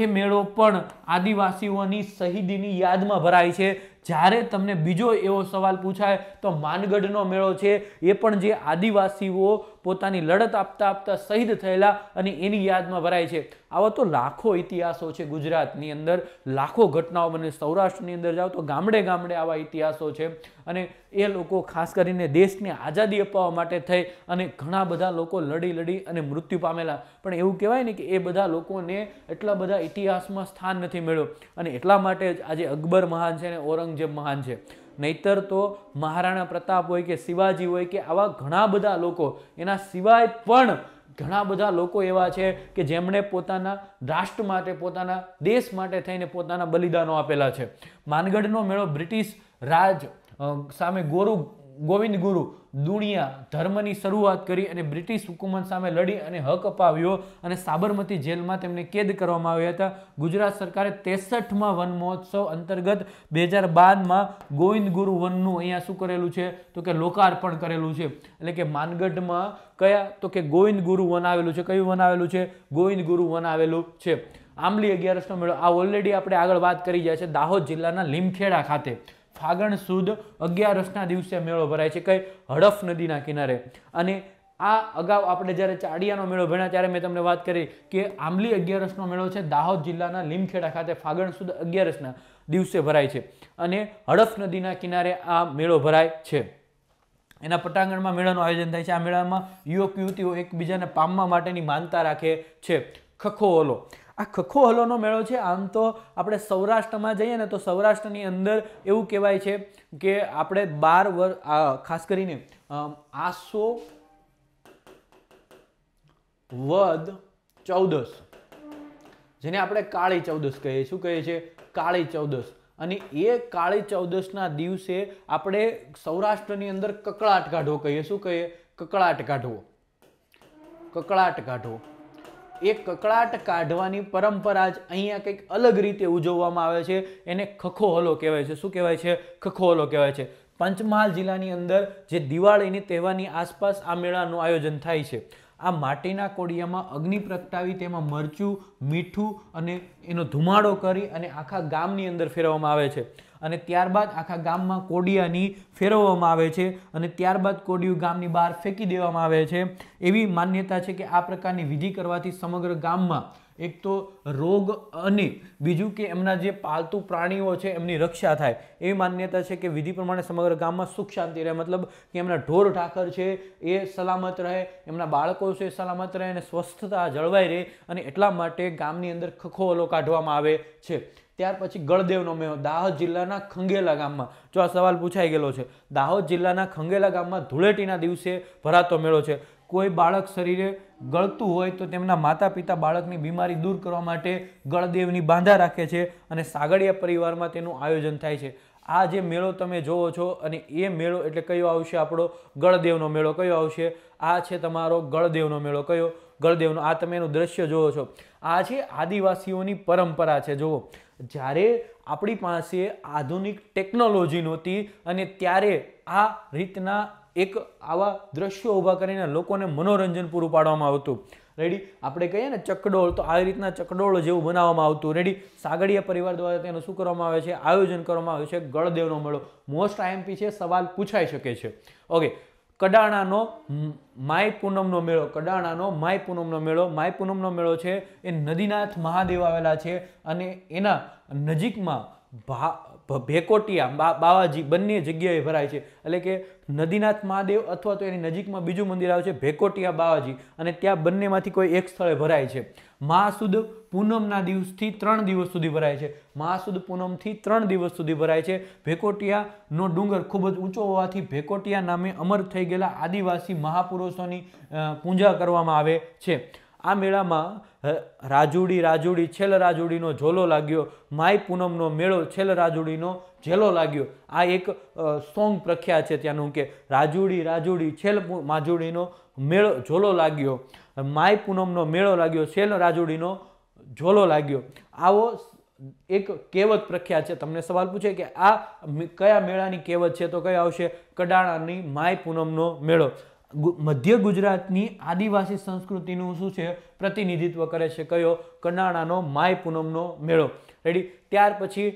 એ મેળો પણ આદિવાસીઓની શહીદીની યાદમાં ભરાય છે જ્યારે તમને બીજો એવો સવાલ પૂછાય તો માનગઢનો મેળો છે એ પણ જે આદિવાસીઓ પોતાની લડત આપતા આપતા શહીદ થયેલા અને એની યાદમાં ભરાય છે આવા તો લાખો ઇતિહાસો છે ગુજરાતની અંદર લાખો ઘટનાઓ બને સૌરાષ્ટ્રની અંદર જાઓ તો ગામડે ગામડે આવા ઇતિહાસો છે અને એ લોકો ખાસ કરીને દેશને આઝાદી અપાવવા માટે થઈ અને ઘણા બધા લોકો લડી લડી અને મૃત્યુ પામેલા પણ એવું કહેવાય ને કે એ બધા લોકોને એટલા બધા ઇતિહાસમાં સ્થાન નથી મળ્યું અને એટલા માટે જ આજે અકબર મહાન છે અને ઔરંગઝેબ મહાન છે નહીતર તો મહારાણા પ્રતાપ હોય કે શિવાજી હોય કે આવા ઘણા બધા લોકો એના સિવાય પણ ઘણા બધા લોકો એવા છે કે જેમણે પોતાના રાષ્ટ્ર માટે પોતાના દેશ માટે થઈને પોતાના બલિદાનો આપેલા છે માનગઢનો મેળો બ્રિટિશ રાજ સામે ગોરુ ગોવિંદ ગુરુ દુનિયા ધર્મની શરૂઆત કરી અને બ્રિટિશ હુકુમત સામે લડી અને હક અપાવ્યો અને સાબરમતી જેલમાં તેમને કેદ કરવામાં આવ્યા હતા ગુજરાત સરકારે ત્રેસઠમાં વન મહોત્સવ અંતર્ગત બે હજાર બારમાં ગોવિંદ ગુરુ વનનું અહીંયા શું કરેલું છે તો કે લોકાર્પણ કરેલું છે એટલે કે માનગઢમાં કયા તો કે ગોવિંદ ગુરુ વન આવેલું છે કયું વન આવેલું છે ગોવિંદ ગુરુ વન આવેલું છે આંબલી અગિયારસનો મેળો આ ઓલરેડી આપણે આગળ વાત કરી જાય છે દાહોદ જિલ્લાના લીમખેડા ખાતે ફાગણ સુદ અગિયારસના દિવસે મેળો ભરાય છે કઈ હડફ નદીના કિનારે અને આ અગાઉ આપણે જ્યારે ચાડિયાનો મેળો ભણ્યા ત્યારે મેં તમને વાત કરી કે આંબલી અગિયારસનો મેળો છે દાહોદ જિલ્લાના લીમખેડા ખાતે ફાગણ સુદ અગિયારસના દિવસે ભરાય છે અને હડફ નદીના કિનારે આ મેળો ભરાય છે એના પટાંગણમાં મેળાનું આયોજન થાય છે આ મેળામાં યુવક યુવતીઓ એકબીજાને પામવા માટેની માનતા રાખે છે ખખો ઓલો આ ખખો હલોનો મેળો છે આમ તો આપણે સૌરાષ્ટ્રમાં જઈએ ને તો સૌરાષ્ટ્રની અંદર એવું કહેવાય છે કે આપણે બાર વર્ષ ખાસ કરીને આસો વદ ચૌદસ જેને આપણે કાળી ચૌદસ કહીએ શું કહીએ છીએ કાળી ચૌદસ અને એ કાળી ચૌદસના દિવસે આપણે સૌરાષ્ટ્રની અંદર કકળાટ કાઢવો કહીએ શું કહીએ કકળાટ કાઢવો કકળાટ કાઢવો એ કકળાટ કાઢવાની પરંપરા જ અહીંયા કંઈક અલગ રીતે ઉજવવામાં આવે છે એને ખખોહલો કહેવાય છે શું કહેવાય છે ખખોહલો કહેવાય છે પંચમહાલ જિલ્લાની અંદર જે દિવાળીની તહેવારની આસપાસ આ મેળાનું આયોજન થાય છે આ માટીના કોડિયામાં અગ્નિ પ્રગટાવી તેમાં મરચું મીઠું અને એનો ધુમાડો કરી અને આખા ગામની અંદર ફેરવવામાં આવે છે અને ત્યારબાદ આખા ગામમાં કોડિયાની ફેરવવામાં આવે છે અને ત્યારબાદ કોડિયું ગામની બહાર ફેંકી દેવામાં આવે છે એવી માન્યતા છે કે આ પ્રકારની વિધિ કરવાથી સમગ્ર ગામમાં એક તો રોગ અને બીજું કે એમના જે પાલતુ પ્રાણીઓ છે એમની રક્ષા થાય એવી માન્યતા છે કે વિધિ પ્રમાણે સમગ્ર ગામમાં સુખ શાંતિ રહે મતલબ કે એમના ઢોર ઠાકર છે એ સલામત રહે એમના બાળકો છે સલામત રહે અને સ્વસ્થતા જળવાઈ રહે અને એટલા માટે ગામની અંદર ખખોલો કાઢવામાં આવે છે ત્યાર પછી ગળદેવનો મેળો દાહોદ જિલ્લાના ખંગેલા ગામમાં જો આ સવાલ પૂછાઈ ગયેલો છે દાહોદ જિલ્લાના ખંગેલા ગામમાં ધૂળેટીના દિવસે ભરાતો મેળો છે કોઈ બાળક શરીરે ગળતું હોય તો તેમના માતા પિતા બાળકની બીમારી દૂર કરવા માટે ગળદેવની બાંધા રાખે છે અને સાગડિયા પરિવારમાં તેનું આયોજન થાય છે આ જે મેળો તમે જોવો છો અને એ મેળો એટલે કયો આવશે આપણો ગળદેવનો મેળો કયો આવશે આ છે તમારો ગળદેવનો મેળો કયો ગળદેવનો આ તમે એનું દ્રશ્ય જોવો છો આ છે આદિવાસીઓની પરંપરા છે જુઓ જ્યારે આપણી પાસે આધુનિક ટેકનોલોજી નહોતી અને ત્યારે આ રીતના એક આવા દ્રશ્યો ઊભા કરીને લોકોને મનોરંજન પૂરું પાડવામાં આવતું રેડી આપણે કહીએ ને ચકડોળ તો આવી રીતના ચકડોળ જેવું બનાવવામાં આવતું રેડી સાગડિયા પરિવાર દ્વારા તેનું શું કરવામાં આવે છે આયોજન કરવામાં આવે છે ગળદેવનો મેળો મોસ્ટ આઈએમપી છે સવાલ પૂછાઈ શકે છે ઓકે કડાણાનો માય પૂનમનો મેળો કડાણાનો માય પૂનમનો મેળો માય પૂનમનો મેળો છે એ નદીનાથ મહાદેવ આવેલા છે અને એના નજીકમાં ભા ભેકોટિયા બાવાજી બંને જગ્યાએ ભરાય છે એટલે કે નદીનાથ મહાદેવ અથવા તો એની નજીકમાં બીજું મંદિર આવે છે ભેકોટિયા બાવાજી અને ત્યાં બંનેમાંથી કોઈ એક સ્થળે ભરાય છે મહાસુદ પૂનમના દિવસથી ત્રણ દિવસ સુધી ભરાય છે મહાસુદ પૂનમથી ત્રણ દિવસ સુધી ભરાય છે ભેકોટિયાનો ડુંગર ખૂબ જ ઊંચો હોવાથી ભેકોટિયા નામે અમર થઈ ગયેલા આદિવાસી મહાપુરુષોની પૂજા કરવામાં આવે છે આ મેળામાં રાજુડી રાજુડી છેલ્લ રાજુડીનો ઝોલો લાગ્યો માય પૂનમનો મેળો છેલ્લ રાજુડીનો ઝેલો લાગ્યો આ એક સોંગ પ્રખ્યાત છે ત્યાંનું કે રાજુડી રાજુડી છેલ્લ માજુડીનો મેળો ઝોલો લાગ્યો માય પૂનમનો મેળો લાગ્યો છેલ્લ રાજુડીનો ઝોલો લાગ્યો આવો એક કહેવત પ્રખ્યાત છે તમને સવાલ પૂછે કે આ કયા મેળાની કહેવત છે તો કઈ આવશે કડાણાની માય પૂનમનો મેળો મધ્ય ગુજરાતની આદિવાસી સંસ્કૃતિનું શું છે પ્રતિનિધિત્વ કરે છે કયો કનાળાનો માય પૂનમનો મેળો રેડી ત્યાર પછી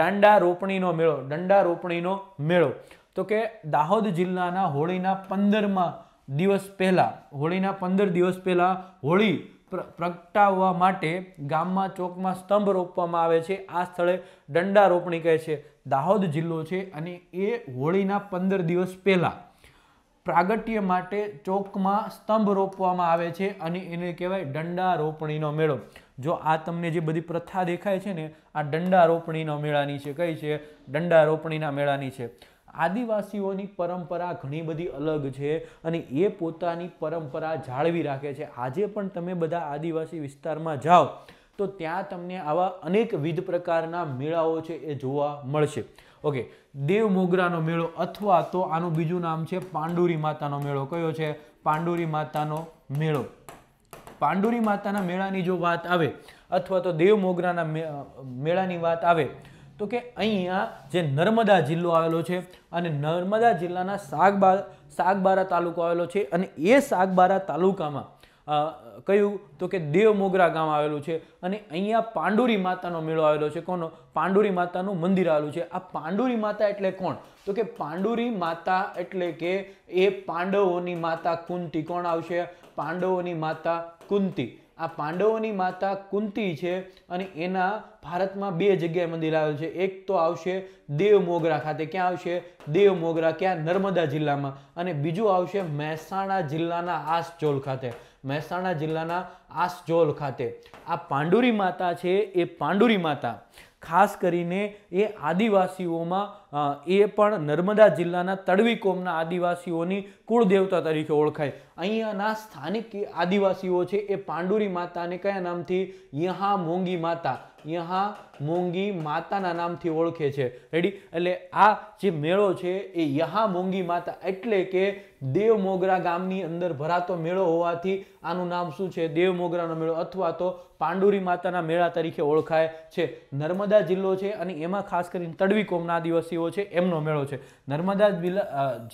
દાંડા રોપણીનો મેળો દંડા રોપણીનો મેળો તો કે દાહોદ જિલ્લાના હોળીના પંદરમાં દિવસ પહેલાં હોળીના પંદર દિવસ પહેલાં હોળી પ્રગટાવવા માટે ગામમાં ચોકમાં સ્તંભ રોપવામાં આવે છે આ સ્થળે દંડા રોપણી કહે છે દાહોદ જિલ્લો છે અને એ હોળીના પંદર દિવસ પહેલાં પ્રાગટ્ય માટે ચોકમાં સ્તંભ રોપવામાં આવે છે અને એને કહેવાય દંડા રોપણીનો મેળો જો આ તમને જે બધી પ્રથા દેખાય છે ને આ દંડા રોપણીનો મેળાની છે કઈ છે દંડા રોપણીના મેળાની છે આદિવાસીઓની પરંપરા ઘણી બધી અલગ છે અને એ પોતાની પરંપરા જાળવી રાખે છે આજે પણ તમે બધા આદિવાસી વિસ્તારમાં જાઓ તો ત્યાં તમને આવા અનેકવિધ પ્રકારના મેળાઓ છે એ જોવા મળશે ઓકે દેવ મોગરાનો મેળો અથવા તો આનું બીજું નામ છે પાંડુરી માતાનો મેળો કયો છે પાંડુરી માતાનો મેળો પાંડુરી માતાના મેળાની જો વાત આવે અથવા તો દેવ મોગરાના મેળાની વાત આવે તો કે અહીંયા જે નર્મદા જિલ્લો આવેલો છે અને નર્મદા જિલ્લાના સાગબા સાગબારા તાલુકો આવેલો છે અને એ સાગબારા તાલુકામાં કહ્યું તો કે દેવ મોગરા ગામ આવેલું છે અને અહીંયા પાંડુરી માતાનો મેળો આવેલો છે કોનો પાંડુરી માતાનું મંદિર આવેલું છે આ પાંડુરી માતા એટલે કોણ તો કે પાંડુરી માતા એટલે કે એ પાંડવોની માતા કુંતી કોણ આવશે પાંડવોની માતા કુંતી આ પાંડવોની માતા કુંતી છે અને એના ભારતમાં બે જગ્યાએ મંદિર આવેલું છે એક તો આવશે દેવ મોગરા ખાતે ક્યાં આવશે દેવ મોગરા ક્યાં નર્મદા જિલ્લામાં અને બીજું આવશે મહેસાણા જિલ્લાના આસચોલ ખાતે મહેસાણા જિલ્લાના આસજોલ ખાતે આ પાંડુરી માતા છે એ પાંડુરી માતા ખાસ કરીને એ આદિવાસીઓમાં એ પણ નર્મદા જિલ્લાના તડવી કોમના આદિવાસીઓની કુળદેવતા તરીકે ઓળખાય અહીંયાના સ્થાનિક આદિવાસીઓ છે એ પાંડુરી માતાને કયા નામથી યહા મોંગી માતા યહાં મોંગી માતાના નામથી ઓળખે છે રેડી એટલે આ જે મેળો છે એ યહાં મોંગી માતા એટલે કે દેવમોગરા ગામની અંદર ભરાતો મેળો હોવાથી આનું નામ શું છે દેવમોગરાનો મેળો અથવા તો પાંડુરી માતાના મેળા તરીકે ઓળખાય છે નર્મદા જિલ્લો છે અને એમાં ખાસ કરીને તડવી કોમના આદિવાસીઓ છે એમનો મેળો છે નર્મદા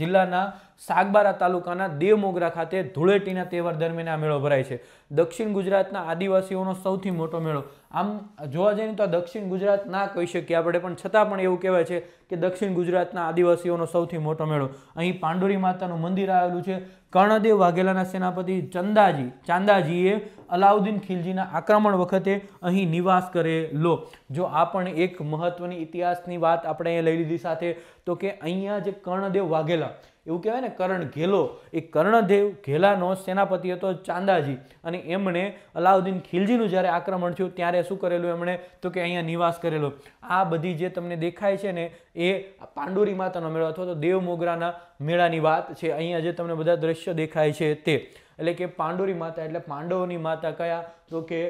જિલ્લાના સાગબારા તાલુકાના દેવમોગરા ખાતે ધૂળેટીના તહેવાર દરમિયાન આ મેળો ભરાય છે દક્ષિણ ગુજરાતના આદિવાસીઓનો સૌથી મોટો મેળો આમ જોવા જઈએ તો દક્ષિણ ગુજરાત ના કહી શકીએ આપણે પણ છતાં પણ એવું કહેવાય છે કે દક્ષિણ ગુજરાતના આદિવાસીઓનો સૌથી મોટો મેળો અહીં પાંડુરી માતાનું મંદિર આવેલું છે કર્ણદેવ વાઘેલાના સેનાપતિ ચંદાજી ચાંદાજીએ અલાઉદ્દીન ખિલજીના આક્રમણ વખતે અહીં નિવાસ કરેલો જો આ પણ એક મહત્વની ઇતિહાસની વાત આપણે લઈ લીધી સાથે તો કે અહીંયા જે કર્ણદેવ વાઘેલા એવું કહેવાય ને કરણ ઘેલો એ કર્ણદેવ ઘેલાનો સેનાપતિ હતો ચાંદાજી અને એમણે અલાઉદ્દીન ખિલજીનું જ્યારે આક્રમણ થયું ત્યારે શું કરેલું એમણે તો કે અહીંયા નિવાસ કરેલો આ બધી જે તમને દેખાય છે ને એ પાંડુરી માતાનો મેળો અથવા તો દેવ મોગરાના મેળાની વાત છે અહીંયા જે તમને બધા દ્રશ્યો દેખાય છે તે એટલે કે પાંડુરી માતા એટલે પાંડવોની માતા કયા તો કે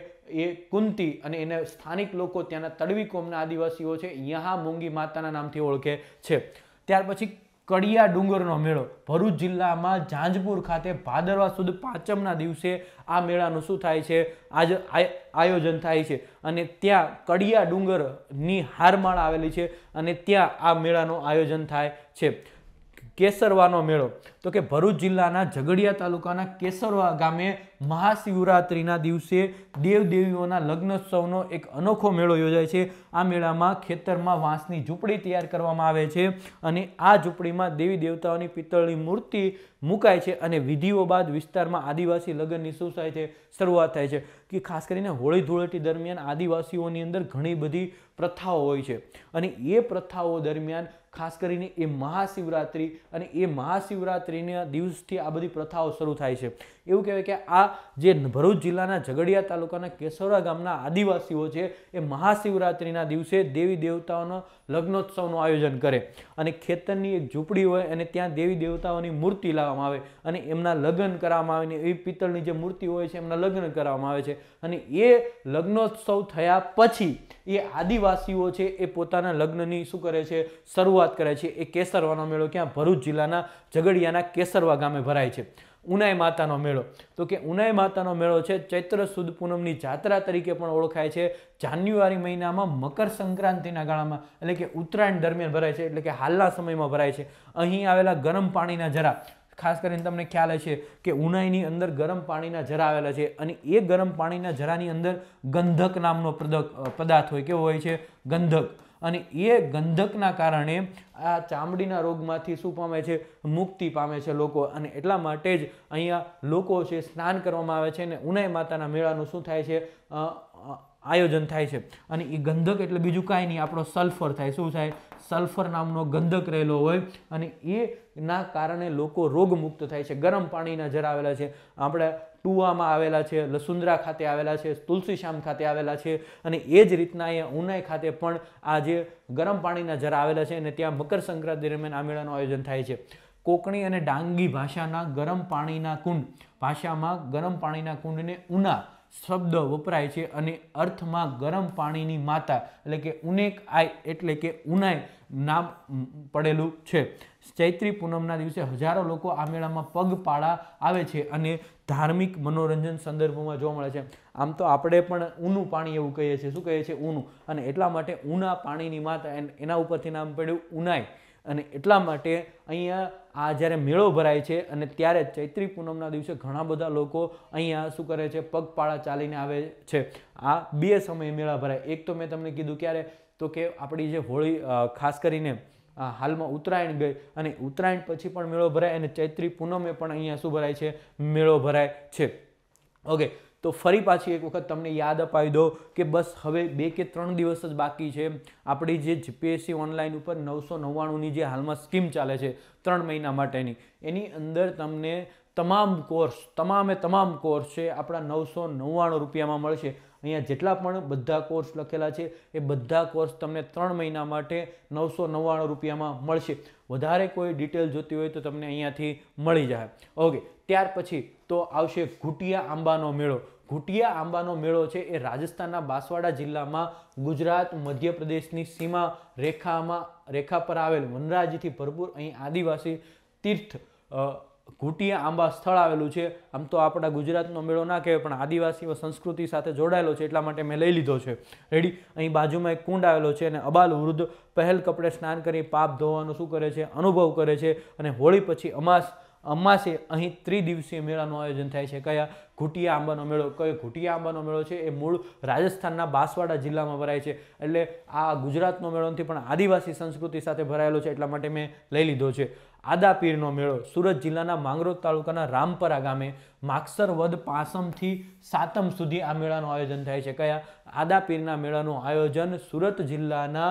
એ કુંતી અને એને સ્થાનિક લોકો ત્યાંના તડવી કોમના આદિવાસીઓ છે યહા મૂંગી માતાના નામથી ઓળખે છે ત્યાર પછી કડિયા ડુંગરનો મેળો ભરૂચ જિલ્લામાં ઝાંઝપુર ખાતે ભાદરવા સુદ પાંચમના દિવસે આ મેળાનું શું થાય છે આજ આયોજન થાય છે અને ત્યાં કડિયા ડુંગરની હારમાળ આવેલી છે અને ત્યાં આ મેળાનું આયોજન થાય છે કેસરવાનો મેળો તો કે ભરૂચ જિલ્લાના ઝઘડિયા તાલુકાના કેસરવા ગામે મહાશિવરાત્રિના દિવસે દેવદેવીઓના લગ્નોત્સવનો એક અનોખો મેળો યોજાય છે આ મેળામાં ખેતરમાં વાંસની ઝૂંપડી તૈયાર કરવામાં આવે છે અને આ ઝૂંપડીમાં દેવી દેવતાઓની પિત્તળની મૂર્તિ મુકાય છે અને વિધિઓ બાદ વિસ્તારમાં આદિવાસી લગ્નની શું થાય છે શરૂઆત થાય છે કે ખાસ કરીને હોળી ધૂળેટી દરમિયાન આદિવાસીઓની અંદર ઘણી બધી પ્રથાઓ હોય છે અને એ પ્રથાઓ દરમિયાન ખાસ કરીને એ મહાશિવરાત્રિ અને એ મહાશિવરાત્રિના દિવસથી આ બધી પ્રથાઓ શરૂ થાય છે એવું કહેવાય કે આ જે ભરૂચ જિલ્લાના ઝઘડિયા તાલુકાના કેસોરા ગામના આદિવાસીઓ છે એ મહાશિવરાત્રિના દિવસે દેવી દેવતાઓનો લગ્નોત્સવનું આયોજન કરે અને ખેતરની એક ઝૂંપડી હોય અને ત્યાં દેવી દેવતાઓની મૂર્તિ લાવવામાં આવે અને એમના લગ્ન કરવામાં આવે ને એવી પિત્તળની જે મૂર્તિ હોય છે એમના લગ્ન કરવામાં આવે છે અને એ લગ્નોત્સવ થયા પછી એ આદિવાસીઓ છે એ પોતાના લગ્નની શું કરે છે શરૂઆત કરે છે એ કેસરવાનો મેળો ક્યાં ભરૂચ જિલ્લાના ઝઘડિયાના કેસરવા ગામે ભરાય છે ઉનાઈ માતાનો મેળો તો કે ઉનાઈ માતાનો મેળો છે ચૈત્ર સુદ પૂનમની જાત્રા તરીકે પણ ઓળખાય છે જાન્યુઆરી મહિનામાં મકર સંક્રાંતિના ગાળામાં એટલે કે ઉત્તરાયણ દરમિયાન ભરાય છે એટલે કે હાલના સમયમાં ભરાય છે અહીં આવેલા ગરમ પાણીના જરા ખાસ કરીને તમને ખ્યાલ હશે કે ઉનાઈની અંદર ગરમ પાણીના જરા આવેલા છે અને એ ગરમ પાણીના જરાની અંદર ગંધક નામનો પદાર્થ હોય કેવો હોય છે ગંધક અને એ ગંધકના કારણે આ ચામડીના રોગમાંથી શું પામે છે મુક્તિ પામે છે લોકો અને એટલા માટે જ અહીંયા લોકો છે સ્નાન કરવામાં આવે છે અને ઉનાઈ માતાના મેળાનું શું થાય છે આયોજન થાય છે અને એ ગંધક એટલે બીજું કાંઈ નહીં આપણો સલ્ફર થાય શું થાય સલ્ફર નામનો ગંધક રહેલો હોય અને એ ના કારણે લોકો રોગમુક્ત થાય છે ગરમ પાણીના ઝર આવેલા છે આપણે ટુવામાં આવેલા છે લસુંદરા ખાતે આવેલા છે તુલસીશ્યામ ખાતે આવેલા છે અને એ જ રીતના અહીંયા ઉનાઈ ખાતે પણ આ જે ગરમ પાણીના ઝર આવેલા છે અને ત્યાં મકર સંક્રાંતિ દરમિયાન આ મેળાનું આયોજન થાય છે કોકણી અને ડાંગી ભાષાના ગરમ પાણીના કુંડ ભાષામાં ગરમ પાણીના કુંડને ઉના શબ્દ વપરાય છે અને અર્થમાં ગરમ પાણીની માતા એટલે કે ઉનેક આય એટલે કે ઉનાય નામ પડેલું છે ચૈત્રી પૂનમના દિવસે હજારો લોકો આ મેળામાં પગપાળા આવે છે અને ધાર્મિક મનોરંજન સંદર્ભમાં જોવા મળે છે આમ તો આપણે પણ ઊનું પાણી એવું કહીએ છીએ શું કહીએ છીએ ઊનું અને એટલા માટે ઊના પાણીની માતા એના ઉપરથી નામ પડ્યું ઉનાઈ અને એટલા માટે અહીંયા આ જ્યારે મેળો ભરાય છે અને ત્યારે ચૈત્રી પૂનમના દિવસે ઘણા બધા લોકો અહીંયા શું કરે છે પગપાળા ચાલીને આવે છે આ બે સમયે મેળા ભરાય એક તો મેં તમને કીધું ક્યારે તો કે આપણી જે હોળી ખાસ કરીને હાલમાં ઉત્તરાયણ ગઈ અને ઉત્તરાયણ પછી પણ મેળો ભરાય અને ચૈત્રી પૂનમે પણ અહીંયા શું ભરાય છે મેળો ભરાય છે ઓકે તો ફરી પાછી એક વખત તમને યાદ અપાવી દો કે બસ હવે બે કે ત્રણ દિવસ જ બાકી છે આપણી જે જીપીએસસી ઓનલાઈન ઉપર નવસો નવ્વાણુંની જે હાલમાં સ્કીમ ચાલે છે ત્રણ મહિના માટેની એની અંદર તમને તમામ કોર્સ તમામે તમામ કોર્સ છે આપણા નવસો નવ્વાણું રૂપિયામાં મળશે અહીંયા જેટલા પણ બધા કોર્સ લખેલા છે એ બધા કોર્સ તમને ત્રણ મહિના માટે નવસો નવ્વાણું રૂપિયામાં મળશે વધારે કોઈ ડિટેલ જોતી હોય તો તમને અહીંયાથી મળી જાય ઓકે ત્યાર પછી તો આવશે ઘૂંટિયા આંબાનો મેળો ઘૂંટિયા આંબાનો મેળો છે એ રાજસ્થાનના બાંસવાડા જિલ્લામાં ગુજરાત મધ્યપ્રદેશની સીમા રેખામાં રેખા પર આવેલ વનરાજીથી ભરપૂર અહીં આદિવાસી તીર્થ ઘૂંટિયા આંબા સ્થળ આવેલું છે આમ તો આપણા ગુજરાતનો મેળો ના કહેવાય પણ આદિવાસીઓ સંસ્કૃતિ સાથે જોડાયેલો છે એટલા માટે મેં લઈ લીધો છે રેડી અહીં બાજુમાં એક કુંડ આવેલો છે અને અબાલ વૃદ્ધ પહેલ કપડે સ્નાન કરી પાપ ધોવાનું શું કરે છે અનુભવ કરે છે અને હોળી પછી અમાસ અમાસે અહીં ત્રિદિવસીય મેળાનું આયોજન થાય છે કયા ઘૂંટિયા આંબાનો મેળો કયો ઘૂંટિયા આંબાનો મેળો છે એ મૂળ રાજસ્થાનના બાંસવાડા જિલ્લામાં ભરાય છે એટલે આ ગુજરાતનો મેળો નથી પણ આદિવાસી સંસ્કૃતિ સાથે ભરાયેલો છે એટલા માટે મેં લઈ લીધો છે આદાપીરનો મેળો સુરત જિલ્લાના માંગરોળ તાલુકાના રામપરા ગામે માગસર વધ પાસમથી સાતમ સુધી આ મેળાનું આયોજન થાય છે કયા આદાપીરના મેળાનું આયોજન સુરત જિલ્લાના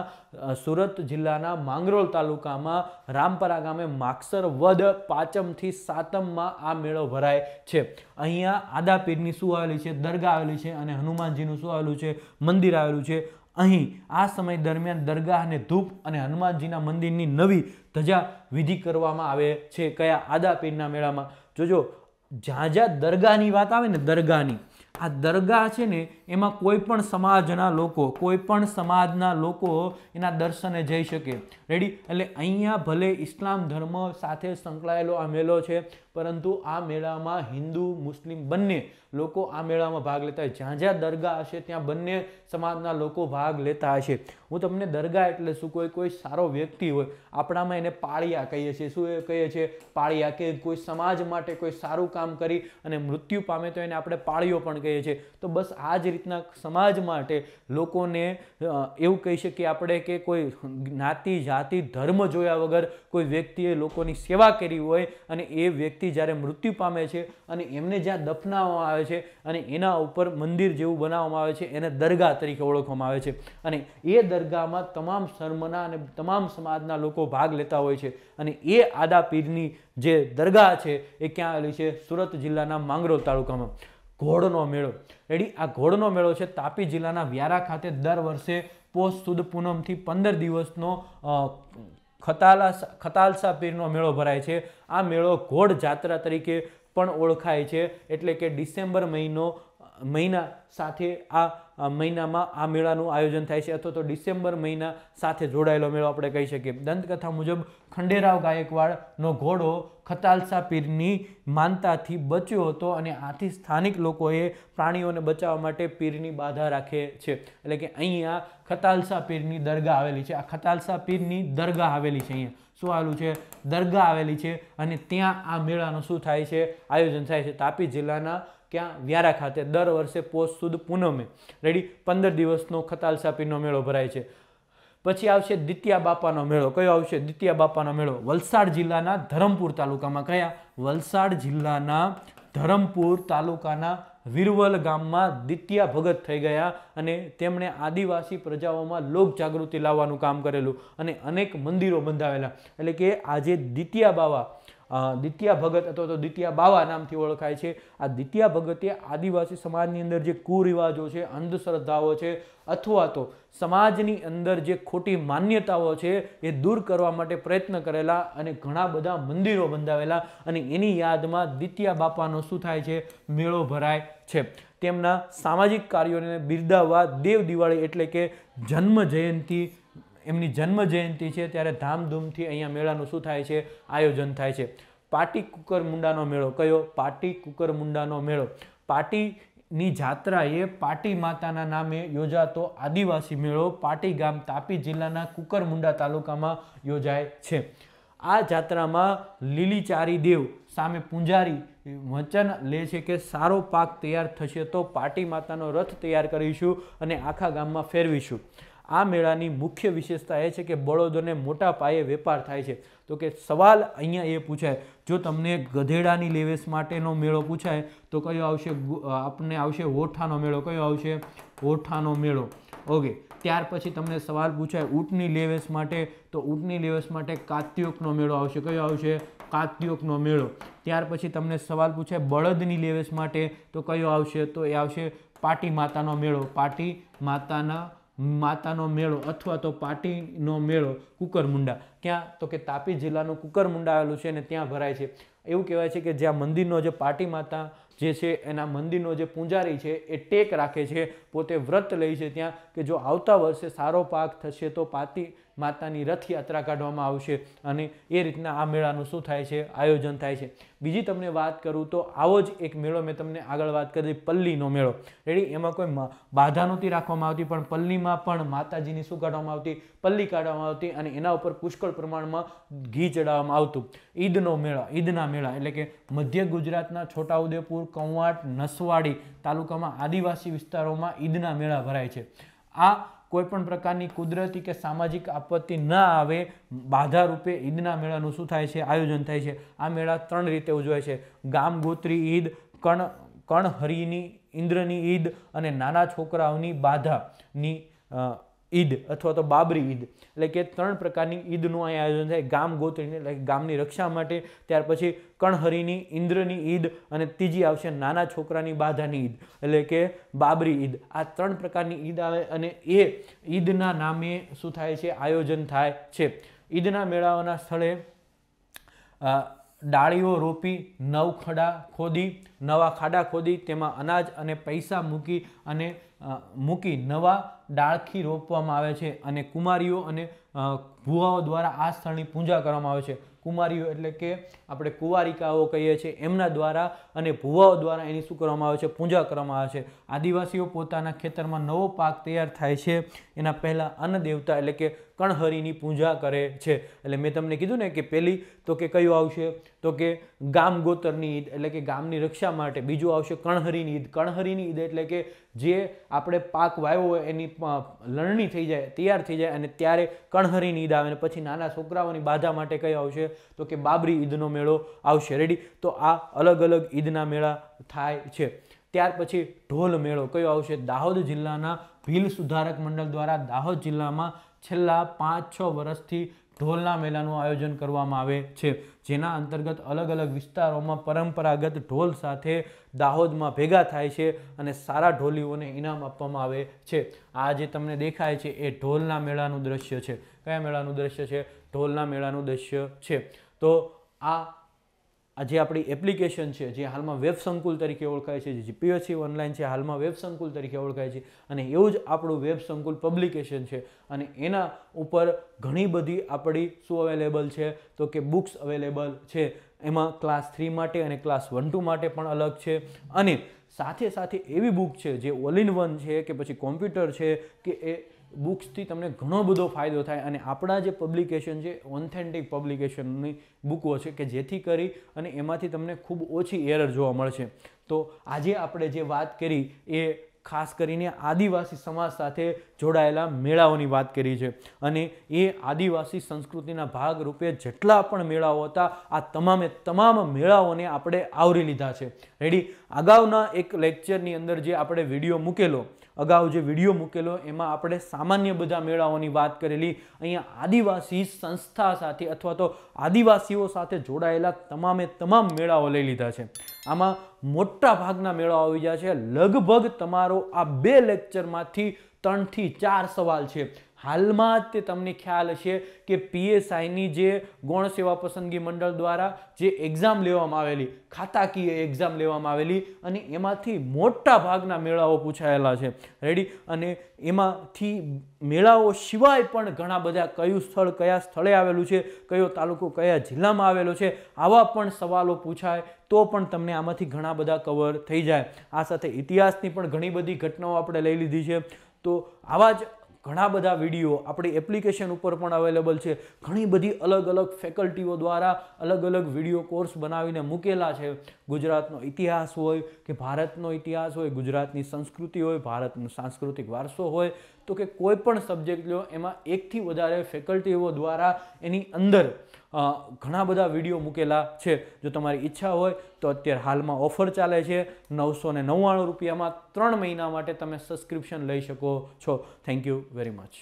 સુરત જિલ્લાના માંગરોળ તાલુકામાં રામપરા ગામે માગસર વધ પાંચમથી સાતમમાં આ મેળો ભરાય છે અહીંયા આદાપીરની શું આવેલી છે દરગાહ આવેલી છે અને હનુમાનજીનું શું આવેલું છે મંદિર આવેલું છે અહીં આ સમય દરમિયાન દરગાહ અને ધૂપ અને હનુમાનજીના મંદિરની નવી ધજા વિધિ કરવામાં આવે છે કયા આદાપીરના મેળામાં જોજો જ્યાં જ્યાં દરગાહની વાત આવે ને દરગાહની આ દરગાહ છે ને એમાં કોઈ પણ સમાજના લોકો કોઈ પણ સમાજના લોકો એના દર્શને જઈ શકે રેડી એટલે અહીંયા ભલે ઇસ્લામ ધર્મ સાથે સંકળાયેલો આ મેળો છે પરંતુ આ મેળામાં હિન્દુ મુસ્લિમ બંને લોકો આ મેળામાં ભાગ લેતા હોય જ્યાં જ્યાં દરગાહ હશે ત્યાં બંને સમાજના લોકો ભાગ લેતા હશે હું તમને દરગાહ એટલે શું કોઈ કોઈ સારો વ્યક્તિ હોય આપણામાં એને પાળિયા કહીએ છીએ શું એ કહીએ છીએ પાળિયા કે કોઈ સમાજ માટે કોઈ સારું કામ કરી અને મૃત્યુ પામે તો એને આપણે પાળીઓ પણ કહીએ છીએ તો બસ આ જ રીતના સમાજ માટે લોકોને એવું કહી શકીએ આપણે કે કોઈ જ્ઞાતિ જાતિ ધર્મ જોયા વગર કોઈ વ્યક્તિએ લોકોની સેવા કરી હોય અને એ વ્યક્તિ વ્યક્તિ જ્યારે મૃત્યુ પામે છે અને એમને જ્યાં દફનાવવામાં આવે છે અને એના ઉપર મંદિર જેવું બનાવવામાં આવે છે એને દરગાહ તરીકે ઓળખવામાં આવે છે અને એ દરગાહમાં તમામ ધર્મના અને તમામ સમાજના લોકો ભાગ લેતા હોય છે અને એ આદા પીરની જે દરગાહ છે એ ક્યાં આવેલી છે સુરત જિલ્લાના માંગરોળ તાલુકામાં ઘોડનો મેળો રેડી આ ઘોડનો મેળો છે તાપી જિલ્લાના વ્યારા ખાતે દર વર્ષે પોષ સુદ પૂનમથી પંદર દિવસનો ખતાલા ખતાલસા પીરનો મેળો ભરાય છે આ મેળો ઘોડ જાત્રા તરીકે પણ ઓળખાય છે એટલે કે ડિસેમ્બર મહિનો મહિના સાથે આ મહિનામાં આ મેળાનું આયોજન થાય છે અથવા તો ડિસેમ્બર મહિના સાથે જોડાયેલો મેળો આપણે કહી શકીએ દંતકથા મુજબ ખંડેરાવ ગાયકવાડનો ઘોડો ખતાલસા પીરની માનતાથી બચ્યો હતો અને આથી સ્થાનિક લોકોએ પ્રાણીઓને બચાવવા માટે પીરની બાધા રાખે છે એટલે કે અહીંયા ખતાલસા પીરની દરગાહ આવેલી છે આ ખતાલસા પીરની દરગાહ આવેલી છે અહીંયા શું આવેલું છે દરગાહ આવેલી છે અને ત્યાં આ મેળાનું શું થાય છે આયોજન થાય છે તાપી જિલ્લાના ક્યાં વ્યારા ખાતે દર વર્ષે પોષ સુદ પૂનમે રેડી પંદર દિવસનો ખતાલસાપીનો મેળો ભરાય છે પછી આવશે દ્વિતીયા બાપાનો મેળો કયો આવશે દ્વિતીયા બાપાનો મેળો વલસાડ જિલ્લાના ધરમપુર તાલુકામાં કયા વલસાડ જિલ્લાના ધરમપુર તાલુકાના વિરવલ ગામમાં દ્વિતીયા ભગત થઈ ગયા અને તેમણે આદિવાસી પ્રજાઓમાં લોક જાગૃતિ લાવવાનું કામ કરેલું અને અનેક મંદિરો બંધાવેલા એટલે કે આજે દ્વિતીયા બાવા દ્વિતીયા ભગત અથવા તો દ્વિતીયા બાવા નામથી ઓળખાય છે આ દ્વિતીયા ભગતે આદિવાસી સમાજની અંદર જે કુરિવાજો છે અંધશ્રદ્ધાઓ છે અથવા તો સમાજની અંદર જે ખોટી માન્યતાઓ છે એ દૂર કરવા માટે પ્રયત્ન કરેલા અને ઘણા બધા મંદિરો બંધાવેલા અને એની યાદમાં દ્વિતીયા બાપાનો શું થાય છે મેળો ભરાય છે તેમના સામાજિક કાર્યોને બિરદાવવા દેવ દિવાળી એટલે કે જન્મ જયંતિ એમની જન્મ જયંતિ છે ત્યારે ધામધૂમથી અહીંયા મેળાનું શું થાય છે આયોજન થાય છે પાટી કુકર મુંડાનો મેળો કયો પાટી કુકર મુંડાનો મેળો પાટીની ની જાત્રા એ પાટી માતાના નામે યોજાતો આદિવાસી મેળો પાટી ગામ તાપી જિલ્લાના મુંડા તાલુકામાં યોજાય છે આ જાત્રામાં લીલીચારી દેવ સામે પૂંજારી વચન લે છે કે સારો પાક તૈયાર થશે તો પાટી માતાનો રથ તૈયાર કરીશું અને આખા ગામમાં ફેરવીશું આ મેળાની મુખ્ય વિશેષતા એ છે કે બળદોને મોટા પાયે વેપાર થાય છે તો કે સવાલ અહીંયા એ પૂછાય જો તમને ગધેડાની લેવેસ માટેનો મેળો પૂછાય તો કયો આવશે આપને આવશે ઓઠાનો મેળો કયો આવશે ઓઠાનો મેળો ઓકે ત્યાર પછી તમને સવાલ પૂછાય ઊંટની લેવેસ માટે તો ઊંટની લેવેસ માટે કાત્યોકનો મેળો આવશે કયો આવશે કાત્યોકનો મેળો ત્યાર પછી તમને સવાલ પૂછાય બળદની લેવેસ માટે તો કયો આવશે તો એ આવશે પાટી માતાનો મેળો પાટી માતાના માતાનો મેળો અથવા તો પાટીનો મેળો કુકરમુંડા ક્યાં તો કે તાપી જિલ્લાનું કુકરમુંડા આવેલું છે અને ત્યાં ભરાય છે એવું કહેવાય છે કે જ્યાં મંદિરનો જે પાટી માતા જે છે એના મંદિરનો જે પૂંજારી છે એ ટેક રાખે છે પોતે વ્રત લે છે ત્યાં કે જો આવતા વર્ષે સારો પાક થશે તો પાટી માતાની રથયાત્રા કાઢવામાં આવશે અને એ રીતના આ મેળાનું શું થાય છે આયોજન થાય છે બીજી તમને વાત કરું તો આવો જ એક મેળો મેં તમને આગળ વાત કરી પલ્લીનો મેળો રેડી એમાં કોઈ બાધા નહોતી રાખવામાં આવતી પણ પલ્લીમાં પણ માતાજીની શું કાઢવામાં આવતી પલ્લી કાઢવામાં આવતી અને એના ઉપર પુષ્કળ પ્રમાણમાં ઘી ચડાવવામાં આવતું ઈદનો મેળા ઈદના મેળા એટલે કે મધ્ય ગુજરાતના છોટાઉદેપુર કંવાટ નસવાડી તાલુકામાં આદિવાસી વિસ્તારોમાં ઈદના મેળા ભરાય છે આ કોઈપણ પ્રકારની કુદરતી કે સામાજિક આપત્તિ ન આવે બાધા રૂપે ઈદના મેળાનું શું થાય છે આયોજન થાય છે આ મેળા ત્રણ રીતે ઉજવાય છે ગામ ગોત્રી ઈદ કણ કણહરીની ઇન્દ્રની ઈદ અને નાના છોકરાઓની બાધાની ઈદ અથવા તો બાબરી ઈદ એટલે કે ત્રણ પ્રકારની ઈદનું અહીં આયોજન થાય ગામ ગોત્રીની એટલે ગામની રક્ષા માટે ત્યાર પછી કણહરીની ઇન્દ્રની ઈદ અને ત્રીજી આવશે નાના છોકરાની બાધાની ઈદ એટલે કે બાબરી ઈદ આ ત્રણ પ્રકારની ઈદ આવે અને એ ઈદના નામે શું થાય છે આયોજન થાય છે ઈદના મેળાઓના સ્થળે ડાળીઓ રોપી નવ ખડા ખોદી નવા ખાડા ખોદી તેમાં અનાજ અને પૈસા મૂકી અને મૂકી નવા ડાળખી રોપવામાં આવે છે અને કુમારીઓ અને ભુવાઓ દ્વારા આ સ્થળની પૂજા કરવામાં આવે છે કુમારીઓ એટલે કે આપણે કુવારિકાઓ કહીએ છીએ એમના દ્વારા અને ભુવાઓ દ્વારા એની શું કરવામાં આવે છે પૂજા કરવામાં આવે છે આદિવાસીઓ પોતાના ખેતરમાં નવો પાક તૈયાર થાય છે એના પહેલાં અન્નદેવતા એટલે કે કણહરીની પૂજા કરે છે એટલે મેં તમને કીધું ને કે પહેલી તો કે કયું આવશે તો કે ગામ ગોતરની ઈદ એટલે કે ગામની રક્ષા માટે બીજું આવશે કણહરીની ઈદ કણહરીની ઈદ એટલે કે જે આપણે પાક વાવ્યો હોય એની લણણી થઈ જાય તૈયાર થઈ જાય અને ત્યારે કણહરીની ઈદ ઈદ આવે અને પછી નાના છોકરાઓની બાધા માટે કઈ આવશે તો કે બાબરી ઈદનો મેળો આવશે રેડી તો આ અલગ અલગ ઈદના મેળા થાય છે ત્યાર પછી ઢોલ મેળો કયો આવશે દાહોદ જિલ્લાના ભીલ સુધારક મંડળ દ્વારા દાહોદ જિલ્લામાં છેલ્લા પાંચ છ વર્ષથી ઢોલના મેળાનું આયોજન કરવામાં આવે છે જેના અંતર્ગત અલગ અલગ વિસ્તારોમાં પરંપરાગત ઢોલ સાથે દાહોદમાં ભેગા થાય છે અને સારા ઢોલીઓને ઇનામ આપવામાં આવે છે આ જે તમને દેખાય છે એ ઢોલના મેળાનું દ્રશ્ય છે કયા મેળાનું દૃશ્ય છે ઢોલના મેળાનું દૃશ્ય છે તો આ જે આપણી એપ્લિકેશન છે જે હાલમાં વેબ સંકુલ તરીકે ઓળખાય છે જે પીએસસી ઓનલાઈન છે હાલમાં વેબ સંકુલ તરીકે ઓળખાય છે અને એવું જ આપણું વેબ સંકુલ પબ્લિકેશન છે અને એના ઉપર ઘણી બધી આપણી શું અવેલેબલ છે તો કે બુક્સ અવેલેબલ છે એમાં ક્લાસ થ્રી માટે અને ક્લાસ વન ટુ માટે પણ અલગ છે અને સાથે સાથે એવી બુક છે જે ઓલ ઇન વન છે કે પછી કોમ્પ્યુટર છે કે એ બુક્સથી તમને ઘણો બધો ફાયદો થાય અને આપણા જે પબ્લિકેશન છે ઓથેન્ટિક પબ્લિકેશનની બુકો છે કે જેથી કરી અને એમાંથી તમને ખૂબ ઓછી એરર જોવા મળશે તો આજે આપણે જે વાત કરી એ ખાસ કરીને આદિવાસી સમાજ સાથે જોડાયેલા મેળાઓની વાત કરી છે અને એ આદિવાસી સંસ્કૃતિના ભાગરૂપે જેટલા પણ મેળાઓ હતા આ તમામે તમામ મેળાઓને આપણે આવરી લીધા છે રેડી અગાઉના એક લેક્ચરની અંદર જે આપણે વિડીયો મૂકેલો અગાઉ જે વિડીયો મૂકેલો એમાં આપણે સામાન્ય બધા મેળાઓની વાત કરેલી અહીંયા આદિવાસી સંસ્થા સાથે અથવા તો આદિવાસીઓ સાથે જોડાયેલા તમામે તમામ મેળાઓ લઈ લીધા છે આમાં મોટા ભાગના મેળાઓ આવી ગયા છે લગભગ તમારો આ બે લેક્ચરમાંથી ત્રણથી ચાર સવાલ છે હાલમાં જ તે તમને ખ્યાલ હશે કે પીએસઆઈની જે ગૌણ સેવા પસંદગી મંડળ દ્વારા જે એક્ઝામ લેવામાં આવેલી ખાતાકીય એક્ઝામ લેવામાં આવેલી અને એમાંથી મોટા ભાગના મેળાઓ પૂછાયેલા છે રેડી અને એમાંથી મેળાઓ સિવાય પણ ઘણા બધા કયું સ્થળ કયા સ્થળે આવેલું છે કયો તાલુકો કયા જિલ્લામાં આવેલો છે આવા પણ સવાલો પૂછાય તો પણ તમને આમાંથી ઘણા બધા કવર થઈ જાય આ સાથે ઇતિહાસની પણ ઘણી બધી ઘટનાઓ આપણે લઈ લીધી છે તો આવા જ ઘણા બધા વિડીયો આપણી એપ્લિકેશન ઉપર પણ અવેલેબલ છે ઘણી બધી અલગ અલગ ફેકલ્ટીઓ દ્વારા અલગ અલગ વિડીયો કોર્સ બનાવીને મૂકેલા છે ગુજરાતનો ઇતિહાસ હોય કે ભારતનો ઇતિહાસ હોય ગુજરાતની સંસ્કૃતિ હોય ભારતનો સાંસ્કૃતિક વારસો હોય તો કે કોઈ પણ સબ્જેક્ટ લો એમાં એકથી વધારે ફેકલ્ટીઓ દ્વારા એની અંદર ઘણા બધા વિડીયો મૂકેલા છે જો તમારી ઈચ્છા હોય તો અત્યારે હાલમાં ઓફર ચાલે છે નવસો ને નવ્વાણું રૂપિયામાં ત્રણ મહિના માટે તમે સબસ્ક્રિપ્શન લઈ શકો છો થેન્ક યુ વેરી મચ